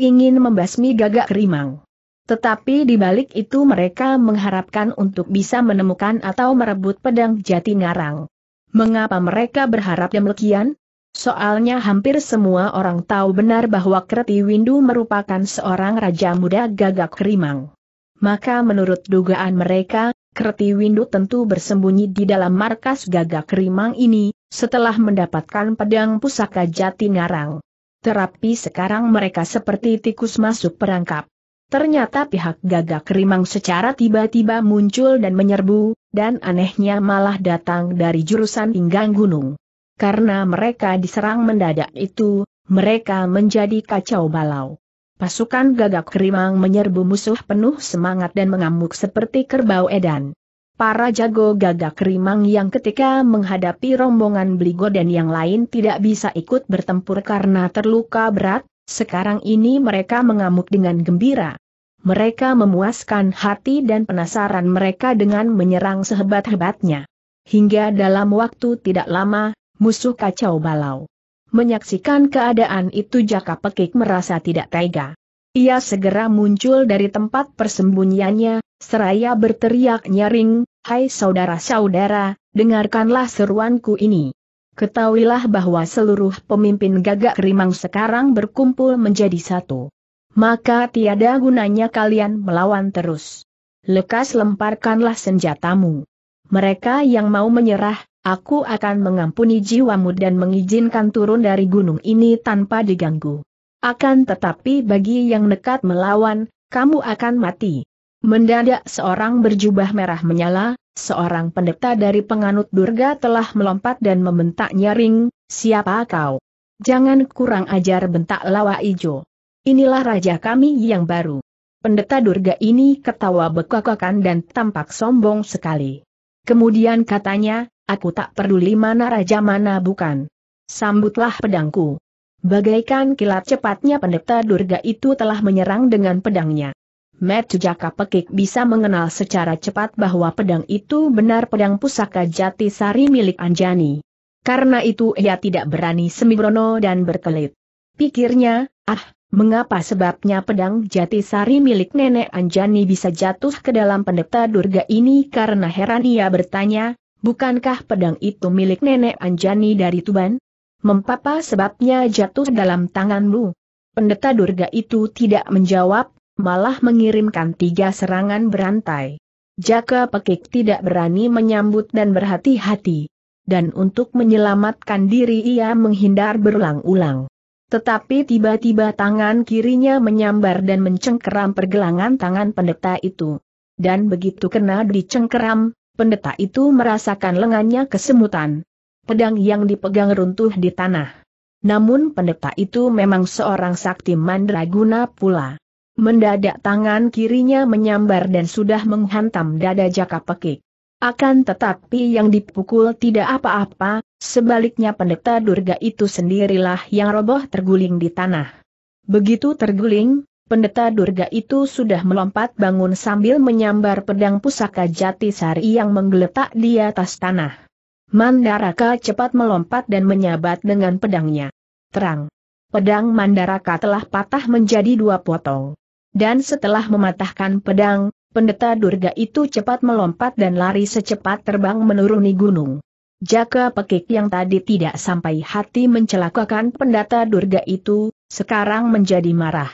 ingin membasmi gagak rimang. Tetapi di balik itu mereka mengharapkan untuk bisa menemukan atau merebut pedang jati ngarang. Mengapa mereka berharap demikian? Soalnya hampir semua orang tahu benar bahwa Kreti Windu merupakan seorang raja muda gagak rimang. Maka menurut dugaan mereka, Kreti Windu tentu bersembunyi di dalam markas gagak rimang ini, setelah mendapatkan pedang pusaka jati ngarang. Terapi sekarang mereka seperti tikus masuk perangkap. Ternyata pihak gagak rimang secara tiba-tiba muncul dan menyerbu, dan anehnya malah datang dari jurusan pinggang gunung. Karena mereka diserang mendadak itu, mereka menjadi kacau balau. Pasukan gagak kerimang menyerbu musuh penuh semangat dan mengamuk seperti kerbau edan. Para jago gagak kerimang yang ketika menghadapi rombongan beligo dan yang lain tidak bisa ikut bertempur karena terluka berat, sekarang ini mereka mengamuk dengan gembira. Mereka memuaskan hati dan penasaran mereka dengan menyerang sehebat-hebatnya. Hingga dalam waktu tidak lama, musuh kacau balau. Menyaksikan keadaan itu Jaka Pekik merasa tidak tega. Ia segera muncul dari tempat persembunyiannya, seraya berteriak nyaring, Hai saudara-saudara, dengarkanlah seruanku ini. Ketahuilah bahwa seluruh pemimpin gagak rimang sekarang berkumpul menjadi satu. Maka tiada gunanya kalian melawan terus. Lekas lemparkanlah senjatamu. Mereka yang mau menyerah, aku akan mengampuni jiwamu dan mengizinkan turun dari gunung ini tanpa diganggu. Akan tetapi bagi yang nekat melawan, kamu akan mati. Mendadak seorang berjubah merah menyala, seorang pendeta dari penganut durga telah melompat dan membentak nyaring, siapa kau? Jangan kurang ajar bentak lawa ijo. Inilah raja kami yang baru. Pendeta durga ini ketawa bekakakan dan tampak sombong sekali. Kemudian katanya, aku tak peduli mana raja mana bukan. Sambutlah pedangku. Bagaikan kilat cepatnya pendeta durga itu telah menyerang dengan pedangnya. Matt Jaka Pekik bisa mengenal secara cepat bahwa pedang itu benar pedang pusaka jati sari milik Anjani. Karena itu ia tidak berani sembrono dan berkelit. Pikirnya, ah, mengapa sebabnya pedang jati sari milik nenek Anjani bisa jatuh ke dalam pendeta durga ini karena heran ia bertanya, bukankah pedang itu milik nenek Anjani dari Tuban? Mempapa sebabnya jatuh dalam tanganmu? Pendeta Durga itu tidak menjawab, malah mengirimkan tiga serangan berantai. Jaka Pekik tidak berani menyambut dan berhati-hati. Dan untuk menyelamatkan diri ia menghindar berulang-ulang. Tetapi tiba-tiba tangan kirinya menyambar dan mencengkeram pergelangan tangan pendeta itu. Dan begitu kena dicengkeram, pendeta itu merasakan lengannya kesemutan. Pedang yang dipegang runtuh di tanah. Namun pendeta itu memang seorang sakti mandraguna pula. Mendadak tangan kirinya menyambar dan sudah menghantam dada Jaka Pekik. Akan tetapi yang dipukul tidak apa-apa, sebaliknya pendeta Durga itu sendirilah yang roboh terguling di tanah. Begitu terguling, pendeta Durga itu sudah melompat bangun sambil menyambar pedang pusaka jati sari yang menggeletak di atas tanah. Mandaraka cepat melompat dan menyabat dengan pedangnya. Terang. Pedang Mandaraka telah patah menjadi dua potong. Dan setelah mematahkan pedang, pendeta Durga itu cepat melompat dan lari secepat terbang menuruni gunung. Jaka pekik yang tadi tidak sampai hati mencelakakan pendeta Durga itu, sekarang menjadi marah.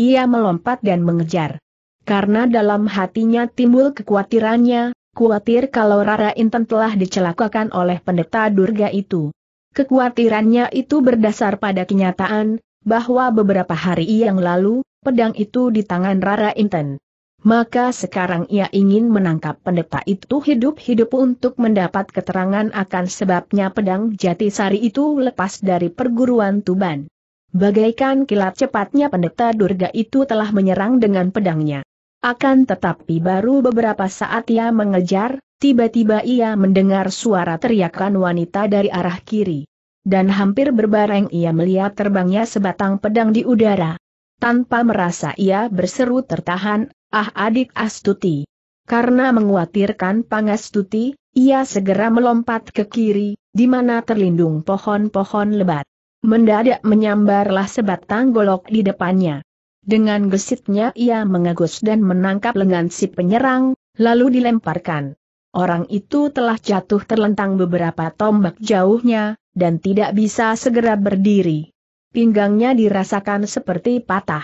Ia melompat dan mengejar. Karena dalam hatinya timbul kekhawatirannya, khawatir kalau Rara Inten telah dicelakakan oleh pendeta Durga itu. Kekhawatirannya itu berdasar pada kenyataan, bahwa beberapa hari yang lalu, pedang itu di tangan Rara Inten. Maka sekarang ia ingin menangkap pendeta itu hidup-hidup untuk mendapat keterangan akan sebabnya pedang Jatisari itu lepas dari perguruan Tuban. Bagaikan kilat cepatnya pendeta Durga itu telah menyerang dengan pedangnya. Akan tetapi baru beberapa saat ia mengejar, tiba-tiba ia mendengar suara teriakan wanita dari arah kiri dan hampir berbareng ia melihat terbangnya sebatang pedang di udara. Tanpa merasa ia berseru tertahan, ah adik astuti. Karena menguatirkan pangastuti, ia segera melompat ke kiri, di mana terlindung pohon-pohon lebat. Mendadak menyambarlah sebatang golok di depannya. Dengan gesitnya ia mengagus dan menangkap lengan si penyerang, lalu dilemparkan. Orang itu telah jatuh terlentang beberapa tombak jauhnya, dan tidak bisa segera berdiri. Pinggangnya dirasakan seperti patah.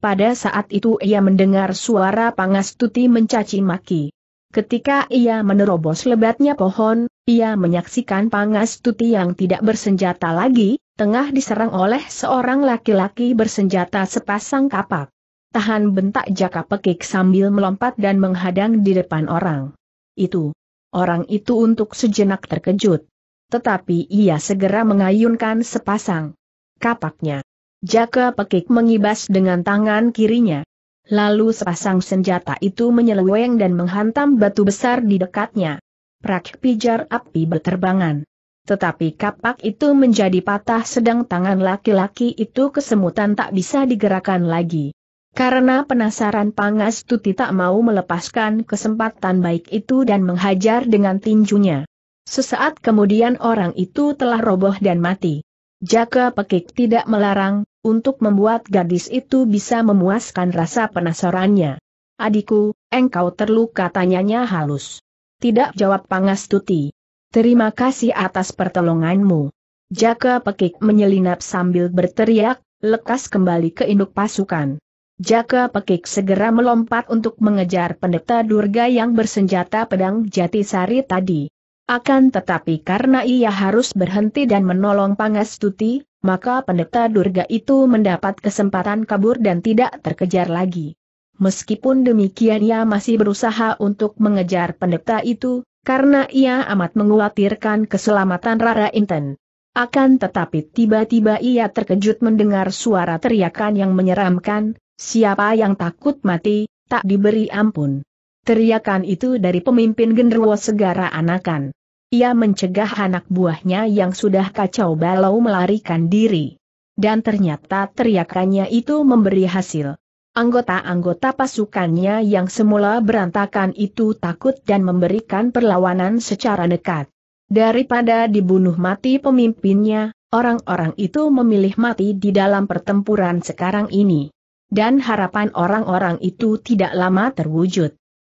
Pada saat itu ia mendengar suara Pangastuti mencaci maki. Ketika ia menerobos lebatnya pohon, ia menyaksikan Pangastuti yang tidak bersenjata lagi, tengah diserang oleh seorang laki-laki bersenjata sepasang kapak. Tahan bentak jaka pekik sambil melompat dan menghadang di depan orang. Itu. Orang itu untuk sejenak terkejut. Tetapi ia segera mengayunkan sepasang kapaknya. Jaka pekik mengibas dengan tangan kirinya. Lalu sepasang senjata itu menyeleweng dan menghantam batu besar di dekatnya. Prak pijar api berterbangan. Tetapi kapak itu menjadi patah sedang tangan laki-laki itu kesemutan tak bisa digerakkan lagi. Karena penasaran Pangas Tuti tak mau melepaskan kesempatan baik itu dan menghajar dengan tinjunya. Sesaat kemudian orang itu telah roboh dan mati. Jaka Pekik tidak melarang, untuk membuat gadis itu bisa memuaskan rasa penasarannya. Adikku, engkau terluka tanyanya halus. Tidak jawab Pangastuti. Terima kasih atas pertolonganmu. Jaka Pekik menyelinap sambil berteriak, lekas kembali ke induk pasukan. Jaka Pekik segera melompat untuk mengejar pendeta Durga yang bersenjata pedang Jatisari tadi. Akan tetapi karena ia harus berhenti dan menolong Pangastuti, maka pendeta Durga itu mendapat kesempatan kabur dan tidak terkejar lagi. Meskipun demikian ia masih berusaha untuk mengejar pendeta itu, karena ia amat mengkhawatirkan keselamatan Rara Inten. Akan tetapi tiba-tiba ia terkejut mendengar suara teriakan yang menyeramkan, siapa yang takut mati, tak diberi ampun. Teriakan itu dari pemimpin genderuwo segara anakan ia mencegah anak buahnya yang sudah kacau balau melarikan diri. Dan ternyata teriakannya itu memberi hasil. Anggota-anggota pasukannya yang semula berantakan itu takut dan memberikan perlawanan secara dekat. Daripada dibunuh mati pemimpinnya, orang-orang itu memilih mati di dalam pertempuran sekarang ini. Dan harapan orang-orang itu tidak lama terwujud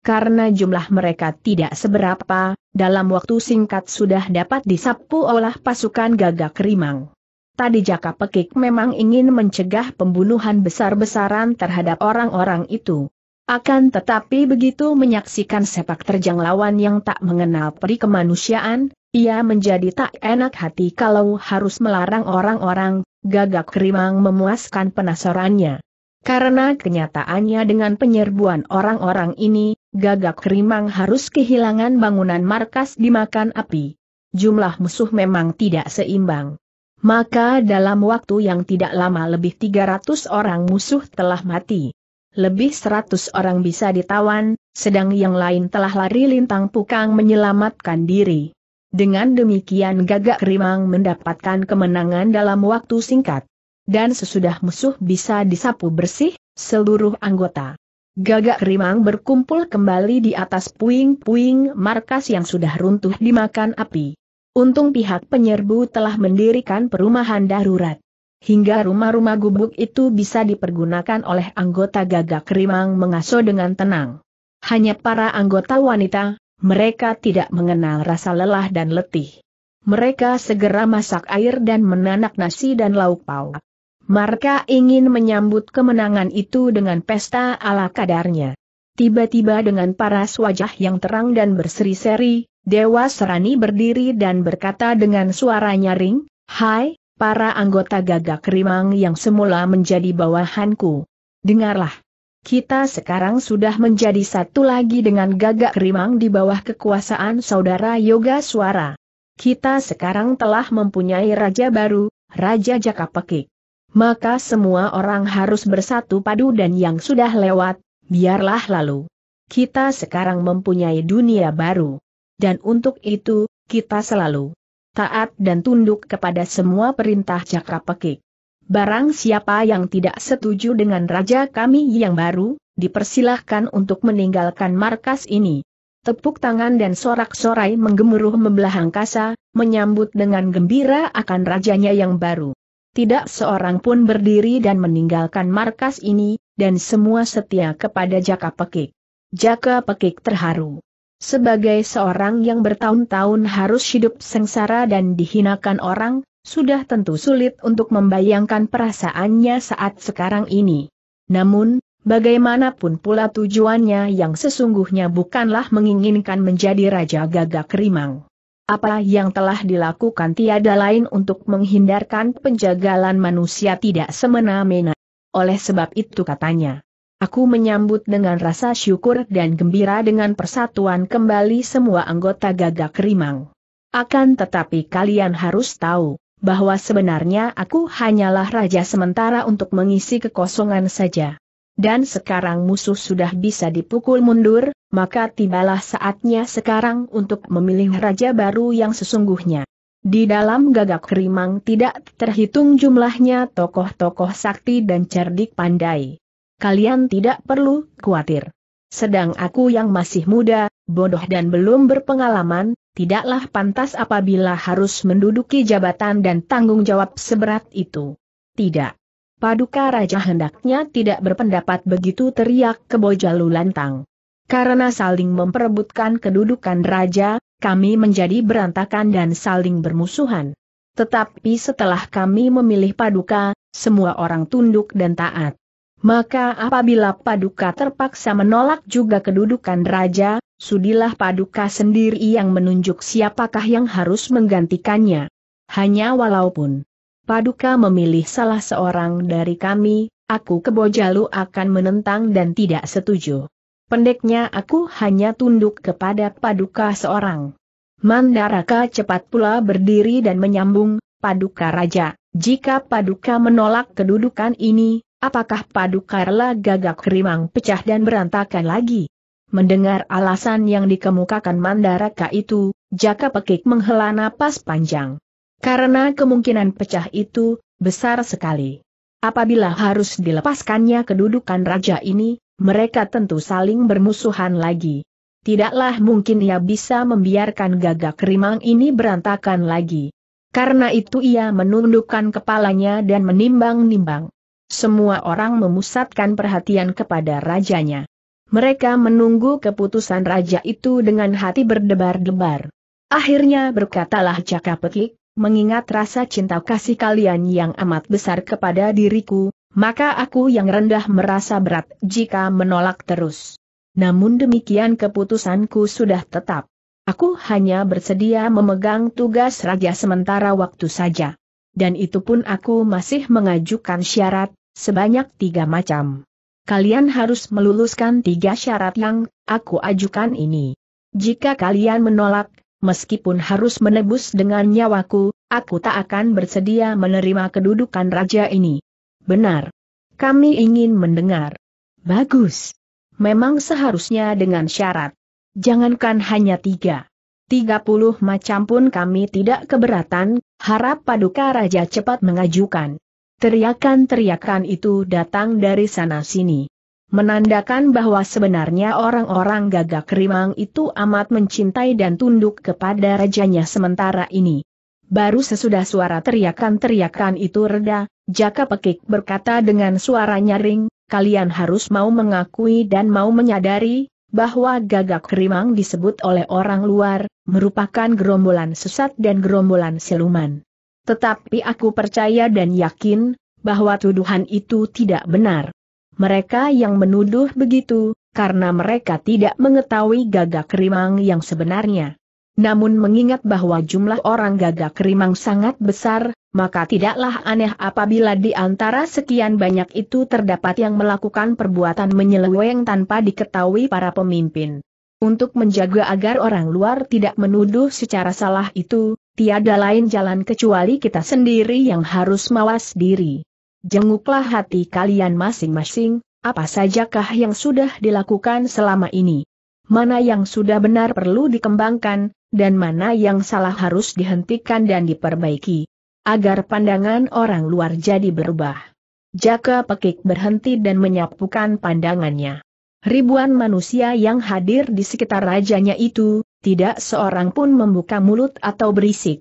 karena jumlah mereka tidak seberapa, dalam waktu singkat sudah dapat disapu oleh pasukan gagak rimang. Tadi Jaka Pekik memang ingin mencegah pembunuhan besar-besaran terhadap orang-orang itu. Akan tetapi begitu menyaksikan sepak terjang lawan yang tak mengenal peri kemanusiaan, ia menjadi tak enak hati kalau harus melarang orang-orang, gagak rimang memuaskan penasarannya. Karena kenyataannya dengan penyerbuan orang-orang ini, Gagak Rimang harus kehilangan bangunan markas dimakan api. Jumlah musuh memang tidak seimbang. Maka dalam waktu yang tidak lama lebih 300 orang musuh telah mati. Lebih 100 orang bisa ditawan, sedang yang lain telah lari lintang pukang menyelamatkan diri. Dengan demikian Gagak Rimang mendapatkan kemenangan dalam waktu singkat. Dan sesudah musuh bisa disapu bersih, seluruh anggota Gagak Rimang berkumpul kembali di atas puing-puing markas yang sudah runtuh dimakan api. Untung pihak penyerbu telah mendirikan perumahan darurat. Hingga rumah-rumah gubuk itu bisa dipergunakan oleh anggota Gagak Rimang mengasuh dengan tenang. Hanya para anggota wanita, mereka tidak mengenal rasa lelah dan letih. Mereka segera masak air dan menanak nasi dan lauk pauk. Marka ingin menyambut kemenangan itu dengan pesta ala kadarnya. Tiba-tiba dengan paras wajah yang terang dan berseri-seri, Dewa Serani berdiri dan berkata dengan suara nyaring, Hai, para anggota gagak rimang yang semula menjadi bawahanku. Dengarlah. Kita sekarang sudah menjadi satu lagi dengan gagak rimang di bawah kekuasaan saudara Yoga Suara. Kita sekarang telah mempunyai raja baru, Raja Jakapekik maka semua orang harus bersatu padu dan yang sudah lewat, biarlah lalu. Kita sekarang mempunyai dunia baru. Dan untuk itu, kita selalu taat dan tunduk kepada semua perintah cakra pekik. Barang siapa yang tidak setuju dengan raja kami yang baru, dipersilahkan untuk meninggalkan markas ini. Tepuk tangan dan sorak-sorai menggemuruh membelah angkasa, menyambut dengan gembira akan rajanya yang baru tidak seorang pun berdiri dan meninggalkan markas ini, dan semua setia kepada Jaka Pekik. Jaka Pekik terharu. Sebagai seorang yang bertahun-tahun harus hidup sengsara dan dihinakan orang, sudah tentu sulit untuk membayangkan perasaannya saat sekarang ini. Namun, bagaimanapun pula tujuannya yang sesungguhnya bukanlah menginginkan menjadi Raja Gagak Rimang. Apa yang telah dilakukan tiada lain untuk menghindarkan penjagalan manusia tidak semena-mena. Oleh sebab itu katanya, aku menyambut dengan rasa syukur dan gembira dengan persatuan kembali semua anggota gagak rimang. Akan tetapi kalian harus tahu, bahwa sebenarnya aku hanyalah raja sementara untuk mengisi kekosongan saja. Dan sekarang musuh sudah bisa dipukul mundur, maka tibalah saatnya sekarang untuk memilih raja baru yang sesungguhnya. Di dalam gagak kerimang tidak terhitung jumlahnya tokoh-tokoh sakti dan cerdik pandai. Kalian tidak perlu khawatir. Sedang aku yang masih muda, bodoh dan belum berpengalaman, tidaklah pantas apabila harus menduduki jabatan dan tanggung jawab seberat itu. Tidak. Paduka Raja hendaknya tidak berpendapat begitu teriak kebojalu lantang. Karena saling memperebutkan kedudukan raja, kami menjadi berantakan dan saling bermusuhan. Tetapi setelah kami memilih paduka, semua orang tunduk dan taat. Maka apabila paduka terpaksa menolak juga kedudukan raja, sudilah paduka sendiri yang menunjuk siapakah yang harus menggantikannya. Hanya walaupun paduka memilih salah seorang dari kami, aku kebojalu akan menentang dan tidak setuju. Pendeknya aku hanya tunduk kepada Paduka seorang. Mandaraka cepat pula berdiri dan menyambung, Paduka Raja, jika Paduka menolak kedudukan ini, apakah Paduka rela gagak rimang pecah dan berantakan lagi? Mendengar alasan yang dikemukakan Mandaraka itu, Jaka Pekik menghela napas panjang. Karena kemungkinan pecah itu, besar sekali. Apabila harus dilepaskannya kedudukan raja ini, mereka tentu saling bermusuhan lagi. Tidaklah mungkin ia bisa membiarkan gagak rimang ini berantakan lagi. Karena itu ia menundukkan kepalanya dan menimbang-nimbang. Semua orang memusatkan perhatian kepada rajanya. Mereka menunggu keputusan raja itu dengan hati berdebar-debar. Akhirnya berkatalah Petik, mengingat rasa cinta kasih kalian yang amat besar kepada diriku, maka aku yang rendah merasa berat jika menolak terus. Namun demikian keputusanku sudah tetap. Aku hanya bersedia memegang tugas raja sementara waktu saja. Dan itu pun aku masih mengajukan syarat, sebanyak tiga macam. Kalian harus meluluskan tiga syarat yang aku ajukan ini. Jika kalian menolak, meskipun harus menebus dengan nyawaku, aku tak akan bersedia menerima kedudukan raja ini. Benar. Kami ingin mendengar. Bagus. Memang seharusnya dengan syarat. Jangankan hanya tiga. Tiga puluh macam pun kami tidak keberatan, harap paduka raja cepat mengajukan. Teriakan-teriakan itu datang dari sana-sini. Menandakan bahwa sebenarnya orang-orang gagak rimang itu amat mencintai dan tunduk kepada rajanya sementara ini. Baru sesudah suara teriakan-teriakan itu reda, Jaka Pekik berkata dengan suara nyaring, kalian harus mau mengakui dan mau menyadari, bahwa gagak kerimang disebut oleh orang luar, merupakan gerombolan sesat dan gerombolan siluman. Tetapi aku percaya dan yakin, bahwa tuduhan itu tidak benar. Mereka yang menuduh begitu, karena mereka tidak mengetahui gagak rimang yang sebenarnya. Namun mengingat bahwa jumlah orang gagak rimang sangat besar, maka tidaklah aneh apabila di antara sekian banyak itu terdapat yang melakukan perbuatan menyeleweng tanpa diketahui para pemimpin. Untuk menjaga agar orang luar tidak menuduh secara salah itu, tiada lain jalan kecuali kita sendiri yang harus mawas diri. Jenguklah hati kalian masing-masing, apa sajakah yang sudah dilakukan selama ini. Mana yang sudah benar perlu dikembangkan, dan mana yang salah harus dihentikan dan diperbaiki. Agar pandangan orang luar jadi berubah. Jaka Pekik berhenti dan menyapukan pandangannya. Ribuan manusia yang hadir di sekitar rajanya itu, tidak seorang pun membuka mulut atau berisik.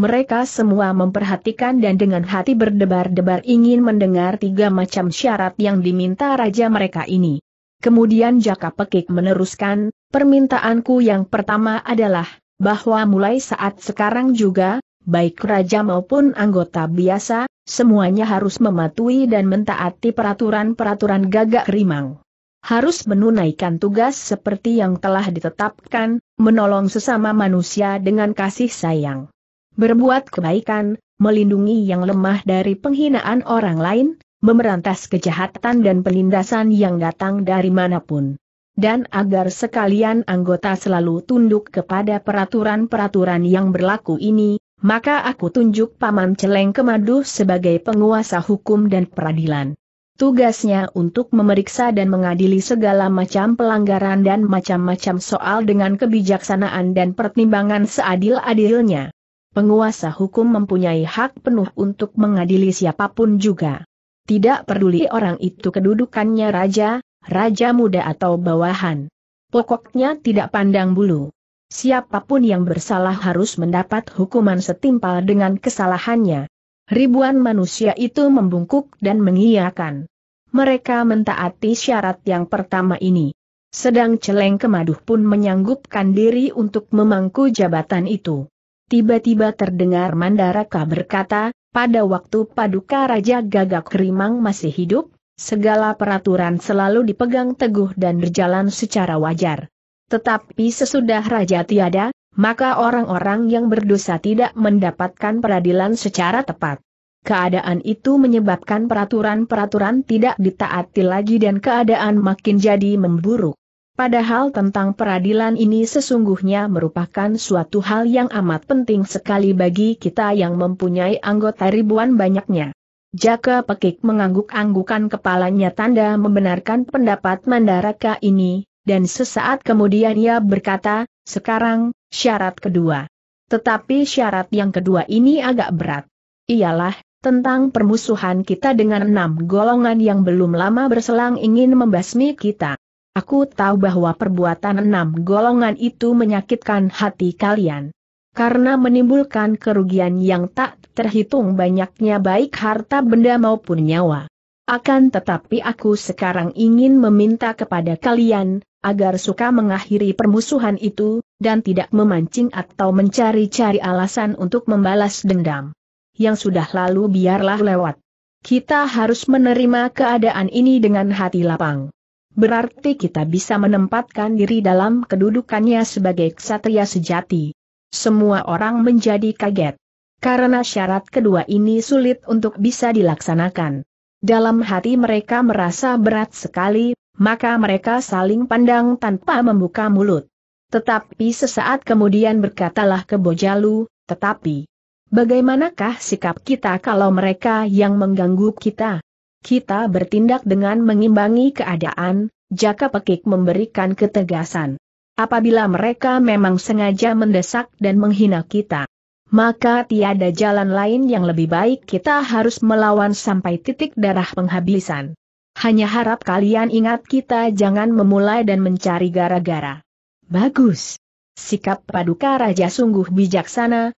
Mereka semua memperhatikan dan dengan hati berdebar-debar ingin mendengar tiga macam syarat yang diminta raja mereka ini. Kemudian Jaka Pekik meneruskan, Permintaanku yang pertama adalah, bahwa mulai saat sekarang juga, baik raja maupun anggota biasa, semuanya harus mematuhi dan mentaati peraturan-peraturan gagak rimang. Harus menunaikan tugas seperti yang telah ditetapkan, menolong sesama manusia dengan kasih sayang. Berbuat kebaikan, melindungi yang lemah dari penghinaan orang lain, memerantas kejahatan dan penindasan yang datang dari manapun dan agar sekalian anggota selalu tunduk kepada peraturan-peraturan yang berlaku ini, maka aku tunjuk Paman Celeng Kemadu sebagai penguasa hukum dan peradilan. Tugasnya untuk memeriksa dan mengadili segala macam pelanggaran dan macam-macam soal dengan kebijaksanaan dan pertimbangan seadil-adilnya. Penguasa hukum mempunyai hak penuh untuk mengadili siapapun juga. Tidak peduli orang itu kedudukannya raja, raja muda atau bawahan. Pokoknya tidak pandang bulu. Siapapun yang bersalah harus mendapat hukuman setimpal dengan kesalahannya. Ribuan manusia itu membungkuk dan mengiyakan. Mereka mentaati syarat yang pertama ini. Sedang celeng kemaduh pun menyanggupkan diri untuk memangku jabatan itu. Tiba-tiba terdengar Mandaraka berkata, pada waktu Paduka Raja Gagak Rimang masih hidup, segala peraturan selalu dipegang teguh dan berjalan secara wajar. Tetapi sesudah raja tiada, maka orang-orang yang berdosa tidak mendapatkan peradilan secara tepat. Keadaan itu menyebabkan peraturan-peraturan tidak ditaati lagi dan keadaan makin jadi memburuk. Padahal tentang peradilan ini sesungguhnya merupakan suatu hal yang amat penting sekali bagi kita yang mempunyai anggota ribuan banyaknya. Jaka Pekik mengangguk-anggukan kepalanya tanda membenarkan pendapat Mandaraka ini, dan sesaat kemudian ia berkata, sekarang, syarat kedua. Tetapi syarat yang kedua ini agak berat. Ialah, tentang permusuhan kita dengan enam golongan yang belum lama berselang ingin membasmi kita. Aku tahu bahwa perbuatan enam golongan itu menyakitkan hati kalian karena menimbulkan kerugian yang tak terhitung banyaknya baik harta benda maupun nyawa. Akan tetapi aku sekarang ingin meminta kepada kalian, agar suka mengakhiri permusuhan itu, dan tidak memancing atau mencari-cari alasan untuk membalas dendam. Yang sudah lalu biarlah lewat. Kita harus menerima keadaan ini dengan hati lapang. Berarti kita bisa menempatkan diri dalam kedudukannya sebagai ksatria sejati. Semua orang menjadi kaget. Karena syarat kedua ini sulit untuk bisa dilaksanakan. Dalam hati mereka merasa berat sekali, maka mereka saling pandang tanpa membuka mulut. Tetapi sesaat kemudian berkatalah Kebojalu, tetapi, bagaimanakah sikap kita kalau mereka yang mengganggu kita? Kita bertindak dengan mengimbangi keadaan, jaka pekik memberikan ketegasan. Apabila mereka memang sengaja mendesak dan menghina kita, maka tiada jalan lain yang lebih baik kita harus melawan sampai titik darah penghabisan. Hanya harap kalian ingat kita jangan memulai dan mencari gara-gara. Bagus. Sikap paduka raja sungguh bijaksana,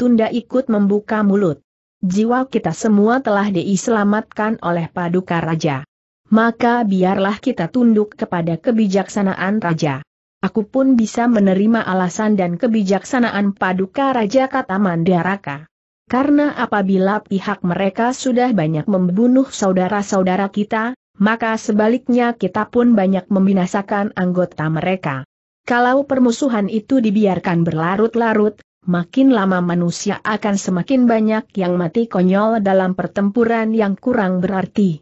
tunda ikut membuka mulut. Jiwa kita semua telah diselamatkan oleh paduka raja. Maka biarlah kita tunduk kepada kebijaksanaan raja. Aku pun bisa menerima alasan dan kebijaksanaan Paduka Raja kata Mandaraka. Karena apabila pihak mereka sudah banyak membunuh saudara-saudara kita, maka sebaliknya kita pun banyak membinasakan anggota mereka. Kalau permusuhan itu dibiarkan berlarut-larut, makin lama manusia akan semakin banyak yang mati konyol dalam pertempuran yang kurang berarti.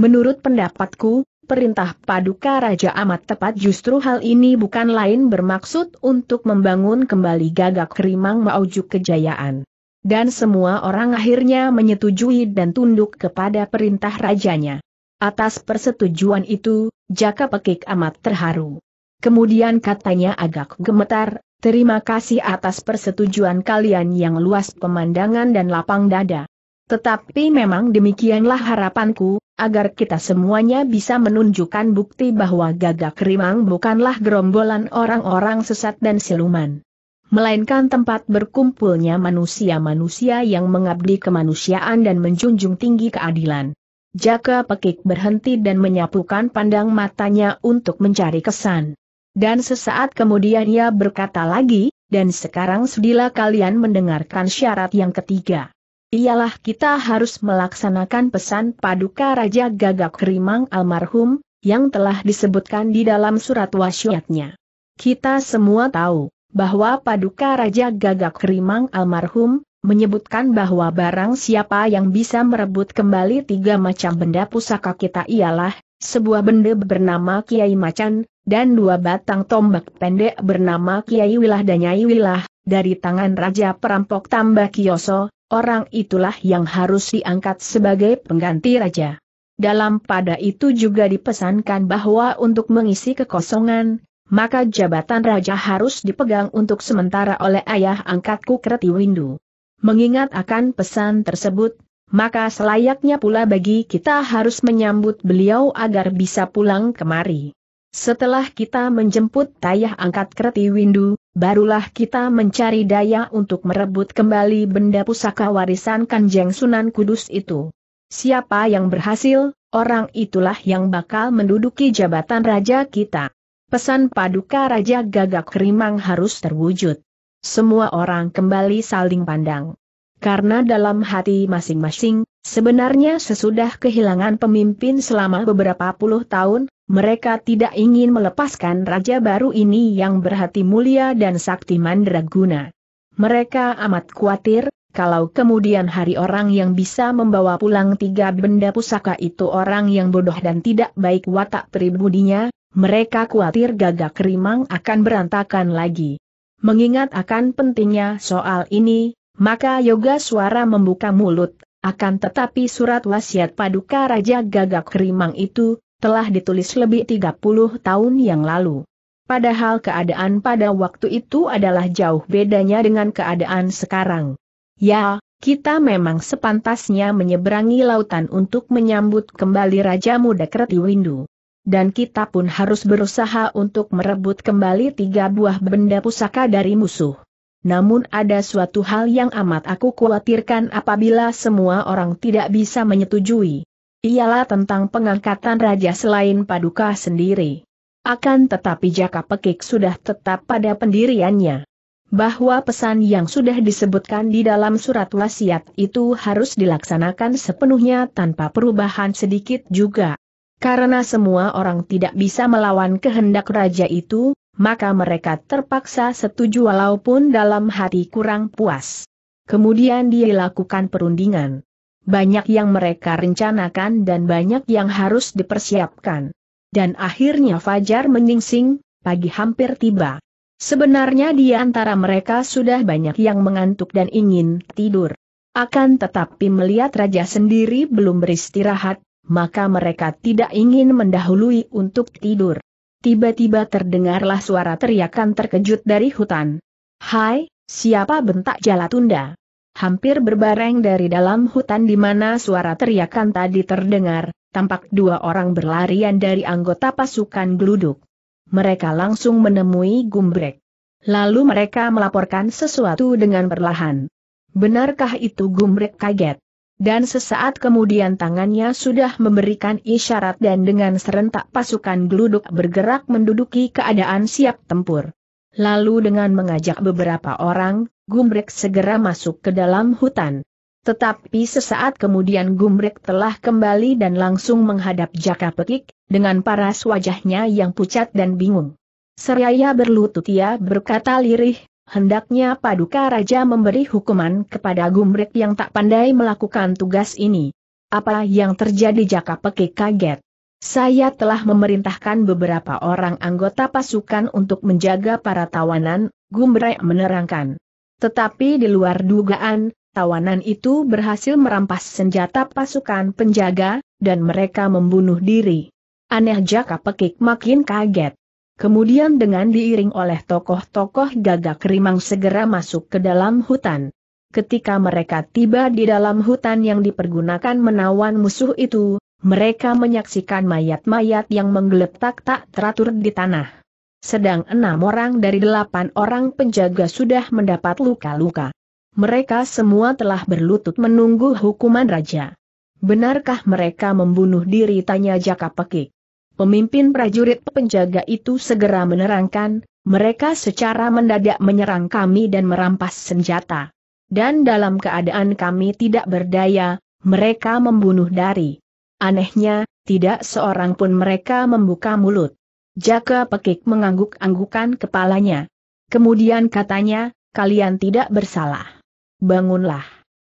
Menurut pendapatku, Perintah Paduka Raja amat tepat justru hal ini bukan lain bermaksud untuk membangun kembali gagak kerimang mauju kejayaan. Dan semua orang akhirnya menyetujui dan tunduk kepada perintah rajanya. Atas persetujuan itu, Jaka Pekik amat terharu. Kemudian katanya agak gemetar, terima kasih atas persetujuan kalian yang luas pemandangan dan lapang dada. Tetapi memang demikianlah harapanku, agar kita semuanya bisa menunjukkan bukti bahwa gagak rimang bukanlah gerombolan orang-orang sesat dan siluman. Melainkan tempat berkumpulnya manusia-manusia yang mengabdi kemanusiaan dan menjunjung tinggi keadilan. Jaka Pekik berhenti dan menyapukan pandang matanya untuk mencari kesan. Dan sesaat kemudian ia berkata lagi, dan sekarang sedilah kalian mendengarkan syarat yang ketiga ialah kita harus melaksanakan pesan Paduka Raja Gagak Kerimang almarhum, yang telah disebutkan di dalam surat wasiatnya. Kita semua tahu bahwa Paduka Raja Gagak Kerimang almarhum menyebutkan bahwa barang siapa yang bisa merebut kembali tiga macam benda pusaka kita ialah sebuah benda bernama Kiai Macan dan dua batang tombak pendek bernama Kiai Wilah dan Nyai Wilah dari tangan Raja Perampok Tambak Kiyoso, Orang itulah yang harus diangkat sebagai pengganti raja. Dalam pada itu juga dipesankan bahwa untuk mengisi kekosongan, maka jabatan raja harus dipegang untuk sementara oleh ayah angkatku Kreti Windu. Mengingat akan pesan tersebut, maka selayaknya pula bagi kita harus menyambut beliau agar bisa pulang kemari. Setelah kita menjemput tayah angkat Kreti Windu, barulah kita mencari daya untuk merebut kembali benda pusaka warisan Kanjeng Sunan Kudus itu. Siapa yang berhasil, orang itulah yang bakal menduduki jabatan raja kita. Pesan paduka Raja Gagak Rimang harus terwujud. Semua orang kembali saling pandang. Karena dalam hati masing-masing, sebenarnya sesudah kehilangan pemimpin selama beberapa puluh tahun, mereka tidak ingin melepaskan raja baru ini yang berhati mulia dan sakti mandraguna. Mereka amat khawatir, kalau kemudian hari orang yang bisa membawa pulang tiga benda pusaka itu orang yang bodoh dan tidak baik watak pribudinya, mereka khawatir gagak rimang akan berantakan lagi. Mengingat akan pentingnya soal ini, maka yoga suara membuka mulut, akan tetapi surat wasiat paduka Raja Gagak Rimang itu, telah ditulis lebih 30 tahun yang lalu. Padahal keadaan pada waktu itu adalah jauh bedanya dengan keadaan sekarang. Ya, kita memang sepantasnya menyeberangi lautan untuk menyambut kembali Raja Muda Windu. Dan kita pun harus berusaha untuk merebut kembali tiga buah benda pusaka dari musuh. Namun ada suatu hal yang amat aku khawatirkan apabila semua orang tidak bisa menyetujui ialah tentang pengangkatan raja selain Paduka sendiri. Akan tetapi Jaka Pekik sudah tetap pada pendiriannya. Bahwa pesan yang sudah disebutkan di dalam surat wasiat itu harus dilaksanakan sepenuhnya tanpa perubahan sedikit juga. Karena semua orang tidak bisa melawan kehendak raja itu, maka mereka terpaksa setuju walaupun dalam hati kurang puas. Kemudian dilakukan perundingan banyak yang mereka rencanakan dan banyak yang harus dipersiapkan. Dan akhirnya Fajar meningsing, pagi hampir tiba. Sebenarnya di antara mereka sudah banyak yang mengantuk dan ingin tidur. Akan tetapi melihat raja sendiri belum beristirahat, maka mereka tidak ingin mendahului untuk tidur. Tiba-tiba terdengarlah suara teriakan terkejut dari hutan. Hai, siapa bentak Jala Tunda? hampir berbareng dari dalam hutan di mana suara teriakan tadi terdengar, tampak dua orang berlarian dari anggota pasukan geluduk. Mereka langsung menemui Gumbrek. Lalu mereka melaporkan sesuatu dengan perlahan. Benarkah itu Gumbrek kaget? Dan sesaat kemudian tangannya sudah memberikan isyarat dan dengan serentak pasukan geluduk bergerak menduduki keadaan siap tempur. Lalu dengan mengajak beberapa orang, Gumrek segera masuk ke dalam hutan. Tetapi sesaat kemudian Gumrek telah kembali dan langsung menghadap Jaka Pekik, dengan paras wajahnya yang pucat dan bingung. Seraya berlutut ia berkata lirih, hendaknya Paduka Raja memberi hukuman kepada Gumrek yang tak pandai melakukan tugas ini. Apa yang terjadi Jaka Pekik kaget. Saya telah memerintahkan beberapa orang anggota pasukan untuk menjaga para tawanan, Gumrek menerangkan. Tetapi di luar dugaan, tawanan itu berhasil merampas senjata pasukan penjaga, dan mereka membunuh diri. Aneh Jaka Pekik makin kaget. Kemudian dengan diiring oleh tokoh-tokoh gagak rimang segera masuk ke dalam hutan. Ketika mereka tiba di dalam hutan yang dipergunakan menawan musuh itu, mereka menyaksikan mayat-mayat yang menggeletak tak teratur di tanah. Sedang enam orang dari delapan orang penjaga sudah mendapat luka-luka. Mereka semua telah berlutut menunggu hukuman raja. Benarkah mereka membunuh diri tanya Jaka Pekik. Pemimpin prajurit penjaga itu segera menerangkan, mereka secara mendadak menyerang kami dan merampas senjata. Dan dalam keadaan kami tidak berdaya, mereka membunuh dari. Anehnya, tidak seorang pun mereka membuka mulut. Jaka Pekik mengangguk-anggukan kepalanya. Kemudian katanya, kalian tidak bersalah. Bangunlah.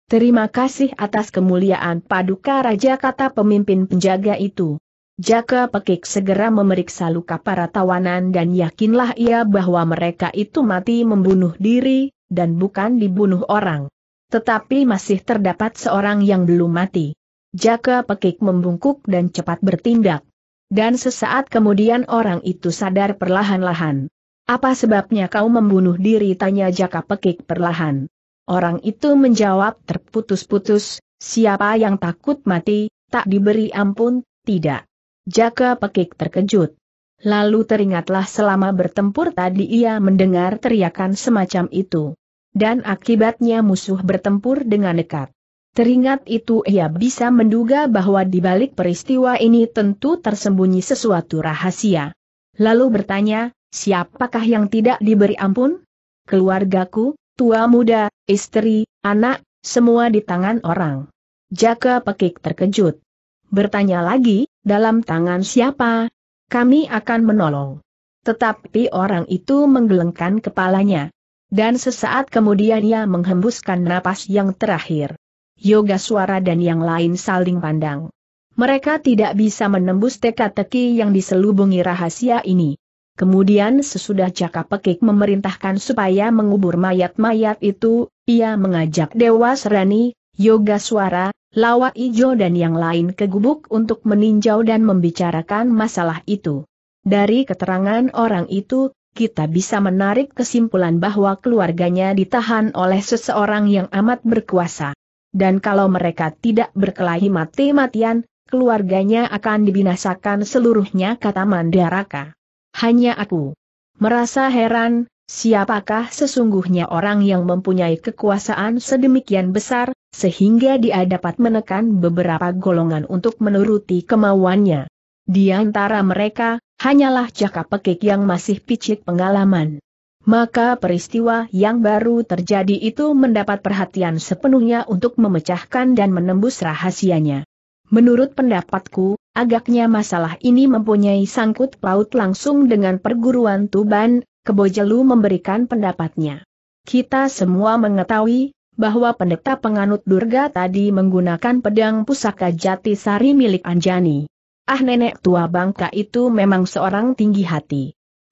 Terima kasih atas kemuliaan Paduka Raja kata pemimpin penjaga itu. Jaka Pekik segera memeriksa luka para tawanan dan yakinlah ia bahwa mereka itu mati membunuh diri, dan bukan dibunuh orang. Tetapi masih terdapat seorang yang belum mati. Jaka Pekik membungkuk dan cepat bertindak. Dan sesaat kemudian orang itu sadar perlahan-lahan. Apa sebabnya kau membunuh diri? Tanya Jaka Pekik perlahan. Orang itu menjawab terputus-putus, siapa yang takut mati, tak diberi ampun, tidak. Jaka Pekik terkejut. Lalu teringatlah selama bertempur tadi ia mendengar teriakan semacam itu. Dan akibatnya musuh bertempur dengan dekat. Teringat itu ia bisa menduga bahwa di balik peristiwa ini tentu tersembunyi sesuatu rahasia. Lalu bertanya, siapakah yang tidak diberi ampun? Keluargaku, tua muda, istri, anak, semua di tangan orang. Jaka Pekik terkejut. Bertanya lagi, dalam tangan siapa? Kami akan menolong. Tetapi orang itu menggelengkan kepalanya. Dan sesaat kemudian ia menghembuskan napas yang terakhir. Yoga Suara dan yang lain saling pandang. Mereka tidak bisa menembus teka-teki yang diselubungi rahasia ini. Kemudian sesudah Jaka Pekik memerintahkan supaya mengubur mayat-mayat itu, ia mengajak Dewa Serani, Yoga Suara, Lawa Ijo dan yang lain ke gubuk untuk meninjau dan membicarakan masalah itu. Dari keterangan orang itu, kita bisa menarik kesimpulan bahwa keluarganya ditahan oleh seseorang yang amat berkuasa dan kalau mereka tidak berkelahi mati-matian, keluarganya akan dibinasakan seluruhnya kata Mandaraka. Hanya aku merasa heran, siapakah sesungguhnya orang yang mempunyai kekuasaan sedemikian besar, sehingga dia dapat menekan beberapa golongan untuk menuruti kemauannya. Di antara mereka, hanyalah Jaka Pekik yang masih picik pengalaman maka peristiwa yang baru terjadi itu mendapat perhatian sepenuhnya untuk memecahkan dan menembus rahasianya. Menurut pendapatku, agaknya masalah ini mempunyai sangkut paut langsung dengan perguruan Tuban, Kebojelu memberikan pendapatnya. Kita semua mengetahui bahwa pendeta penganut Durga tadi menggunakan pedang pusaka jati sari milik Anjani. Ah nenek tua bangka itu memang seorang tinggi hati.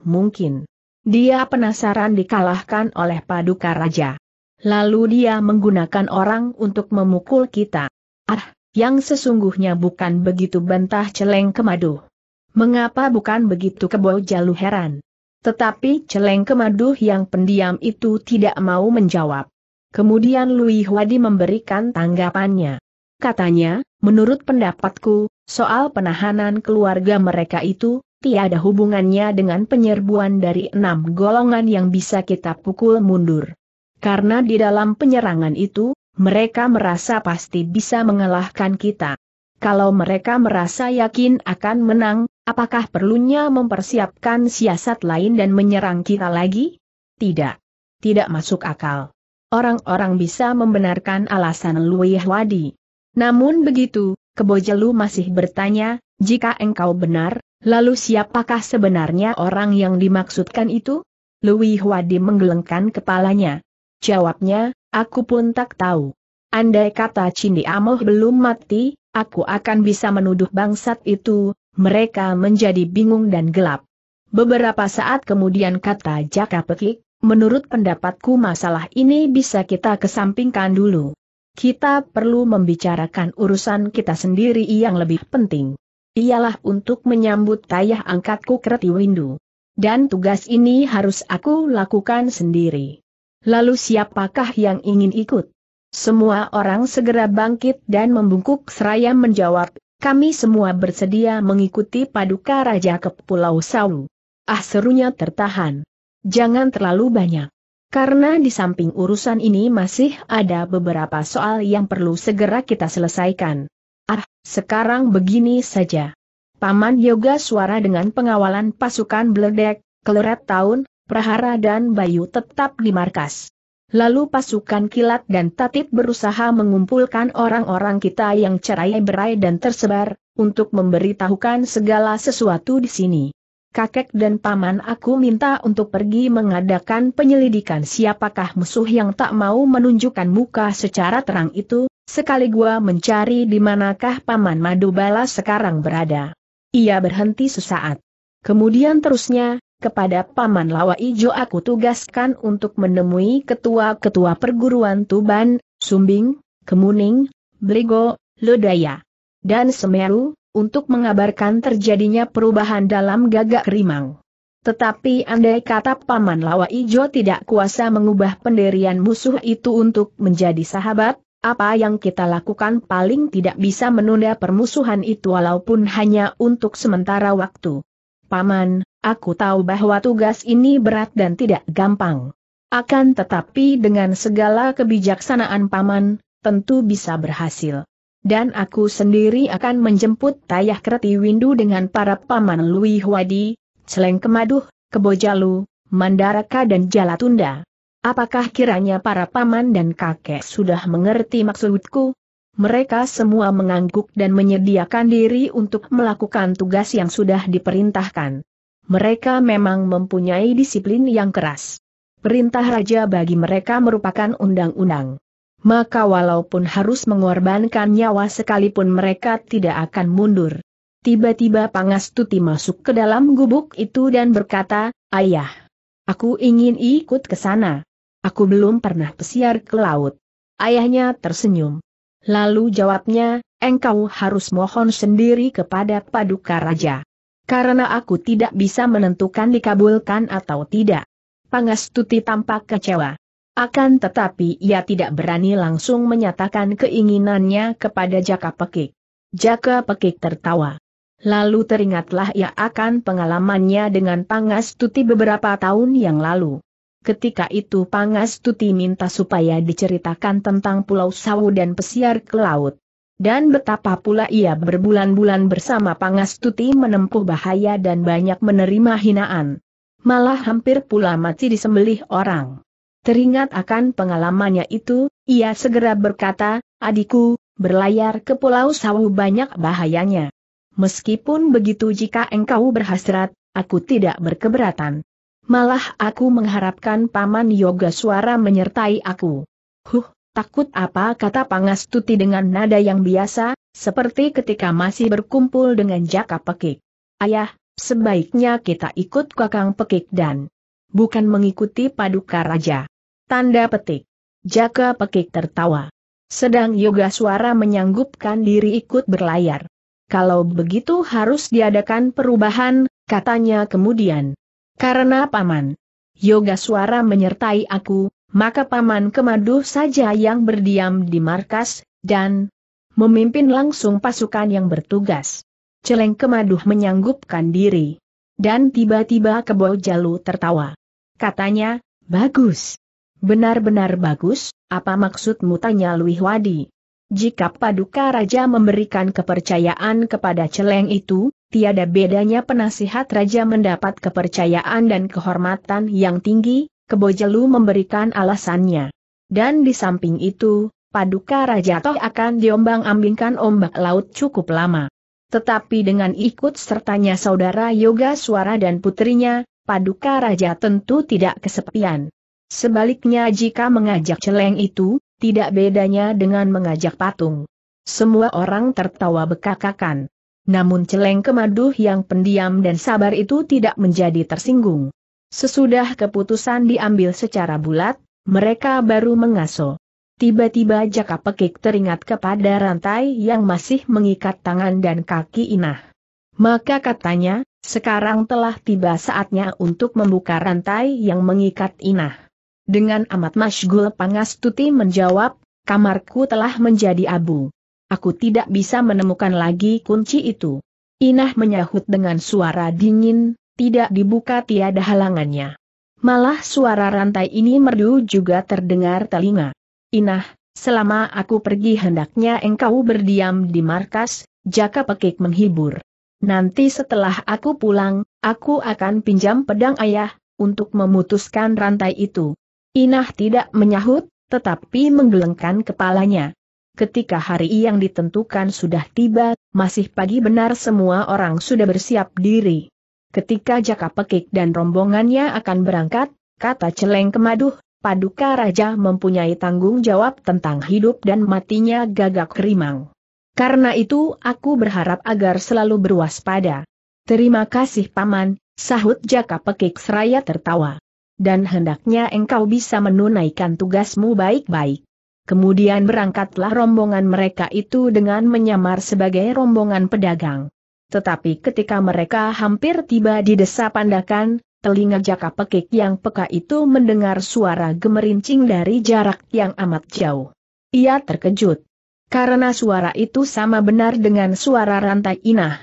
Mungkin dia penasaran dikalahkan oleh Paduka Raja. Lalu dia menggunakan orang untuk memukul kita. Ah, yang sesungguhnya bukan begitu bantah celeng kemadu. Mengapa bukan begitu kebo jalu heran? Tetapi celeng kemadu yang pendiam itu tidak mau menjawab. Kemudian Louis Hwadi memberikan tanggapannya. Katanya, menurut pendapatku, soal penahanan keluarga mereka itu, tiada hubungannya dengan penyerbuan dari enam golongan yang bisa kita pukul mundur. Karena di dalam penyerangan itu, mereka merasa pasti bisa mengalahkan kita. Kalau mereka merasa yakin akan menang, apakah perlunya mempersiapkan siasat lain dan menyerang kita lagi? Tidak. Tidak masuk akal. Orang-orang bisa membenarkan alasan Lui Wadi. Namun begitu, Kebojelu masih bertanya, jika engkau benar, Lalu siapakah sebenarnya orang yang dimaksudkan itu? Louis Huadi menggelengkan kepalanya. Jawabnya, aku pun tak tahu. Andai kata Cindi Amoh belum mati, aku akan bisa menuduh bangsat itu, mereka menjadi bingung dan gelap. Beberapa saat kemudian kata Jaka Pekik, menurut pendapatku masalah ini bisa kita kesampingkan dulu. Kita perlu membicarakan urusan kita sendiri yang lebih penting ialah untuk menyambut tayah angkatku Kreti Windu. Dan tugas ini harus aku lakukan sendiri. Lalu siapakah yang ingin ikut? Semua orang segera bangkit dan membungkuk seraya menjawab, kami semua bersedia mengikuti paduka raja ke Pulau Sawu. Ah serunya tertahan. Jangan terlalu banyak. Karena di samping urusan ini masih ada beberapa soal yang perlu segera kita selesaikan. Ah, sekarang begini saja. Paman Yoga suara dengan pengawalan pasukan Bledek, Kleret Tahun, Prahara dan Bayu tetap di markas. Lalu pasukan kilat dan tatit berusaha mengumpulkan orang-orang kita yang cerai berai dan tersebar, untuk memberitahukan segala sesuatu di sini. Kakek dan paman aku minta untuk pergi mengadakan penyelidikan siapakah musuh yang tak mau menunjukkan muka secara terang itu, Sekali gua mencari di manakah Paman Madu Bala sekarang berada. Ia berhenti sesaat. Kemudian terusnya, kepada Paman Lawa Ijo aku tugaskan untuk menemui ketua-ketua perguruan Tuban, Sumbing, Kemuning, Bligo, Lodaya, dan Semeru, untuk mengabarkan terjadinya perubahan dalam gagak rimang. Tetapi andai kata Paman Lawa Ijo tidak kuasa mengubah penderian musuh itu untuk menjadi sahabat, apa yang kita lakukan paling tidak bisa menunda permusuhan itu walaupun hanya untuk sementara waktu. Paman, aku tahu bahwa tugas ini berat dan tidak gampang. Akan tetapi dengan segala kebijaksanaan Paman, tentu bisa berhasil. Dan aku sendiri akan menjemput Tayah Kreti Windu dengan para Paman Lui Huadi, Celeng Kemaduh, Kebojalu, Mandaraka dan Jalatunda. Apakah kiranya para paman dan kakek sudah mengerti maksudku? Mereka semua mengangguk dan menyediakan diri untuk melakukan tugas yang sudah diperintahkan. Mereka memang mempunyai disiplin yang keras. Perintah raja bagi mereka merupakan undang-undang. Maka walaupun harus mengorbankan nyawa sekalipun mereka tidak akan mundur. Tiba-tiba Pangastuti masuk ke dalam gubuk itu dan berkata, Ayah, aku ingin ikut ke sana aku belum pernah pesiar ke laut. Ayahnya tersenyum. Lalu jawabnya, engkau harus mohon sendiri kepada Paduka Raja. Karena aku tidak bisa menentukan dikabulkan atau tidak. Pangastuti tampak kecewa. Akan tetapi ia tidak berani langsung menyatakan keinginannya kepada Jaka Pekik. Jaka Pekik tertawa. Lalu teringatlah ia akan pengalamannya dengan Pangastuti beberapa tahun yang lalu. Ketika itu Pangastuti minta supaya diceritakan tentang Pulau Sawu dan pesiar ke laut. Dan betapa pula ia berbulan-bulan bersama Pangastuti menempuh bahaya dan banyak menerima hinaan. Malah hampir pula mati disembelih orang. Teringat akan pengalamannya itu, ia segera berkata, adikku, berlayar ke Pulau Sawu banyak bahayanya. Meskipun begitu jika engkau berhasrat, aku tidak berkeberatan. Malah aku mengharapkan Paman Yoga Suara menyertai aku. Huh, takut apa kata Pangastuti dengan nada yang biasa, seperti ketika masih berkumpul dengan Jaka Pekik. Ayah, sebaiknya kita ikut Kakang Pekik dan bukan mengikuti Paduka Raja. Tanda petik. Jaka Pekik tertawa. Sedang Yoga Suara menyanggupkan diri ikut berlayar. Kalau begitu harus diadakan perubahan, katanya kemudian. Karena paman Yoga suara menyertai aku, maka paman kemaduh saja yang berdiam di markas, dan memimpin langsung pasukan yang bertugas. Celeng kemaduh menyanggupkan diri. Dan tiba-tiba kebo jalu tertawa. Katanya, bagus. Benar-benar bagus, apa maksudmu tanya Luih Wadi? Jika Paduka Raja memberikan kepercayaan kepada celeng itu, tiada bedanya penasihat raja mendapat kepercayaan dan kehormatan yang tinggi, Kebojelu memberikan alasannya. Dan di samping itu, Paduka Raja Toh akan diombang-ambingkan ombak laut cukup lama. Tetapi dengan ikut sertanya saudara Yoga Suara dan putrinya, Paduka Raja tentu tidak kesepian. Sebaliknya jika mengajak celeng itu, tidak bedanya dengan mengajak patung. Semua orang tertawa bekakakan namun celeng kemaduh yang pendiam dan sabar itu tidak menjadi tersinggung. Sesudah keputusan diambil secara bulat, mereka baru mengaso. Tiba-tiba Jaka Pekik teringat kepada rantai yang masih mengikat tangan dan kaki Inah. Maka katanya, sekarang telah tiba saatnya untuk membuka rantai yang mengikat Inah. Dengan amat pangas Pangastuti menjawab, kamarku telah menjadi abu. Aku tidak bisa menemukan lagi kunci itu. Inah menyahut dengan suara dingin, tidak dibuka tiada halangannya. Malah suara rantai ini merdu juga terdengar telinga. Inah, selama aku pergi hendaknya engkau berdiam di markas, Jaka Pekik menghibur. Nanti setelah aku pulang, aku akan pinjam pedang ayah, untuk memutuskan rantai itu. Inah tidak menyahut, tetapi menggelengkan kepalanya. Ketika hari yang ditentukan sudah tiba, masih pagi benar semua orang sudah bersiap diri. Ketika Jaka Pekik dan rombongannya akan berangkat, kata Celeng Kemaduh, Paduka Raja mempunyai tanggung jawab tentang hidup dan matinya gagak rimang. Karena itu aku berharap agar selalu berwaspada. Terima kasih Paman, sahut Jaka Pekik seraya tertawa. Dan hendaknya engkau bisa menunaikan tugasmu baik-baik. Kemudian berangkatlah rombongan mereka itu dengan menyamar sebagai rombongan pedagang. Tetapi ketika mereka hampir tiba di desa Pandakan, telinga jaka pekik yang peka itu mendengar suara gemerincing dari jarak yang amat jauh. Ia terkejut. Karena suara itu sama benar dengan suara rantai Inah.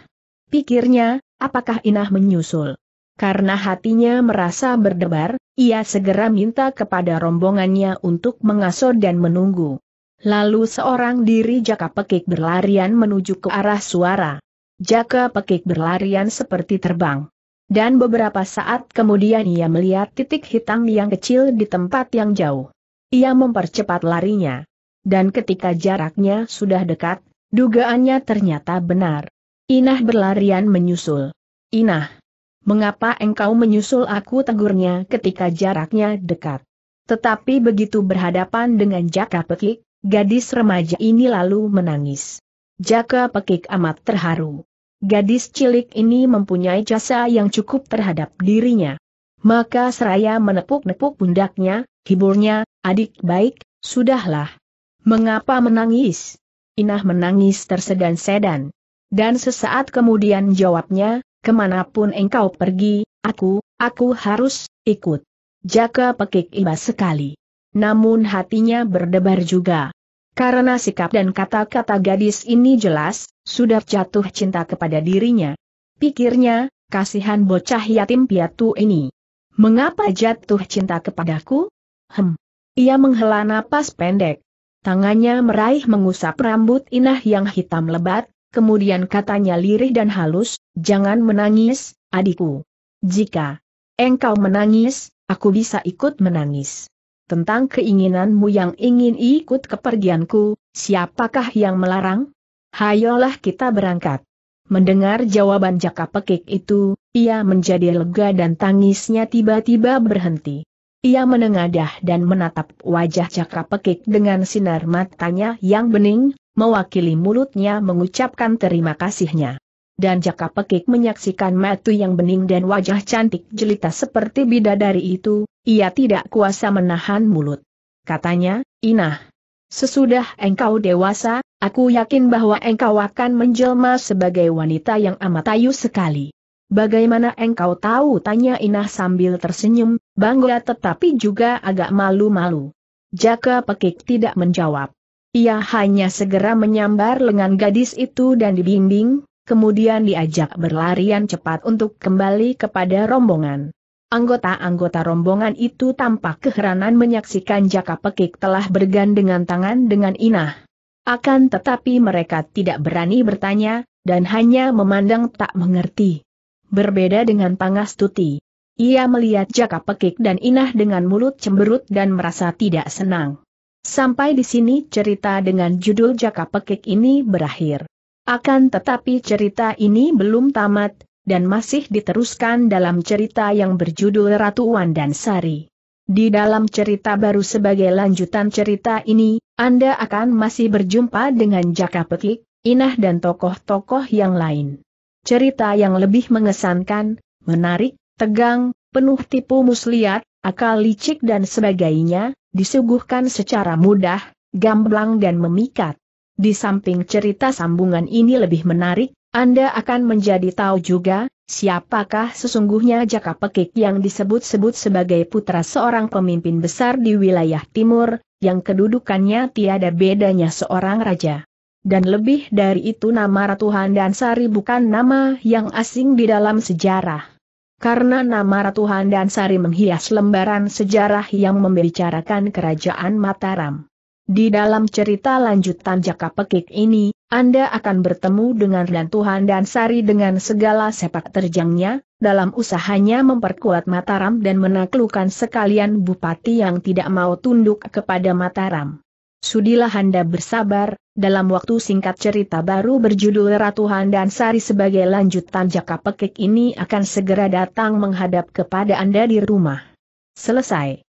Pikirnya, apakah Inah menyusul? Karena hatinya merasa berdebar, ia segera minta kepada rombongannya untuk mengasuh dan menunggu. Lalu seorang diri Jaka Pekik berlarian menuju ke arah suara. Jaka Pekik berlarian seperti terbang. Dan beberapa saat kemudian ia melihat titik hitam yang kecil di tempat yang jauh. Ia mempercepat larinya. Dan ketika jaraknya sudah dekat, dugaannya ternyata benar. Inah berlarian menyusul. Inah, Mengapa engkau menyusul aku tegurnya ketika jaraknya dekat? Tetapi begitu berhadapan dengan Jaka Pekik, gadis remaja ini lalu menangis. Jaka Pekik amat terharu. Gadis cilik ini mempunyai jasa yang cukup terhadap dirinya. Maka seraya menepuk-nepuk pundaknya, hiburnya, adik baik, sudahlah. Mengapa menangis? Inah menangis tersedan-sedan. Dan sesaat kemudian jawabnya, kemanapun engkau pergi, aku, aku harus ikut. Jaka pekik iba sekali. Namun hatinya berdebar juga. Karena sikap dan kata-kata gadis ini jelas, sudah jatuh cinta kepada dirinya. Pikirnya, kasihan bocah yatim piatu ini. Mengapa jatuh cinta kepadaku? Hem. Ia menghela napas pendek. Tangannya meraih mengusap rambut Inah yang hitam lebat, kemudian katanya lirih dan halus, Jangan menangis, adikku. Jika engkau menangis, aku bisa ikut menangis. Tentang keinginanmu yang ingin ikut kepergianku, siapakah yang melarang? Hayolah kita berangkat. Mendengar jawaban jaka pekik itu, ia menjadi lega dan tangisnya tiba-tiba berhenti. Ia menengadah dan menatap wajah Jaka Pekik dengan sinar matanya yang bening, mewakili mulutnya mengucapkan terima kasihnya dan jaka pekik menyaksikan matu yang bening dan wajah cantik jelita seperti bidadari itu, ia tidak kuasa menahan mulut. Katanya, Inah, sesudah engkau dewasa, aku yakin bahwa engkau akan menjelma sebagai wanita yang amat ayu sekali. Bagaimana engkau tahu? Tanya Inah sambil tersenyum, bangga tetapi juga agak malu-malu. Jaka Pekik tidak menjawab. Ia hanya segera menyambar lengan gadis itu dan dibimbing, kemudian diajak berlarian cepat untuk kembali kepada rombongan. Anggota-anggota rombongan itu tampak keheranan menyaksikan Jaka Pekik telah bergandengan tangan dengan Inah. Akan tetapi mereka tidak berani bertanya, dan hanya memandang tak mengerti. Berbeda dengan Pangastuti. Ia melihat Jaka Pekik dan Inah dengan mulut cemberut dan merasa tidak senang. Sampai di sini cerita dengan judul Jaka Pekik ini berakhir. Akan tetapi cerita ini belum tamat, dan masih diteruskan dalam cerita yang berjudul Ratu Wan dan Sari. Di dalam cerita baru sebagai lanjutan cerita ini, Anda akan masih berjumpa dengan Jaka Pekik, Inah dan tokoh-tokoh yang lain. Cerita yang lebih mengesankan, menarik, tegang, penuh tipu muslihat, akal licik dan sebagainya, disuguhkan secara mudah, gamblang dan memikat. Di samping cerita sambungan ini lebih menarik, Anda akan menjadi tahu juga, siapakah sesungguhnya Jaka Pekik yang disebut-sebut sebagai putra seorang pemimpin besar di wilayah timur, yang kedudukannya tiada bedanya seorang raja. Dan lebih dari itu nama Ratu Handansari bukan nama yang asing di dalam sejarah. Karena nama Ratu Handansari menghias lembaran sejarah yang membicarakan kerajaan Mataram. Di dalam cerita lanjutan Jaka Pekik ini, Anda akan bertemu dengan Tuhan dan Sari dengan segala sepak terjangnya, dalam usahanya memperkuat Mataram dan menaklukkan sekalian bupati yang tidak mau tunduk kepada Mataram. Sudilah Anda bersabar, dalam waktu singkat cerita baru berjudul Ratu dan Sari sebagai lanjutan Jaka Pekik ini akan segera datang menghadap kepada Anda di rumah. Selesai.